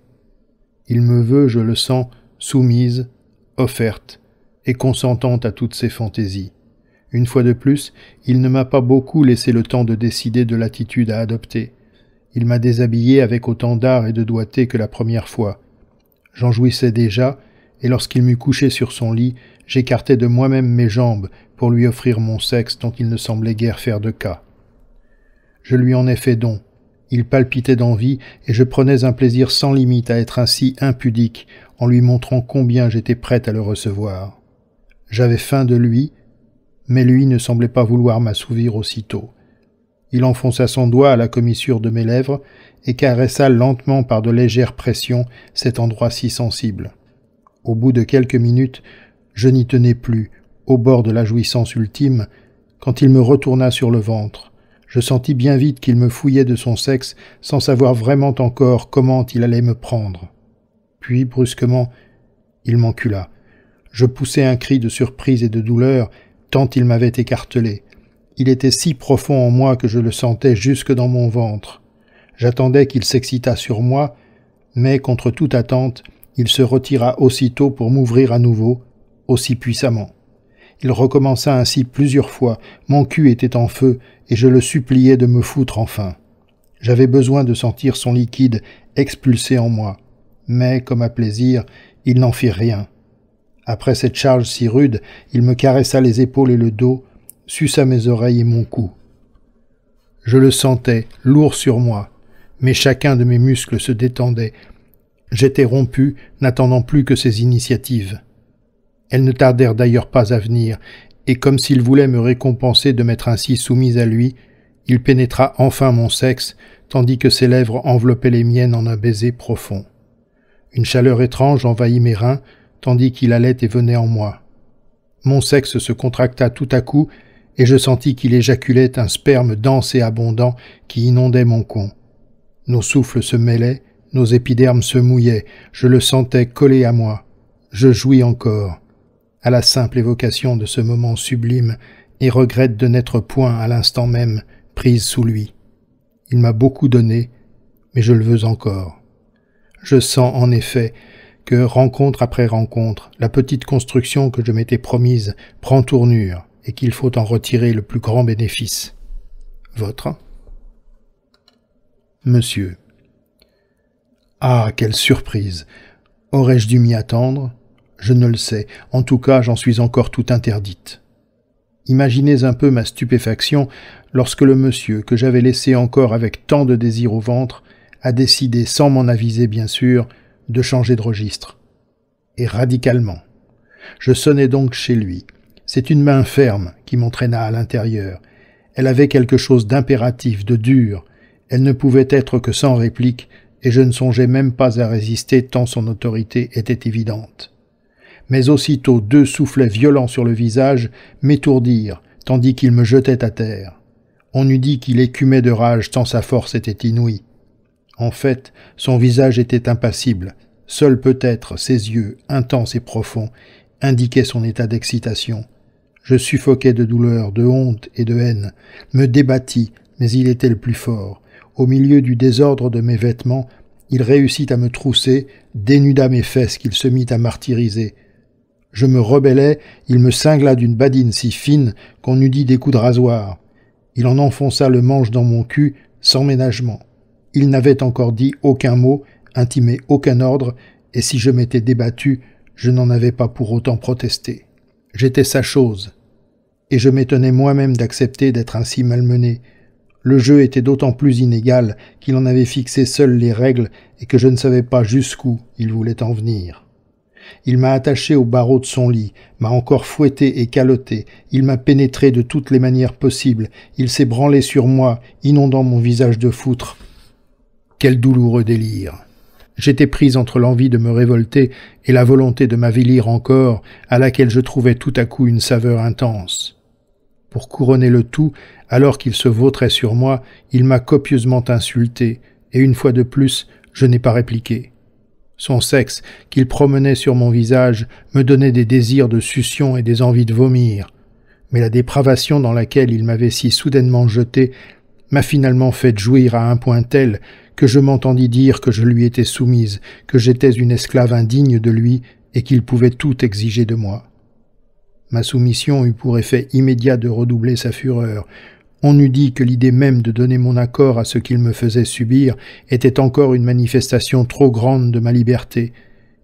Speaker 1: Il me veut, je le sens, soumise, offerte et consentante à toutes ses fantaisies. Une fois de plus, il ne m'a pas beaucoup laissé le temps de décider de l'attitude à adopter. Il m'a déshabillé avec autant d'art et de doigté que la première fois. J'en jouissais déjà, et lorsqu'il m'eut couché sur son lit, j'écartais de moi-même mes jambes pour lui offrir mon sexe dont il ne semblait guère faire de cas. Je lui en ai fait don. Il palpitait d'envie, et je prenais un plaisir sans limite à être ainsi impudique, en lui montrant combien j'étais prête à le recevoir. J'avais faim de lui, mais lui ne semblait pas vouloir m'assouvir aussitôt. Il enfonça son doigt à la commissure de mes lèvres et caressa lentement par de légères pressions cet endroit si sensible. Au bout de quelques minutes, je n'y tenais plus, au bord de la jouissance ultime, quand il me retourna sur le ventre. Je sentis bien vite qu'il me fouillait de son sexe sans savoir vraiment encore comment il allait me prendre. Puis, brusquement, il m'encula. Je poussai un cri de surprise et de douleur, tant il m'avait écartelé. Il était si profond en moi que je le sentais jusque dans mon ventre. J'attendais qu'il s'excitât sur moi, mais contre toute attente, il se retira aussitôt pour m'ouvrir à nouveau, aussi puissamment. Il recommença ainsi plusieurs fois, mon cul était en feu, et je le suppliais de me foutre enfin. J'avais besoin de sentir son liquide expulsé en moi, mais, comme à plaisir, il n'en fit rien. Après cette charge si rude, il me caressa les épaules et le dos, suça mes oreilles et mon cou. Je le sentais, lourd sur moi, mais chacun de mes muscles se détendait. J'étais rompu, n'attendant plus que ses initiatives. Elles ne tardèrent d'ailleurs pas à venir, et comme s'il voulait me récompenser de m'être ainsi soumise à lui, il pénétra enfin mon sexe, tandis que ses lèvres enveloppaient les miennes en un baiser profond. Une chaleur étrange envahit mes reins, tandis qu'il allait et venait en moi. Mon sexe se contracta tout à coup, et je sentis qu'il éjaculait un sperme dense et abondant qui inondait mon con. Nos souffles se mêlaient, nos épidermes se mouillaient, je le sentais collé à moi. Je jouis encore. À la simple évocation de ce moment sublime, et regrette de n'être point à l'instant même prise sous lui. Il m'a beaucoup donné, mais je le veux encore. Je sens en effet que, rencontre après rencontre, la petite construction que je m'étais promise prend tournure et qu'il faut en retirer le plus grand bénéfice. Votre Monsieur. Ah, quelle surprise Aurais-je dû m'y attendre Je ne le sais. En tout cas, j'en suis encore tout interdite. Imaginez un peu ma stupéfaction lorsque le monsieur, que j'avais laissé encore avec tant de désir au ventre, a décidé, sans m'en aviser bien sûr, de changer de registre. Et radicalement. Je sonnais donc chez lui, c'est une main ferme qui m'entraîna à l'intérieur. Elle avait quelque chose d'impératif, de dur. Elle ne pouvait être que sans réplique, et je ne songeais même pas à résister tant son autorité était évidente. Mais aussitôt deux soufflets violents sur le visage m'étourdirent, tandis qu'il me jetait à terre. On eût dit qu'il écumait de rage tant sa force était inouïe. En fait, son visage était impassible. Seuls peut-être ses yeux, intenses et profonds, indiquaient son état d'excitation. Je suffoquais de douleur, de honte et de haine, me débattis, mais il était le plus fort. Au milieu du désordre de mes vêtements, il réussit à me trousser, dénuda mes fesses qu'il se mit à martyriser. Je me rebellais, il me cingla d'une badine si fine qu'on eût dit des coups de rasoir. Il en enfonça le manche dans mon cul, sans ménagement. Il n'avait encore dit aucun mot, intimé aucun ordre, et si je m'étais débattu, je n'en avais pas pour autant protesté j'étais sa chose, et je m'étonnais moi-même d'accepter d'être ainsi malmené. Le jeu était d'autant plus inégal qu'il en avait fixé seul les règles et que je ne savais pas jusqu'où il voulait en venir. Il m'a attaché au barreau de son lit, m'a encore fouetté et caloté, il m'a pénétré de toutes les manières possibles, il s'est branlé sur moi, inondant mon visage de foutre. Quel douloureux délire. J'étais prise entre l'envie de me révolter et la volonté de m'avilir encore, à laquelle je trouvais tout à coup une saveur intense. Pour couronner le tout, alors qu'il se vautrait sur moi, il m'a copieusement insulté, et une fois de plus, je n'ai pas répliqué. Son sexe, qu'il promenait sur mon visage, me donnait des désirs de succion et des envies de vomir. Mais la dépravation dans laquelle il m'avait si soudainement jeté m'a finalement fait jouir à un point tel que je m'entendis dire que je lui étais soumise, que j'étais une esclave indigne de lui et qu'il pouvait tout exiger de moi. Ma soumission eut pour effet immédiat de redoubler sa fureur. On eût dit que l'idée même de donner mon accord à ce qu'il me faisait subir était encore une manifestation trop grande de ma liberté.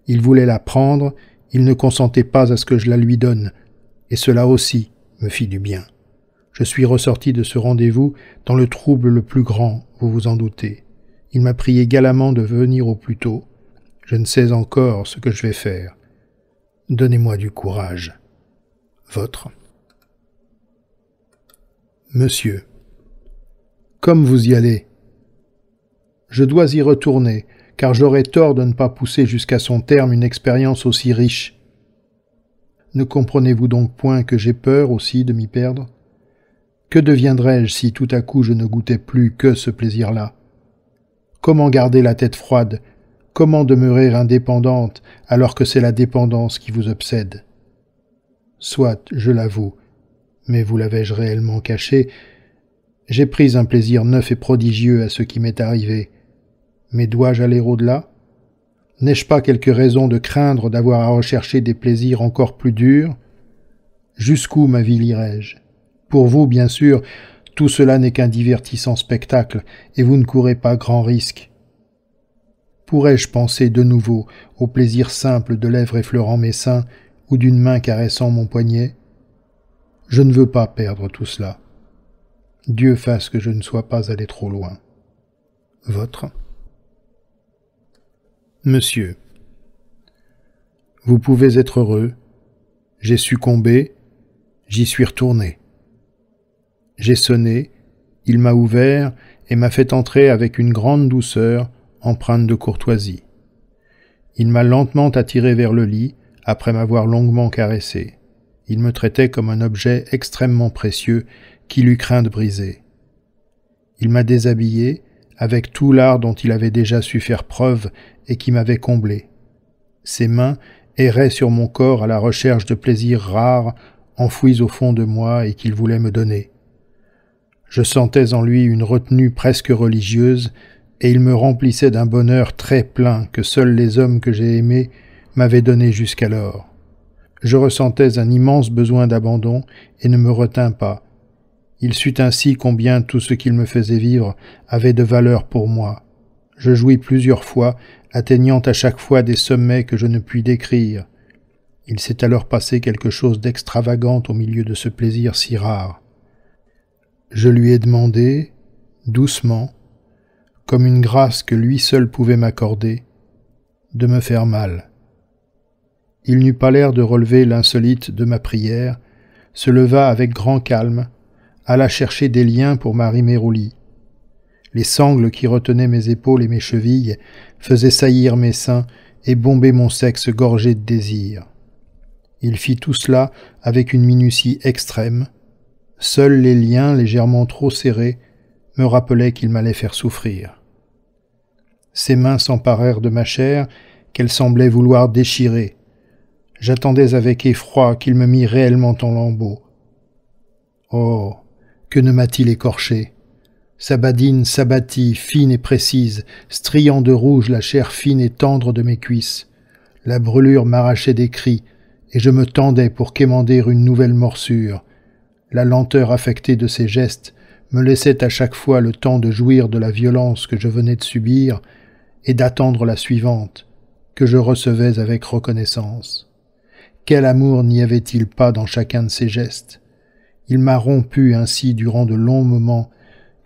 Speaker 1: Il voulait la prendre, il ne consentait pas à ce que je la lui donne, et cela aussi me fit du bien. Je suis ressorti de ce rendez-vous dans le trouble le plus grand, vous vous en doutez. Il m'a prié galamment de venir au plus tôt. Je ne sais encore ce que je vais faire. Donnez-moi du courage. Votre. Monsieur. Comme vous y allez. Je dois y retourner, car j'aurais tort de ne pas pousser jusqu'à son terme une expérience aussi riche. Ne comprenez-vous donc point que j'ai peur aussi de m'y perdre que deviendrais-je si tout à coup je ne goûtais plus que ce plaisir-là Comment garder la tête froide Comment demeurer indépendante alors que c'est la dépendance qui vous obsède Soit, je l'avoue, mais vous l'avais-je réellement caché, j'ai pris un plaisir neuf et prodigieux à ce qui m'est arrivé. Mais dois-je aller au-delà N'ai-je pas quelque raison de craindre d'avoir à rechercher des plaisirs encore plus durs Jusqu'où ma vie je pour vous, bien sûr, tout cela n'est qu'un divertissant spectacle, et vous ne courez pas grand risque. Pourrais-je penser de nouveau au plaisir simple de lèvres effleurant mes seins ou d'une main caressant mon poignet Je ne veux pas perdre tout cela. Dieu fasse que je ne sois pas allé trop loin. Votre Monsieur, vous pouvez être heureux. J'ai succombé, j'y suis retourné. J'ai sonné, il m'a ouvert et m'a fait entrer avec une grande douceur, empreinte de courtoisie. Il m'a lentement attiré vers le lit, après m'avoir longuement caressé. Il me traitait comme un objet extrêmement précieux qu'il eût craint de briser. Il m'a déshabillé, avec tout l'art dont il avait déjà su faire preuve et qui m'avait comblé. Ses mains erraient sur mon corps à la recherche de plaisirs rares enfouis au fond de moi et qu'il voulait me donner. Je sentais en lui une retenue presque religieuse, et il me remplissait d'un bonheur très plein que seuls les hommes que j'ai aimés m'avaient donné jusqu'alors. Je ressentais un immense besoin d'abandon et ne me retins pas. Il sut ainsi combien tout ce qu'il me faisait vivre avait de valeur pour moi. Je jouis plusieurs fois, atteignant à chaque fois des sommets que je ne puis décrire. Il s'est alors passé quelque chose d'extravagant au milieu de ce plaisir si rare. Je lui ai demandé, doucement, comme une grâce que lui seul pouvait m'accorder, de me faire mal. Il n'eut pas l'air de relever l'insolite de ma prière, se leva avec grand calme, alla chercher des liens pour Marie au Les sangles qui retenaient mes épaules et mes chevilles faisaient saillir mes seins et bombaient mon sexe gorgé de désir. Il fit tout cela avec une minutie extrême, Seuls les liens légèrement trop serrés me rappelaient qu'il m'allait faire souffrir. Ses mains s'emparèrent de ma chair, qu'elle semblait vouloir déchirer. J'attendais avec effroi qu'il me mit réellement en lambeaux. Oh, que ne m'a-t-il écorché Sa badine s'abattit, fine et précise, striant de rouge la chair fine et tendre de mes cuisses. La brûlure m'arrachait des cris, et je me tendais pour quémander une nouvelle morsure. La lenteur affectée de ses gestes me laissait à chaque fois le temps de jouir de la violence que je venais de subir et d'attendre la suivante, que je recevais avec reconnaissance. Quel amour n'y avait-il pas dans chacun de ses gestes Il m'a rompu ainsi durant de longs moments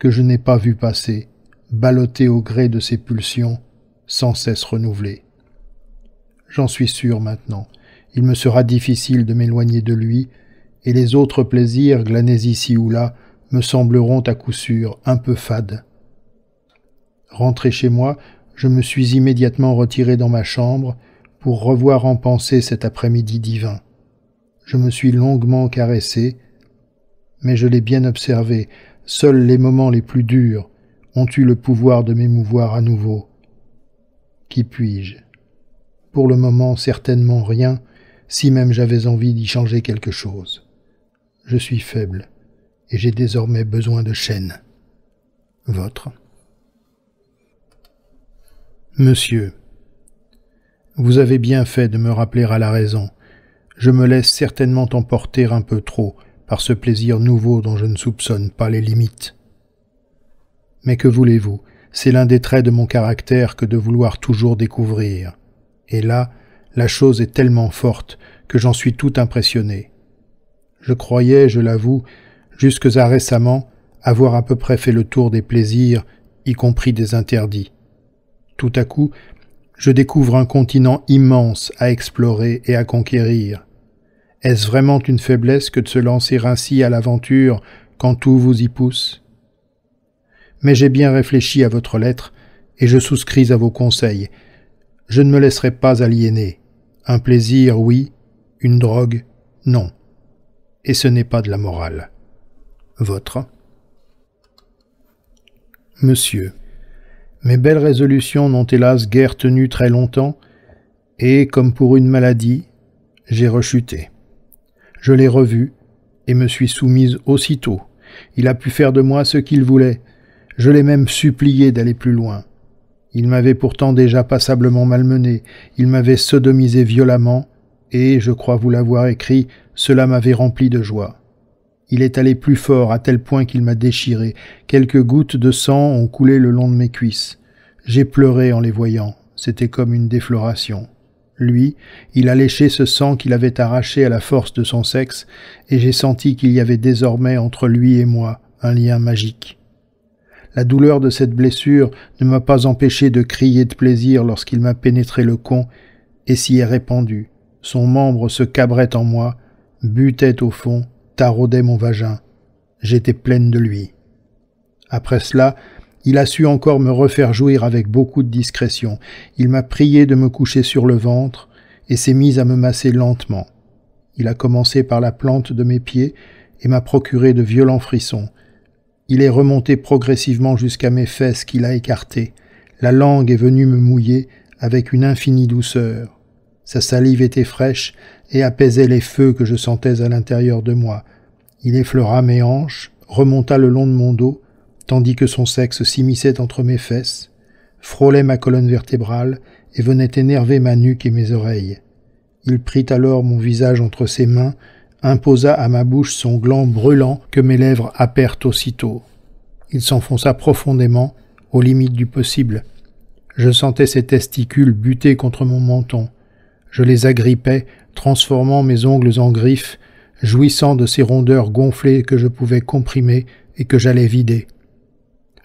Speaker 1: que je n'ai pas vu passer, ballotté au gré de ses pulsions, sans cesse renouvelées. J'en suis sûr maintenant. Il me sera difficile de m'éloigner de lui, et les autres plaisirs glanés ici ou là me sembleront à coup sûr un peu fades. Rentré chez moi, je me suis immédiatement retiré dans ma chambre pour revoir en pensée cet après-midi divin. Je me suis longuement caressé, mais je l'ai bien observé, seuls les moments les plus durs ont eu le pouvoir de m'émouvoir à nouveau. Qui puis-je Pour le moment certainement rien, si même j'avais envie d'y changer quelque chose je suis faible, et j'ai désormais besoin de chaînes. Votre. Monsieur, vous avez bien fait de me rappeler à la raison. Je me laisse certainement emporter un peu trop par ce plaisir nouveau dont je ne soupçonne pas les limites. Mais que voulez-vous C'est l'un des traits de mon caractère que de vouloir toujours découvrir. Et là, la chose est tellement forte que j'en suis tout impressionné. Je croyais, je l'avoue, jusque à récemment, avoir à peu près fait le tour des plaisirs, y compris des interdits. Tout à coup, je découvre un continent immense à explorer et à conquérir. Est-ce vraiment une faiblesse que de se lancer ainsi à l'aventure quand tout vous y pousse Mais j'ai bien réfléchi à votre lettre et je souscris à vos conseils. Je ne me laisserai pas aliéner. Un plaisir, oui, une drogue, non et ce n'est pas de la morale. Votre Monsieur, mes belles résolutions n'ont hélas guère tenu très longtemps, et, comme pour une maladie, j'ai rechuté. Je l'ai revu, et me suis soumise aussitôt. Il a pu faire de moi ce qu'il voulait. Je l'ai même supplié d'aller plus loin. Il m'avait pourtant déjà passablement malmené, il m'avait sodomisé violemment, et, je crois vous l'avoir écrit, cela m'avait rempli de joie. Il est allé plus fort à tel point qu'il m'a déchiré. Quelques gouttes de sang ont coulé le long de mes cuisses. J'ai pleuré en les voyant. C'était comme une défloration. Lui, il a léché ce sang qu'il avait arraché à la force de son sexe, et j'ai senti qu'il y avait désormais entre lui et moi un lien magique. La douleur de cette blessure ne m'a pas empêché de crier de plaisir lorsqu'il m'a pénétré le con et s'y est répandu. Son membre se cabrait en moi, butait au fond, taraudait mon vagin. J'étais pleine de lui. Après cela, il a su encore me refaire jouir avec beaucoup de discrétion. Il m'a prié de me coucher sur le ventre et s'est mis à me masser lentement. Il a commencé par la plante de mes pieds et m'a procuré de violents frissons. Il est remonté progressivement jusqu'à mes fesses qu'il a écartées. La langue est venue me mouiller avec une infinie douceur. Sa salive était fraîche et apaisait les feux que je sentais à l'intérieur de moi. Il effleura mes hanches, remonta le long de mon dos, tandis que son sexe s'immisçait entre mes fesses, frôlait ma colonne vertébrale et venait énerver ma nuque et mes oreilles. Il prit alors mon visage entre ses mains, imposa à ma bouche son gland brûlant que mes lèvres appèrent aussitôt. Il s'enfonça profondément, aux limites du possible. Je sentais ses testicules buter contre mon menton. Je les agrippais, transformant mes ongles en griffes, jouissant de ces rondeurs gonflées que je pouvais comprimer et que j'allais vider.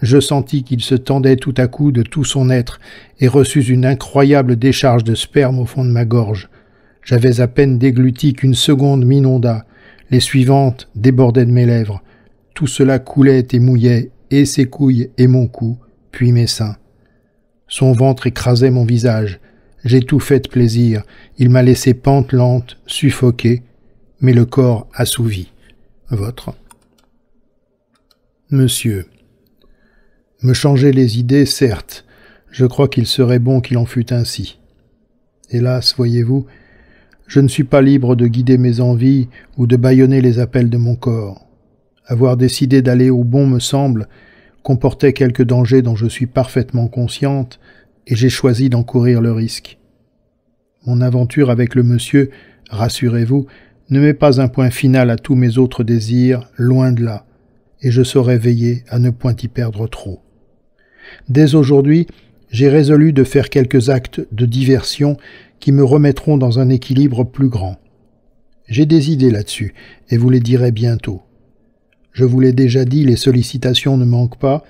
Speaker 1: Je sentis qu'il se tendait tout à coup de tout son être et reçus une incroyable décharge de sperme au fond de ma gorge. J'avais à peine dégluti qu'une seconde m'inonda. Les suivantes débordaient de mes lèvres. Tout cela coulait et mouillait, et ses couilles et mon cou, puis mes seins. Son ventre écrasait mon visage. J'ai tout fait plaisir, il m'a laissé lente, suffoquée, mais le corps assouvi. Votre. Monsieur. Me changer les idées, certes, je crois qu'il serait bon qu'il en fût ainsi. Hélas, voyez-vous, je ne suis pas libre de guider mes envies ou de bâillonner les appels de mon corps. Avoir décidé d'aller au bon me semble comportait quelques dangers dont je suis parfaitement consciente, et j'ai choisi d'en courir le risque. Mon aventure avec le monsieur, rassurez-vous, ne met pas un point final à tous mes autres désirs, loin de là, et je saurai veiller à ne point y perdre trop. Dès aujourd'hui, j'ai résolu de faire quelques actes de diversion qui me remettront dans un équilibre plus grand. J'ai des idées là-dessus, et vous les dirai bientôt. Je vous l'ai déjà dit, les sollicitations ne manquent pas,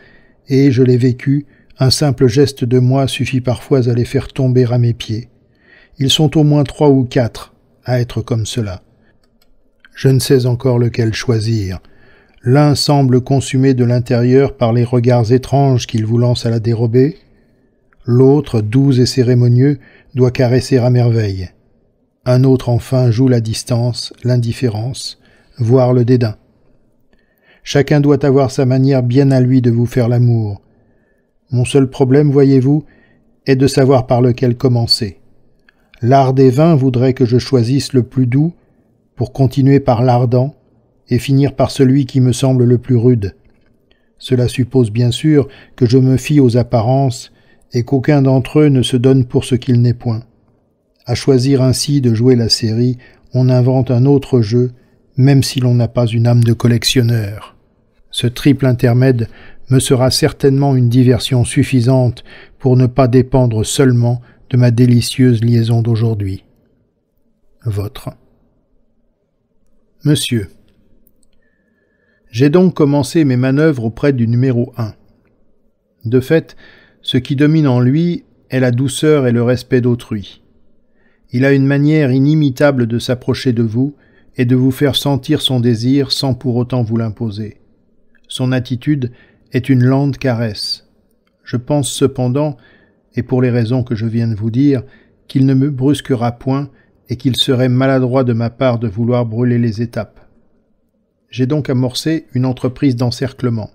Speaker 1: et je l'ai vécu, un simple geste de moi suffit parfois à les faire tomber à mes pieds. Ils sont au moins trois ou quatre à être comme cela. Je ne sais encore lequel choisir. L'un semble consumé de l'intérieur par les regards étranges qu'il vous lance à la dérobée. L'autre, doux et cérémonieux, doit caresser à merveille. Un autre enfin joue la distance, l'indifférence, voire le dédain. Chacun doit avoir sa manière bien à lui de vous faire l'amour, mon seul problème, voyez-vous, est de savoir par lequel commencer. L'art des vins voudrait que je choisisse le plus doux, pour continuer par l'ardent, et finir par celui qui me semble le plus rude. Cela suppose bien sûr que je me fie aux apparences, et qu'aucun d'entre eux ne se donne pour ce qu'il n'est point. À choisir ainsi de jouer la série, on invente un autre jeu, même si l'on n'a pas une âme de collectionneur. Ce triple intermède me sera certainement une diversion suffisante pour ne pas dépendre seulement de ma délicieuse liaison d'aujourd'hui. Votre. Monsieur. J'ai donc commencé mes manœuvres auprès du numéro 1. De fait, ce qui domine en lui est la douceur et le respect d'autrui. Il a une manière inimitable de s'approcher de vous et de vous faire sentir son désir sans pour autant vous l'imposer. Son attitude est une lente caresse. Je pense cependant, et pour les raisons que je viens de vous dire, qu'il ne me brusquera point et qu'il serait maladroit de ma part de vouloir brûler les étapes. J'ai donc amorcé une entreprise d'encerclement.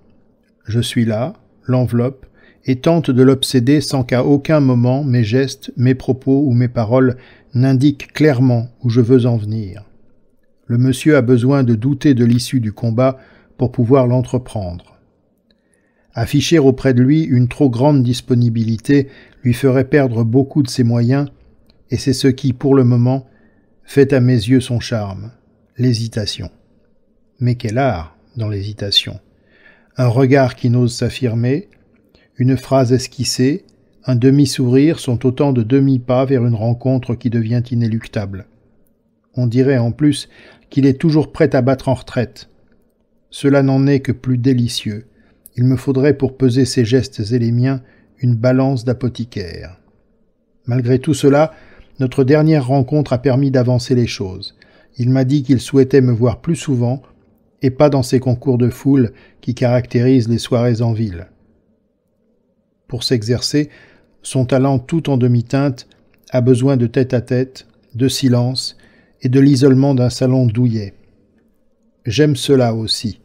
Speaker 1: Je suis là, l'enveloppe, et tente de l'obséder sans qu'à aucun moment mes gestes, mes propos ou mes paroles n'indiquent clairement où je veux en venir. Le monsieur a besoin de douter de l'issue du combat pour pouvoir l'entreprendre. Afficher auprès de lui une trop grande disponibilité lui ferait perdre beaucoup de ses moyens, et c'est ce qui, pour le moment, fait à mes yeux son charme, l'hésitation. Mais quel art dans l'hésitation Un regard qui n'ose s'affirmer, une phrase esquissée, un demi-sourire sont autant de demi-pas vers une rencontre qui devient inéluctable. On dirait en plus qu'il est toujours prêt à battre en retraite. Cela n'en est que plus délicieux il me faudrait pour peser ses gestes et les miens une balance d'apothicaire. Malgré tout cela, notre dernière rencontre a permis d'avancer les choses. Il m'a dit qu'il souhaitait me voir plus souvent, et pas dans ces concours de foule qui caractérisent les soirées en ville. Pour s'exercer, son talent tout en demi-teinte a besoin de tête-à-tête, de silence et de l'isolement d'un salon douillet. J'aime cela aussi,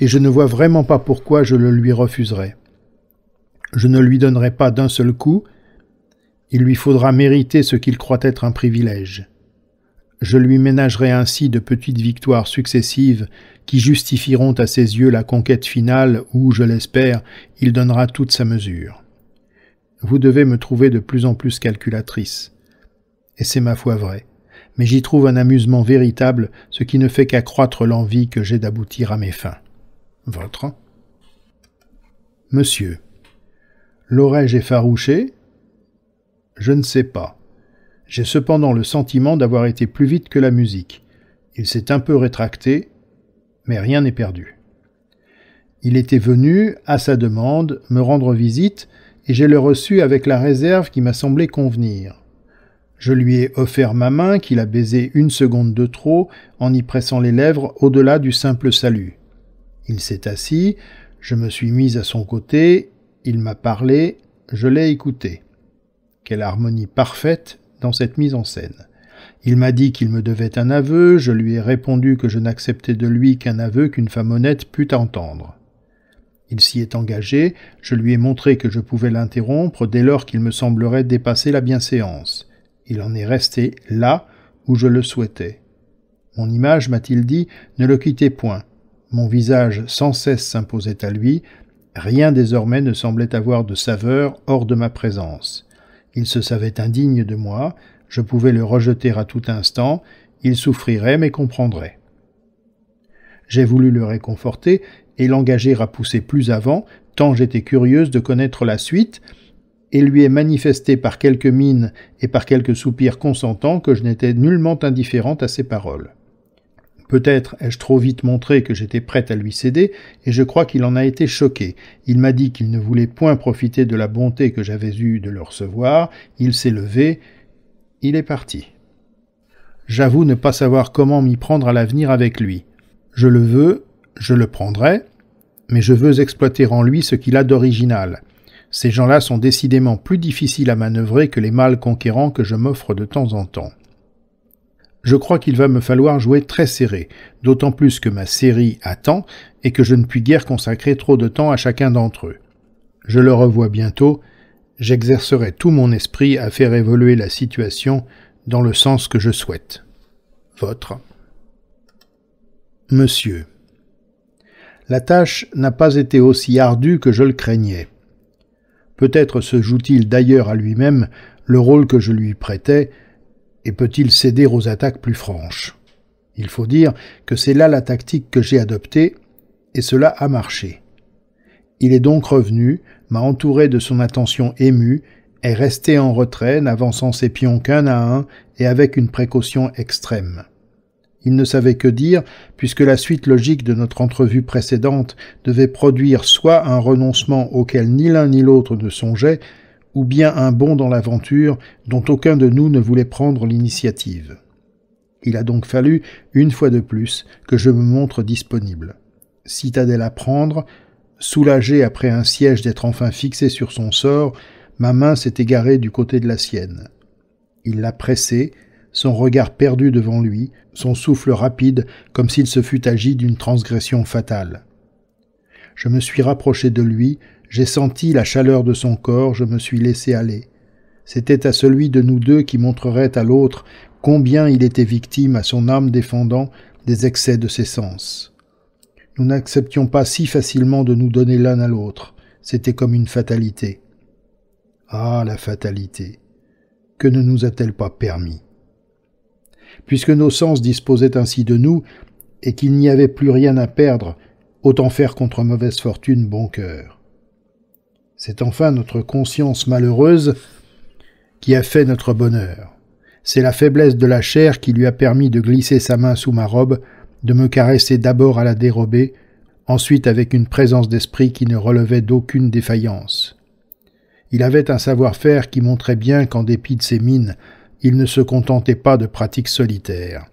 Speaker 1: et je ne vois vraiment pas pourquoi je le lui refuserais. Je ne lui donnerai pas d'un seul coup, il lui faudra mériter ce qu'il croit être un privilège. Je lui ménagerai ainsi de petites victoires successives qui justifieront à ses yeux la conquête finale où, je l'espère, il donnera toute sa mesure. Vous devez me trouver de plus en plus calculatrice. Et c'est ma foi vrai. Mais j'y trouve un amusement véritable, ce qui ne fait qu'accroître l'envie que j'ai d'aboutir à mes fins. Votre. Monsieur. L'aurais-je effarouché Je ne sais pas. J'ai cependant le sentiment d'avoir été plus vite que la musique. Il s'est un peu rétracté, mais rien n'est perdu. Il était venu, à sa demande, me rendre visite, et j'ai le reçu avec la réserve qui m'a semblé convenir. Je lui ai offert ma main, qu'il a baisée une seconde de trop, en y pressant les lèvres au-delà du simple salut. Il s'est assis, je me suis mise à son côté, il m'a parlé, je l'ai écouté. Quelle harmonie parfaite dans cette mise en scène. Il m'a dit qu'il me devait un aveu, je lui ai répondu que je n'acceptais de lui qu'un aveu qu'une femme honnête pût entendre. Il s'y est engagé, je lui ai montré que je pouvais l'interrompre dès lors qu'il me semblerait dépasser la bienséance. Il en est resté là où je le souhaitais. Mon image, m'a-t-il dit, ne le quittait point. Mon visage sans cesse s'imposait à lui, rien désormais ne semblait avoir de saveur hors de ma présence. Il se savait indigne de moi, je pouvais le rejeter à tout instant, il souffrirait mais comprendrait. J'ai voulu le réconforter et l'engager à pousser plus avant, tant j'étais curieuse de connaître la suite, et lui ai manifesté par quelques mines et par quelques soupirs consentants que je n'étais nullement indifférente à ses paroles. Peut-être ai-je trop vite montré que j'étais prête à lui céder, et je crois qu'il en a été choqué. Il m'a dit qu'il ne voulait point profiter de la bonté que j'avais eue de le recevoir, il s'est levé, il est parti. J'avoue ne pas savoir comment m'y prendre à l'avenir avec lui. Je le veux, je le prendrai, mais je veux exploiter en lui ce qu'il a d'original. Ces gens-là sont décidément plus difficiles à manœuvrer que les mâles conquérants que je m'offre de temps en temps je crois qu'il va me falloir jouer très serré, d'autant plus que ma série attend et que je ne puis guère consacrer trop de temps à chacun d'entre eux. Je le revois bientôt, j'exercerai tout mon esprit à faire évoluer la situation dans le sens que je souhaite. Votre Monsieur La tâche n'a pas été aussi ardue que je le craignais. Peut-être se joue-t-il d'ailleurs à lui-même le rôle que je lui prêtais, et peut-il céder aux attaques plus franches Il faut dire que c'est là la tactique que j'ai adoptée, et cela a marché. Il est donc revenu, m'a entouré de son attention émue, est resté en retrait, n'avançant ses pions qu'un à un et avec une précaution extrême. Il ne savait que dire, puisque la suite logique de notre entrevue précédente devait produire soit un renoncement auquel ni l'un ni l'autre ne songeait, ou bien un bond dans l'aventure dont aucun de nous ne voulait prendre l'initiative. Il a donc fallu, une fois de plus, que je me montre disponible. Citadelle à prendre, soulagé après un siège d'être enfin fixé sur son sort, ma main s'est égarée du côté de la sienne. Il l'a pressée, son regard perdu devant lui, son souffle rapide, comme s'il se fût agi d'une transgression fatale. Je me suis rapproché de lui, j'ai senti la chaleur de son corps, je me suis laissé aller. C'était à celui de nous deux qui montrerait à l'autre combien il était victime, à son âme défendant, des excès de ses sens. Nous n'acceptions pas si facilement de nous donner l'un à l'autre. C'était comme une fatalité. Ah, la fatalité. Que ne nous a-t-elle pas permis Puisque nos sens disposaient ainsi de nous, et qu'il n'y avait plus rien à perdre, autant faire contre mauvaise fortune bon cœur. C'est enfin notre conscience malheureuse qui a fait notre bonheur. C'est la faiblesse de la chair qui lui a permis de glisser sa main sous ma robe, de me caresser d'abord à la dérobée, ensuite avec une présence d'esprit qui ne relevait d'aucune défaillance. Il avait un savoir-faire qui montrait bien qu'en dépit de ses mines, il ne se contentait pas de pratiques solitaires.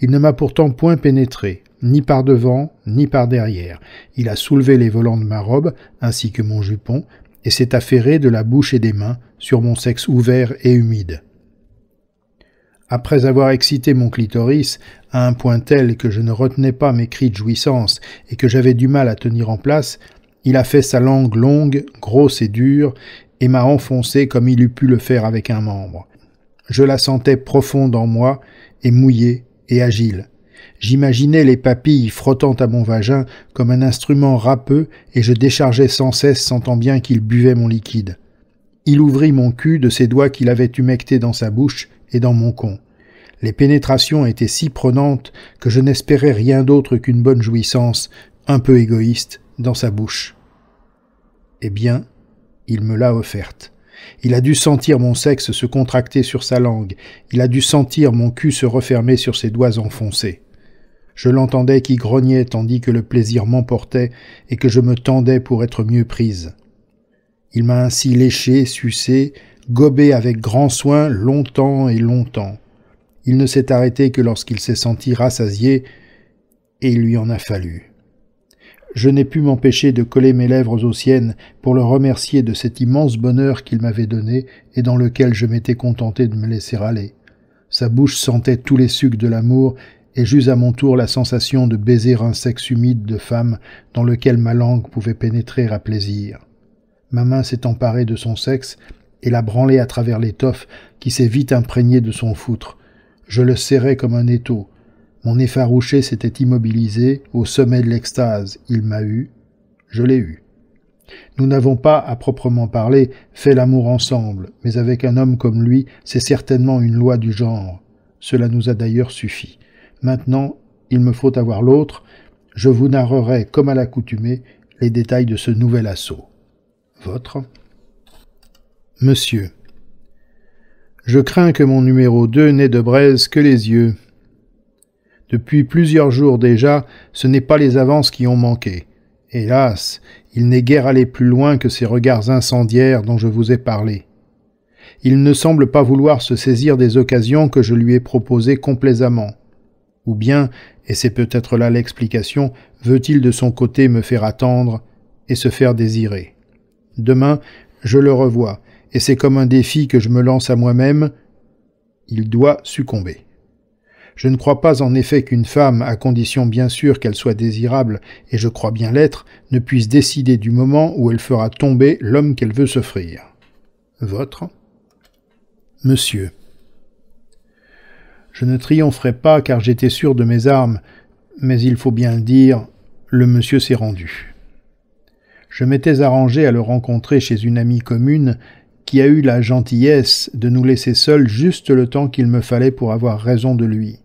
Speaker 1: Il ne m'a pourtant point pénétré ni par devant, ni par derrière. Il a soulevé les volants de ma robe, ainsi que mon jupon, et s'est affairé de la bouche et des mains sur mon sexe ouvert et humide. Après avoir excité mon clitoris à un point tel que je ne retenais pas mes cris de jouissance et que j'avais du mal à tenir en place, il a fait sa langue longue, grosse et dure, et m'a enfoncé comme il eût pu le faire avec un membre. Je la sentais profonde en moi, et mouillée et agile, J'imaginais les papilles frottant à mon vagin comme un instrument râpeux et je déchargeais sans cesse sentant bien qu'il buvait mon liquide. Il ouvrit mon cul de ses doigts qu'il avait humectés dans sa bouche et dans mon con. Les pénétrations étaient si prenantes que je n'espérais rien d'autre qu'une bonne jouissance, un peu égoïste, dans sa bouche. Eh bien, il me l'a offerte. Il a dû sentir mon sexe se contracter sur sa langue, il a dû sentir mon cul se refermer sur ses doigts enfoncés. Je l'entendais qui grognait tandis que le plaisir m'emportait et que je me tendais pour être mieux prise. Il m'a ainsi léché, sucé, gobé avec grand soin longtemps et longtemps. Il ne s'est arrêté que lorsqu'il s'est senti rassasié, et il lui en a fallu. Je n'ai pu m'empêcher de coller mes lèvres aux siennes pour le remercier de cet immense bonheur qu'il m'avait donné et dans lequel je m'étais contenté de me laisser aller. Sa bouche sentait tous les sucs de l'amour et j'eus à mon tour la sensation de baiser un sexe humide de femme dans lequel ma langue pouvait pénétrer à plaisir. Ma main s'est emparée de son sexe et l'a branlée à travers l'étoffe qui s'est vite imprégnée de son foutre. Je le serrais comme un étau. Mon effarouché s'était immobilisé au sommet de l'extase. Il m'a eu. Je l'ai eu. Nous n'avons pas, à proprement parler, fait l'amour ensemble, mais avec un homme comme lui, c'est certainement une loi du genre. Cela nous a d'ailleurs suffi. Maintenant, il me faut avoir l'autre. Je vous narrerai, comme à l'accoutumée, les détails de ce nouvel assaut. Votre Monsieur. Je crains que mon numéro 2 n'ait de braise que les yeux. Depuis plusieurs jours déjà, ce n'est pas les avances qui ont manqué. Hélas, il n'est guère allé plus loin que ces regards incendiaires dont je vous ai parlé. Il ne semble pas vouloir se saisir des occasions que je lui ai proposées complaisamment. Ou bien, et c'est peut-être là l'explication, veut-il de son côté me faire attendre et se faire désirer Demain, je le revois, et c'est comme un défi que je me lance à moi-même. Il doit succomber. Je ne crois pas en effet qu'une femme, à condition bien sûr qu'elle soit désirable, et je crois bien l'être, ne puisse décider du moment où elle fera tomber l'homme qu'elle veut s'offrir. Votre Monsieur. Je ne triompherai pas car j'étais sûr de mes armes, mais il faut bien le dire, le monsieur s'est rendu. Je m'étais arrangé à le rencontrer chez une amie commune qui a eu la gentillesse de nous laisser seuls juste le temps qu'il me fallait pour avoir raison de lui.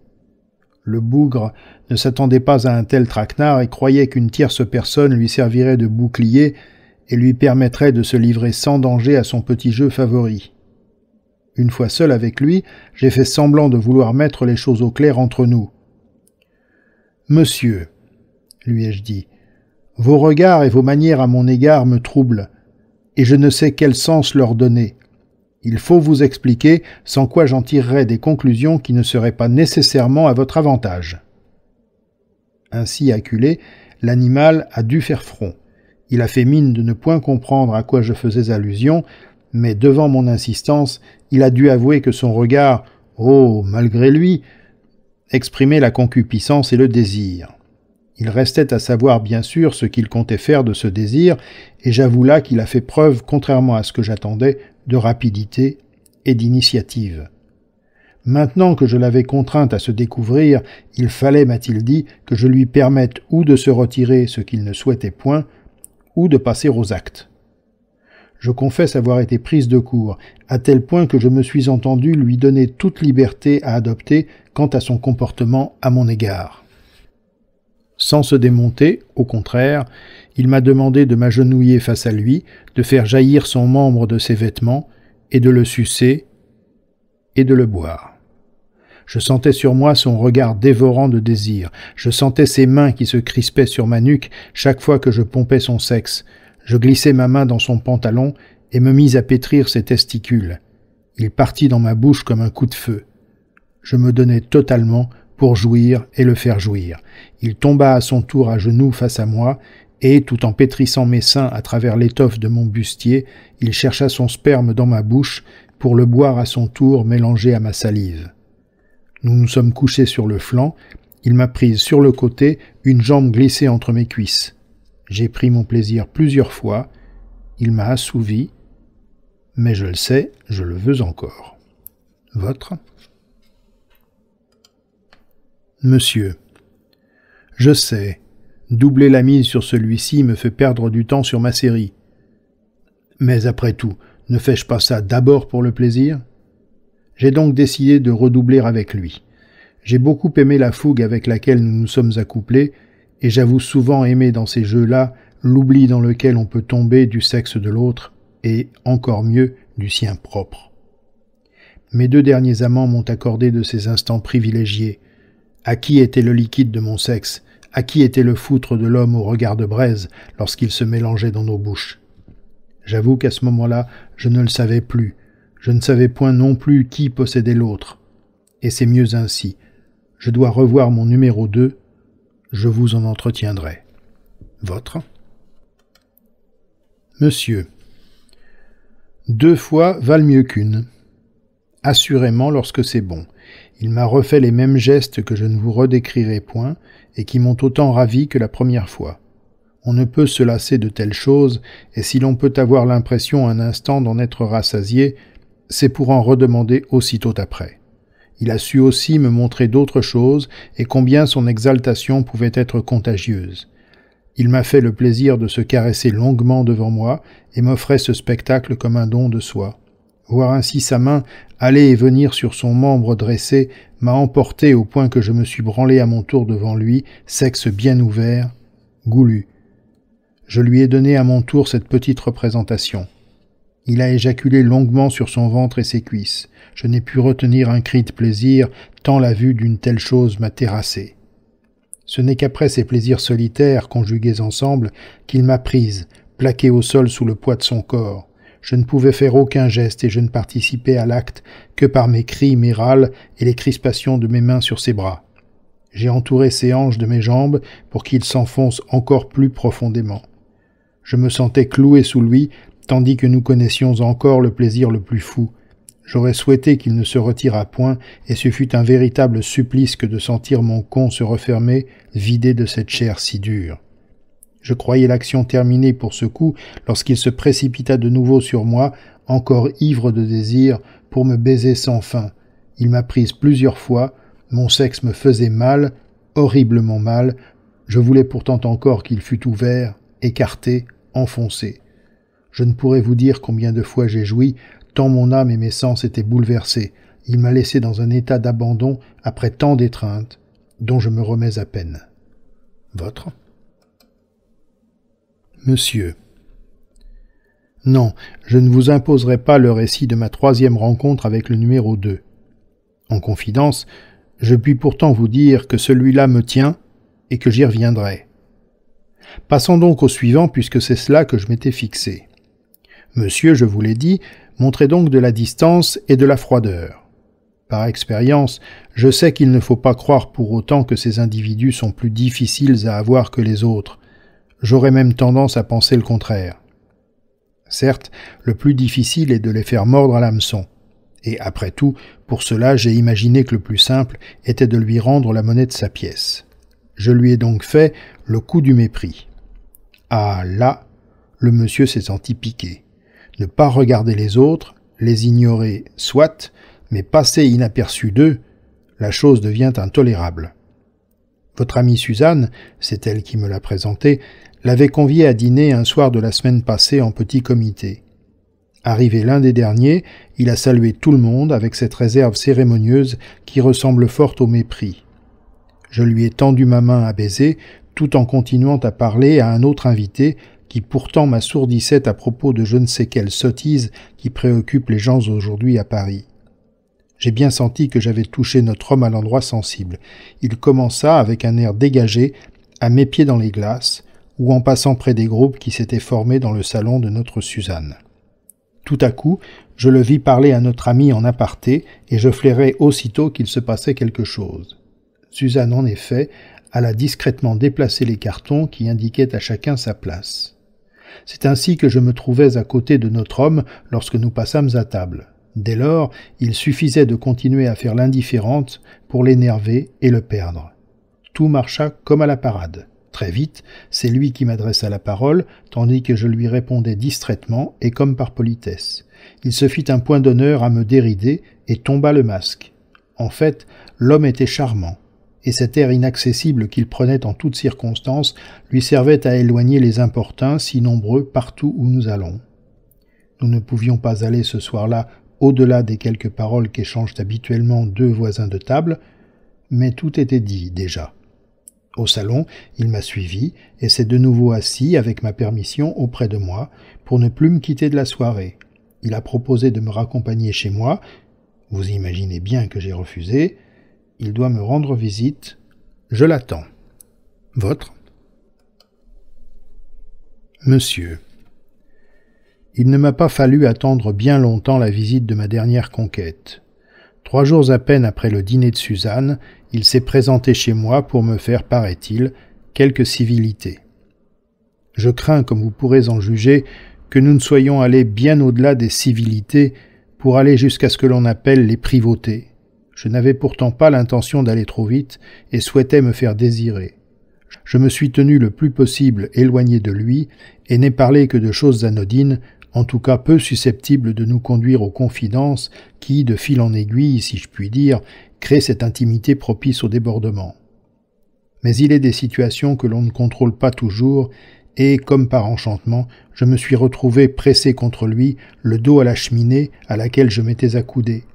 Speaker 1: Le bougre ne s'attendait pas à un tel traquenard et croyait qu'une tierce personne lui servirait de bouclier et lui permettrait de se livrer sans danger à son petit jeu favori. Une fois seul avec lui, j'ai fait semblant de vouloir mettre les choses au clair entre nous. Monsieur, lui ai-je dit, vos regards et vos manières à mon égard me troublent, et je ne sais quel sens leur donner. Il faut vous expliquer, sans quoi j'en tirerais des conclusions qui ne seraient pas nécessairement à votre avantage. Ainsi acculé, l'animal a dû faire front. Il a fait mine de ne point comprendre à quoi je faisais allusion, mais devant mon insistance, il a dû avouer que son regard, oh, malgré lui, exprimait la concupiscence et le désir. Il restait à savoir bien sûr ce qu'il comptait faire de ce désir, et j'avoue là qu'il a fait preuve, contrairement à ce que j'attendais, de rapidité et d'initiative. Maintenant que je l'avais contrainte à se découvrir, il fallait, m'a-t-il dit, que je lui permette ou de se retirer ce qu'il ne souhaitait point, ou de passer aux actes. Je confesse avoir été prise de court, à tel point que je me suis entendu lui donner toute liberté à adopter quant à son comportement à mon égard. Sans se démonter, au contraire, il m'a demandé de m'agenouiller face à lui, de faire jaillir son membre de ses vêtements, et de le sucer, et de le boire. Je sentais sur moi son regard dévorant de désir, je sentais ses mains qui se crispaient sur ma nuque chaque fois que je pompais son sexe, je glissai ma main dans son pantalon et me mis à pétrir ses testicules. Il partit dans ma bouche comme un coup de feu. Je me donnais totalement pour jouir et le faire jouir. Il tomba à son tour à genoux face à moi, et, tout en pétrissant mes seins à travers l'étoffe de mon bustier, il chercha son sperme dans ma bouche pour le boire à son tour mélangé à ma salive. Nous nous sommes couchés sur le flanc, il m'a prise sur le côté, une jambe glissée entre mes cuisses. J'ai pris mon plaisir plusieurs fois, il m'a assouvi, mais je le sais, je le veux encore. Votre Monsieur. Je sais, doubler la mise sur celui-ci me fait perdre du temps sur ma série. Mais après tout, ne fais-je pas ça d'abord pour le plaisir J'ai donc décidé de redoubler avec lui. J'ai beaucoup aimé la fougue avec laquelle nous nous sommes accouplés et j'avoue souvent aimer dans ces jeux-là l'oubli dans lequel on peut tomber du sexe de l'autre, et encore mieux du sien propre. Mes deux derniers amants m'ont accordé de ces instants privilégiés. À qui était le liquide de mon sexe À qui était le foutre de l'homme au regard de braise lorsqu'il se mélangeait dans nos bouches J'avoue qu'à ce moment-là, je ne le savais plus. Je ne savais point non plus qui possédait l'autre. Et c'est mieux ainsi. Je dois revoir mon numéro 2 je vous en entretiendrai. Votre Monsieur. Deux fois valent mieux qu'une. Assurément lorsque c'est bon. Il m'a refait les mêmes gestes que je ne vous redécrirai point, et qui m'ont autant ravi que la première fois. On ne peut se lasser de telles choses, et si l'on peut avoir l'impression un instant d'en être rassasié, c'est pour en redemander aussitôt après. Il a su aussi me montrer d'autres choses et combien son exaltation pouvait être contagieuse. Il m'a fait le plaisir de se caresser longuement devant moi et m'offrait ce spectacle comme un don de soi. Voir ainsi sa main aller et venir sur son membre dressé m'a emporté au point que je me suis branlé à mon tour devant lui, sexe bien ouvert, goulu. Je lui ai donné à mon tour cette petite représentation. Il a éjaculé longuement sur son ventre et ses cuisses. Je n'ai pu retenir un cri de plaisir, tant la vue d'une telle chose m'a terrassé. Ce n'est qu'après ces plaisirs solitaires, conjugués ensemble, qu'il m'a prise, plaquée au sol sous le poids de son corps. Je ne pouvais faire aucun geste et je ne participais à l'acte que par mes cris, mes râles et les crispations de mes mains sur ses bras. J'ai entouré ses hanches de mes jambes pour qu'il s'enfonce encore plus profondément. Je me sentais cloué sous lui tandis que nous connaissions encore le plaisir le plus fou. J'aurais souhaité qu'il ne se retirât point, et ce fut un véritable supplice que de sentir mon con se refermer, vidé de cette chair si dure. Je croyais l'action terminée pour ce coup, lorsqu'il se précipita de nouveau sur moi, encore ivre de désir, pour me baiser sans fin. Il m'a prise plusieurs fois, mon sexe me faisait mal, horriblement mal, je voulais pourtant encore qu'il fût ouvert, écarté, enfoncé. Je ne pourrais vous dire combien de fois j'ai joui, tant mon âme et mes sens étaient bouleversés. Il m'a laissé dans un état d'abandon après tant d'étreintes, dont je me remets à peine. Votre Monsieur. Non, je ne vous imposerai pas le récit de ma troisième rencontre avec le numéro 2. En confidence, je puis pourtant vous dire que celui-là me tient et que j'y reviendrai. Passons donc au suivant puisque c'est cela que je m'étais fixé. Monsieur, je vous l'ai dit, montrez donc de la distance et de la froideur. Par expérience, je sais qu'il ne faut pas croire pour autant que ces individus sont plus difficiles à avoir que les autres. J'aurais même tendance à penser le contraire. Certes, le plus difficile est de les faire mordre à l'hameçon. Et après tout, pour cela, j'ai imaginé que le plus simple était de lui rendre la monnaie de sa pièce. Je lui ai donc fait le coup du mépris. Ah là, le monsieur s'est senti piqué. Ne pas regarder les autres, les ignorer, soit, mais passer inaperçu d'eux, la chose devient intolérable. Votre amie Suzanne, c'est elle qui me l'a présenté, l'avait convié à dîner un soir de la semaine passée en petit comité. Arrivé l'un des derniers, il a salué tout le monde avec cette réserve cérémonieuse qui ressemble fort au mépris. Je lui ai tendu ma main à baiser, tout en continuant à parler à un autre invité qui pourtant m'assourdissait à propos de je ne sais quelle sottise qui préoccupe les gens aujourd'hui à Paris. J'ai bien senti que j'avais touché notre homme à l'endroit sensible. Il commença, avec un air dégagé, à mes pieds dans les glaces, ou en passant près des groupes qui s'étaient formés dans le salon de notre Suzanne. Tout à coup, je le vis parler à notre ami en aparté, et je flairai aussitôt qu'il se passait quelque chose. Suzanne, en effet, alla discrètement déplacer les cartons qui indiquaient à chacun sa place. C'est ainsi que je me trouvais à côté de notre homme lorsque nous passâmes à table. Dès lors, il suffisait de continuer à faire l'indifférente pour l'énerver et le perdre. Tout marcha comme à la parade. Très vite, c'est lui qui m'adressa la parole, tandis que je lui répondais distraitement et comme par politesse. Il se fit un point d'honneur à me dérider et tomba le masque. En fait, l'homme était charmant et cet air inaccessible qu'il prenait en toutes circonstances lui servait à éloigner les importuns si nombreux partout où nous allons. Nous ne pouvions pas aller ce soir-là au-delà des quelques paroles qu'échangent habituellement deux voisins de table, mais tout était dit déjà. Au salon, il m'a suivi et s'est de nouveau assis, avec ma permission, auprès de moi, pour ne plus me quitter de la soirée. Il a proposé de me raccompagner chez moi. Vous imaginez bien que j'ai refusé. Il doit me rendre visite. Je l'attends. Votre Monsieur. Il ne m'a pas fallu attendre bien longtemps la visite de ma dernière conquête. Trois jours à peine après le dîner de Suzanne, il s'est présenté chez moi pour me faire, paraît-il, quelques civilités. Je crains, comme vous pourrez en juger, que nous ne soyons allés bien au-delà des civilités pour aller jusqu'à ce que l'on appelle les privautés, je n'avais pourtant pas l'intention d'aller trop vite et souhaitais me faire désirer. Je me suis tenu le plus possible éloigné de lui et n'ai parlé que de choses anodines, en tout cas peu susceptibles de nous conduire aux confidences qui, de fil en aiguille, si je puis dire, créent cette intimité propice au débordement. Mais il est des situations que l'on ne contrôle pas toujours, et, comme par enchantement, je me suis retrouvé pressé contre lui, le dos à la cheminée à laquelle je m'étais accoudé.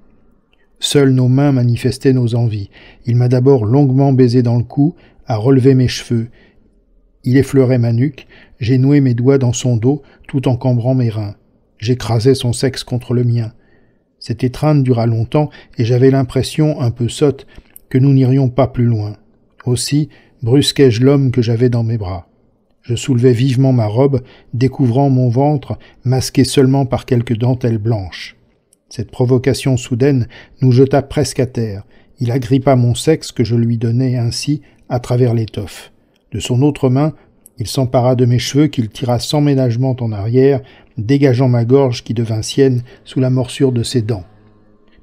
Speaker 1: Seules nos mains manifestaient nos envies. Il m'a d'abord longuement baisé dans le cou, a relevé mes cheveux. Il effleurait ma nuque, j'ai noué mes doigts dans son dos tout en cambrant mes reins. J'écrasais son sexe contre le mien. Cette étreinte dura longtemps et j'avais l'impression, un peu sotte, que nous n'irions pas plus loin. Aussi brusquai-je l'homme que j'avais dans mes bras. Je soulevai vivement ma robe, découvrant mon ventre, masqué seulement par quelques dentelles blanches. Cette provocation soudaine nous jeta presque à terre. Il agrippa mon sexe que je lui donnais ainsi à travers l'étoffe. De son autre main, il s'empara de mes cheveux qu'il tira sans ménagement en arrière, dégageant ma gorge qui devint sienne sous la morsure de ses dents.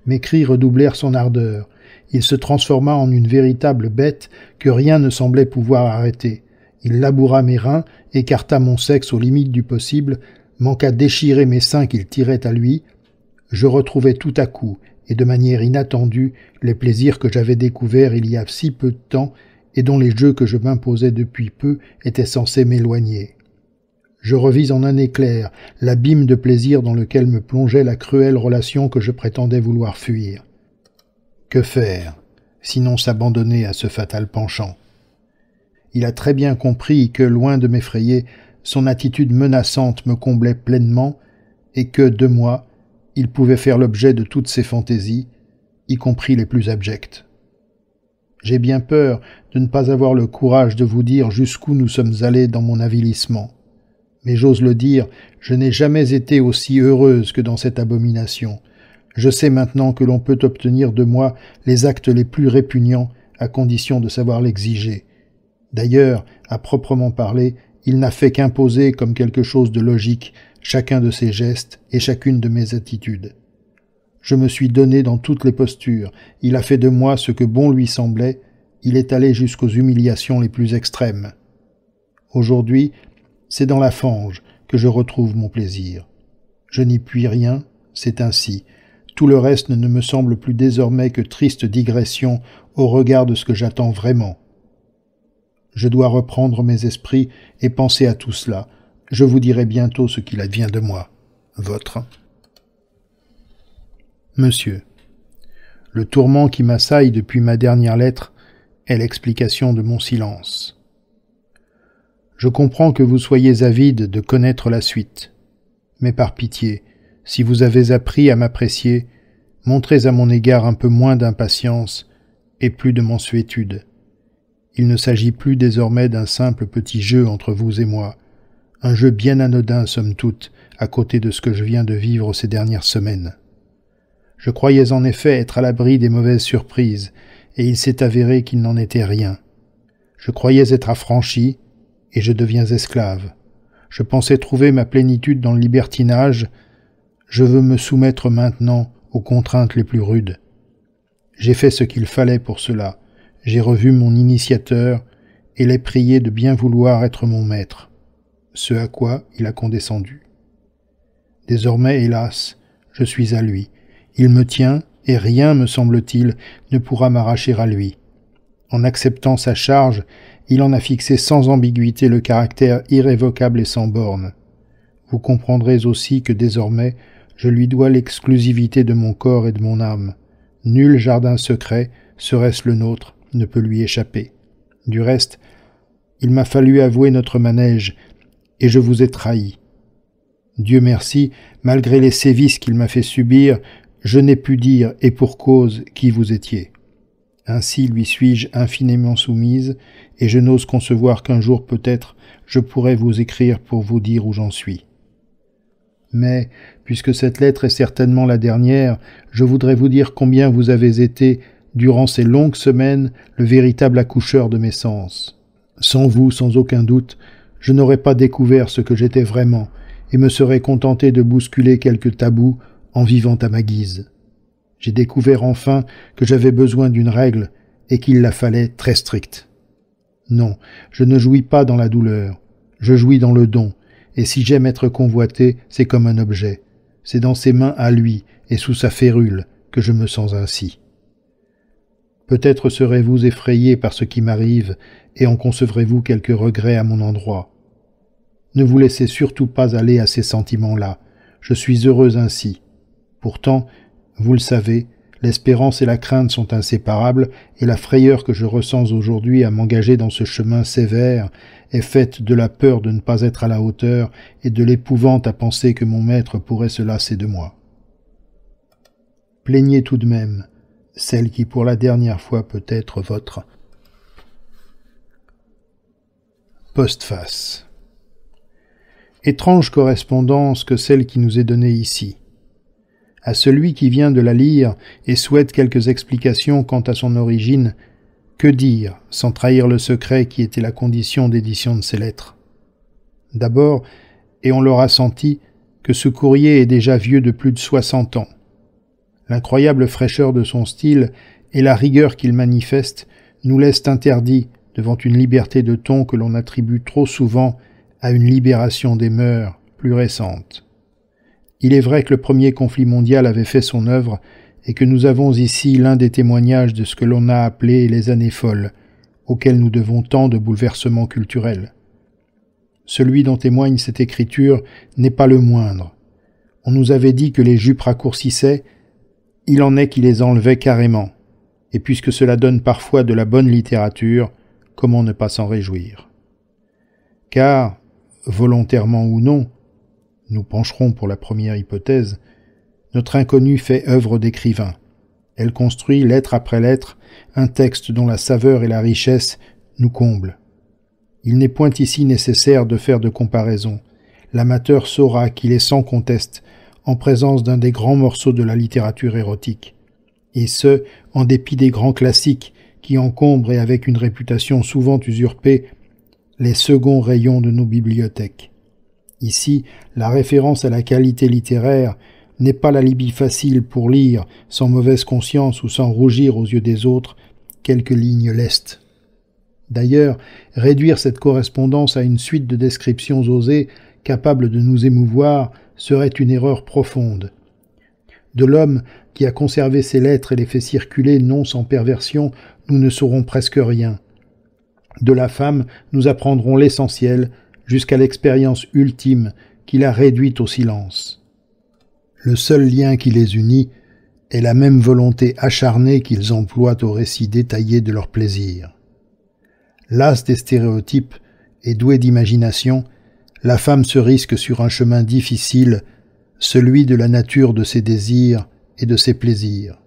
Speaker 1: Mes cris redoublèrent son ardeur. Il se transforma en une véritable bête que rien ne semblait pouvoir arrêter. Il laboura mes reins, écarta mon sexe aux limites du possible, manqua déchirer mes seins qu'il tirait à lui, je retrouvais tout à coup, et de manière inattendue, les plaisirs que j'avais découverts il y a si peu de temps et dont les jeux que je m'imposais depuis peu étaient censés m'éloigner. Je revis en un éclair l'abîme de plaisir dans lequel me plongeait la cruelle relation que je prétendais vouloir fuir. Que faire, sinon s'abandonner à ce fatal penchant Il a très bien compris que, loin de m'effrayer, son attitude menaçante me comblait pleinement, et que, de moi, il pouvait faire l'objet de toutes ses fantaisies, y compris les plus abjectes. J'ai bien peur de ne pas avoir le courage de vous dire jusqu'où nous sommes allés dans mon avilissement. Mais j'ose le dire, je n'ai jamais été aussi heureuse que dans cette abomination. Je sais maintenant que l'on peut obtenir de moi les actes les plus répugnants à condition de savoir l'exiger. D'ailleurs, à proprement parler, il n'a fait qu'imposer comme quelque chose de logique chacun de ses gestes et chacune de mes attitudes. Je me suis donné dans toutes les postures, il a fait de moi ce que bon lui semblait, il est allé jusqu'aux humiliations les plus extrêmes. Aujourd'hui, c'est dans la fange que je retrouve mon plaisir. Je n'y puis rien, c'est ainsi. Tout le reste ne me semble plus désormais que triste digression au regard de ce que j'attends vraiment. Je dois reprendre mes esprits et penser à tout cela, je vous dirai bientôt ce qu'il advient de moi. Votre. Monsieur. Le tourment qui m'assaille depuis ma dernière lettre est l'explication de mon silence. Je comprends que vous soyez avide de connaître la suite. Mais par pitié, si vous avez appris à m'apprécier, montrez à mon égard un peu moins d'impatience et plus de mansuétude. Il ne s'agit plus désormais d'un simple petit jeu entre vous et moi, un jeu bien anodin, somme toute, à côté de ce que je viens de vivre ces dernières semaines. Je croyais en effet être à l'abri des mauvaises surprises, et il s'est avéré qu'il n'en était rien. Je croyais être affranchi, et je deviens esclave. Je pensais trouver ma plénitude dans le libertinage. Je veux me soumettre maintenant aux contraintes les plus rudes. J'ai fait ce qu'il fallait pour cela. J'ai revu mon initiateur et l'ai prié de bien vouloir être mon maître ce à quoi il a condescendu. Désormais, hélas, je suis à lui. Il me tient, et rien, me semble-t-il, ne pourra m'arracher à lui. En acceptant sa charge, il en a fixé sans ambiguïté le caractère irrévocable et sans borne. Vous comprendrez aussi que désormais, je lui dois l'exclusivité de mon corps et de mon âme. Nul jardin secret, serait-ce le nôtre, ne peut lui échapper. Du reste, il m'a fallu avouer notre manège, et je vous ai trahi. Dieu merci, malgré les sévices qu'il m'a fait subir, je n'ai pu dire, et pour cause, qui vous étiez. Ainsi lui suis-je infiniment soumise, et je n'ose concevoir qu'un jour peut-être je pourrais vous écrire pour vous dire où j'en suis. Mais, puisque cette lettre est certainement la dernière, je voudrais vous dire combien vous avez été, durant ces longues semaines, le véritable accoucheur de mes sens. Sans vous, sans aucun doute, je n'aurais pas découvert ce que j'étais vraiment, et me serais contenté de bousculer quelques tabous en vivant à ma guise. J'ai découvert enfin que j'avais besoin d'une règle, et qu'il la fallait très stricte. Non, je ne jouis pas dans la douleur, je jouis dans le don, et si j'aime être convoité, c'est comme un objet. C'est dans ses mains à lui, et sous sa férule, que je me sens ainsi. Peut-être serez-vous effrayé par ce qui m'arrive, et en concevrez-vous quelques regrets à mon endroit. Ne vous laissez surtout pas aller à ces sentiments-là. Je suis heureuse ainsi. Pourtant, vous le savez, l'espérance et la crainte sont inséparables, et la frayeur que je ressens aujourd'hui à m'engager dans ce chemin sévère est faite de la peur de ne pas être à la hauteur et de l'épouvante à penser que mon maître pourrait se lasser de moi. Plaignez tout de même celle qui pour la dernière fois peut être votre postface. Étrange correspondance que celle qui nous est donnée ici. À celui qui vient de la lire et souhaite quelques explications quant à son origine, que dire sans trahir le secret qui était la condition d'édition de ces lettres D'abord, et on l'aura senti, que ce courrier est déjà vieux de plus de soixante ans. L'incroyable fraîcheur de son style et la rigueur qu'il manifeste nous laissent interdits devant une liberté de ton que l'on attribue trop souvent à une libération des mœurs plus récente. Il est vrai que le premier conflit mondial avait fait son œuvre et que nous avons ici l'un des témoignages de ce que l'on a appelé les années folles, auxquelles nous devons tant de bouleversements culturels. Celui dont témoigne cette écriture n'est pas le moindre. On nous avait dit que les jupes raccourcissaient, il en est qui les enlevait carrément. Et puisque cela donne parfois de la bonne littérature, comment ne pas s'en réjouir Car, volontairement ou non, nous pencherons pour la première hypothèse, notre inconnue fait œuvre d'écrivain. Elle construit, lettre après lettre, un texte dont la saveur et la richesse nous comblent. Il n'est point ici nécessaire de faire de comparaison. L'amateur saura qu'il est sans conteste en présence d'un des grands morceaux de la littérature érotique. Et ce, en dépit des grands classiques qui encombre et avec une réputation souvent usurpée les seconds rayons de nos bibliothèques. Ici, la référence à la qualité littéraire n'est pas la Libye facile pour lire, sans mauvaise conscience ou sans rougir aux yeux des autres, quelques lignes lestes. D'ailleurs, réduire cette correspondance à une suite de descriptions osées, capables de nous émouvoir, serait une erreur profonde. De l'homme qui a conservé ses lettres et les fait circuler non sans perversion nous ne saurons presque rien. De la femme, nous apprendrons l'essentiel jusqu'à l'expérience ultime qui la réduit au silence. Le seul lien qui les unit est la même volonté acharnée qu'ils emploient au récit détaillé de leurs plaisirs. Las des stéréotypes et douée d'imagination, la femme se risque sur un chemin difficile, celui de la nature de ses désirs et de ses plaisirs.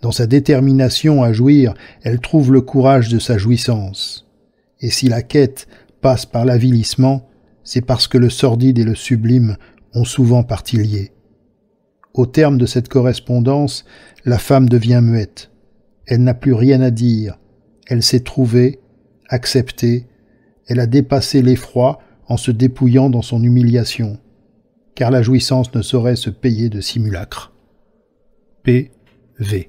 Speaker 1: Dans sa détermination à jouir, elle trouve le courage de sa jouissance. Et si la quête passe par l'avilissement, c'est parce que le sordide et le sublime ont souvent parti liés. Au terme de cette correspondance, la femme devient muette. Elle n'a plus rien à dire. Elle s'est trouvée, acceptée, elle a dépassé l'effroi en se dépouillant dans son humiliation, car la jouissance ne saurait se payer de simulacre. P. V.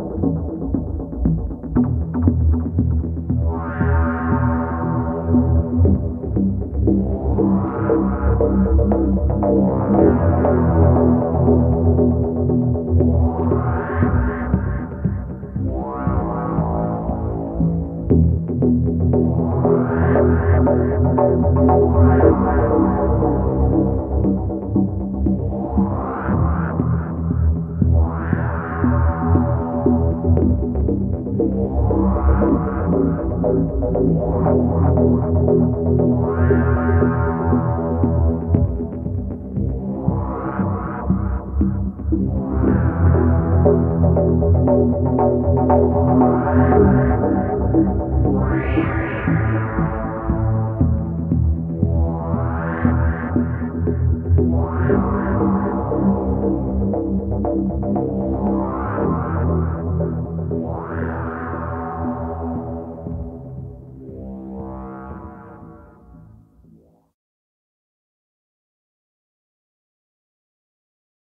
Speaker 1: Thank you.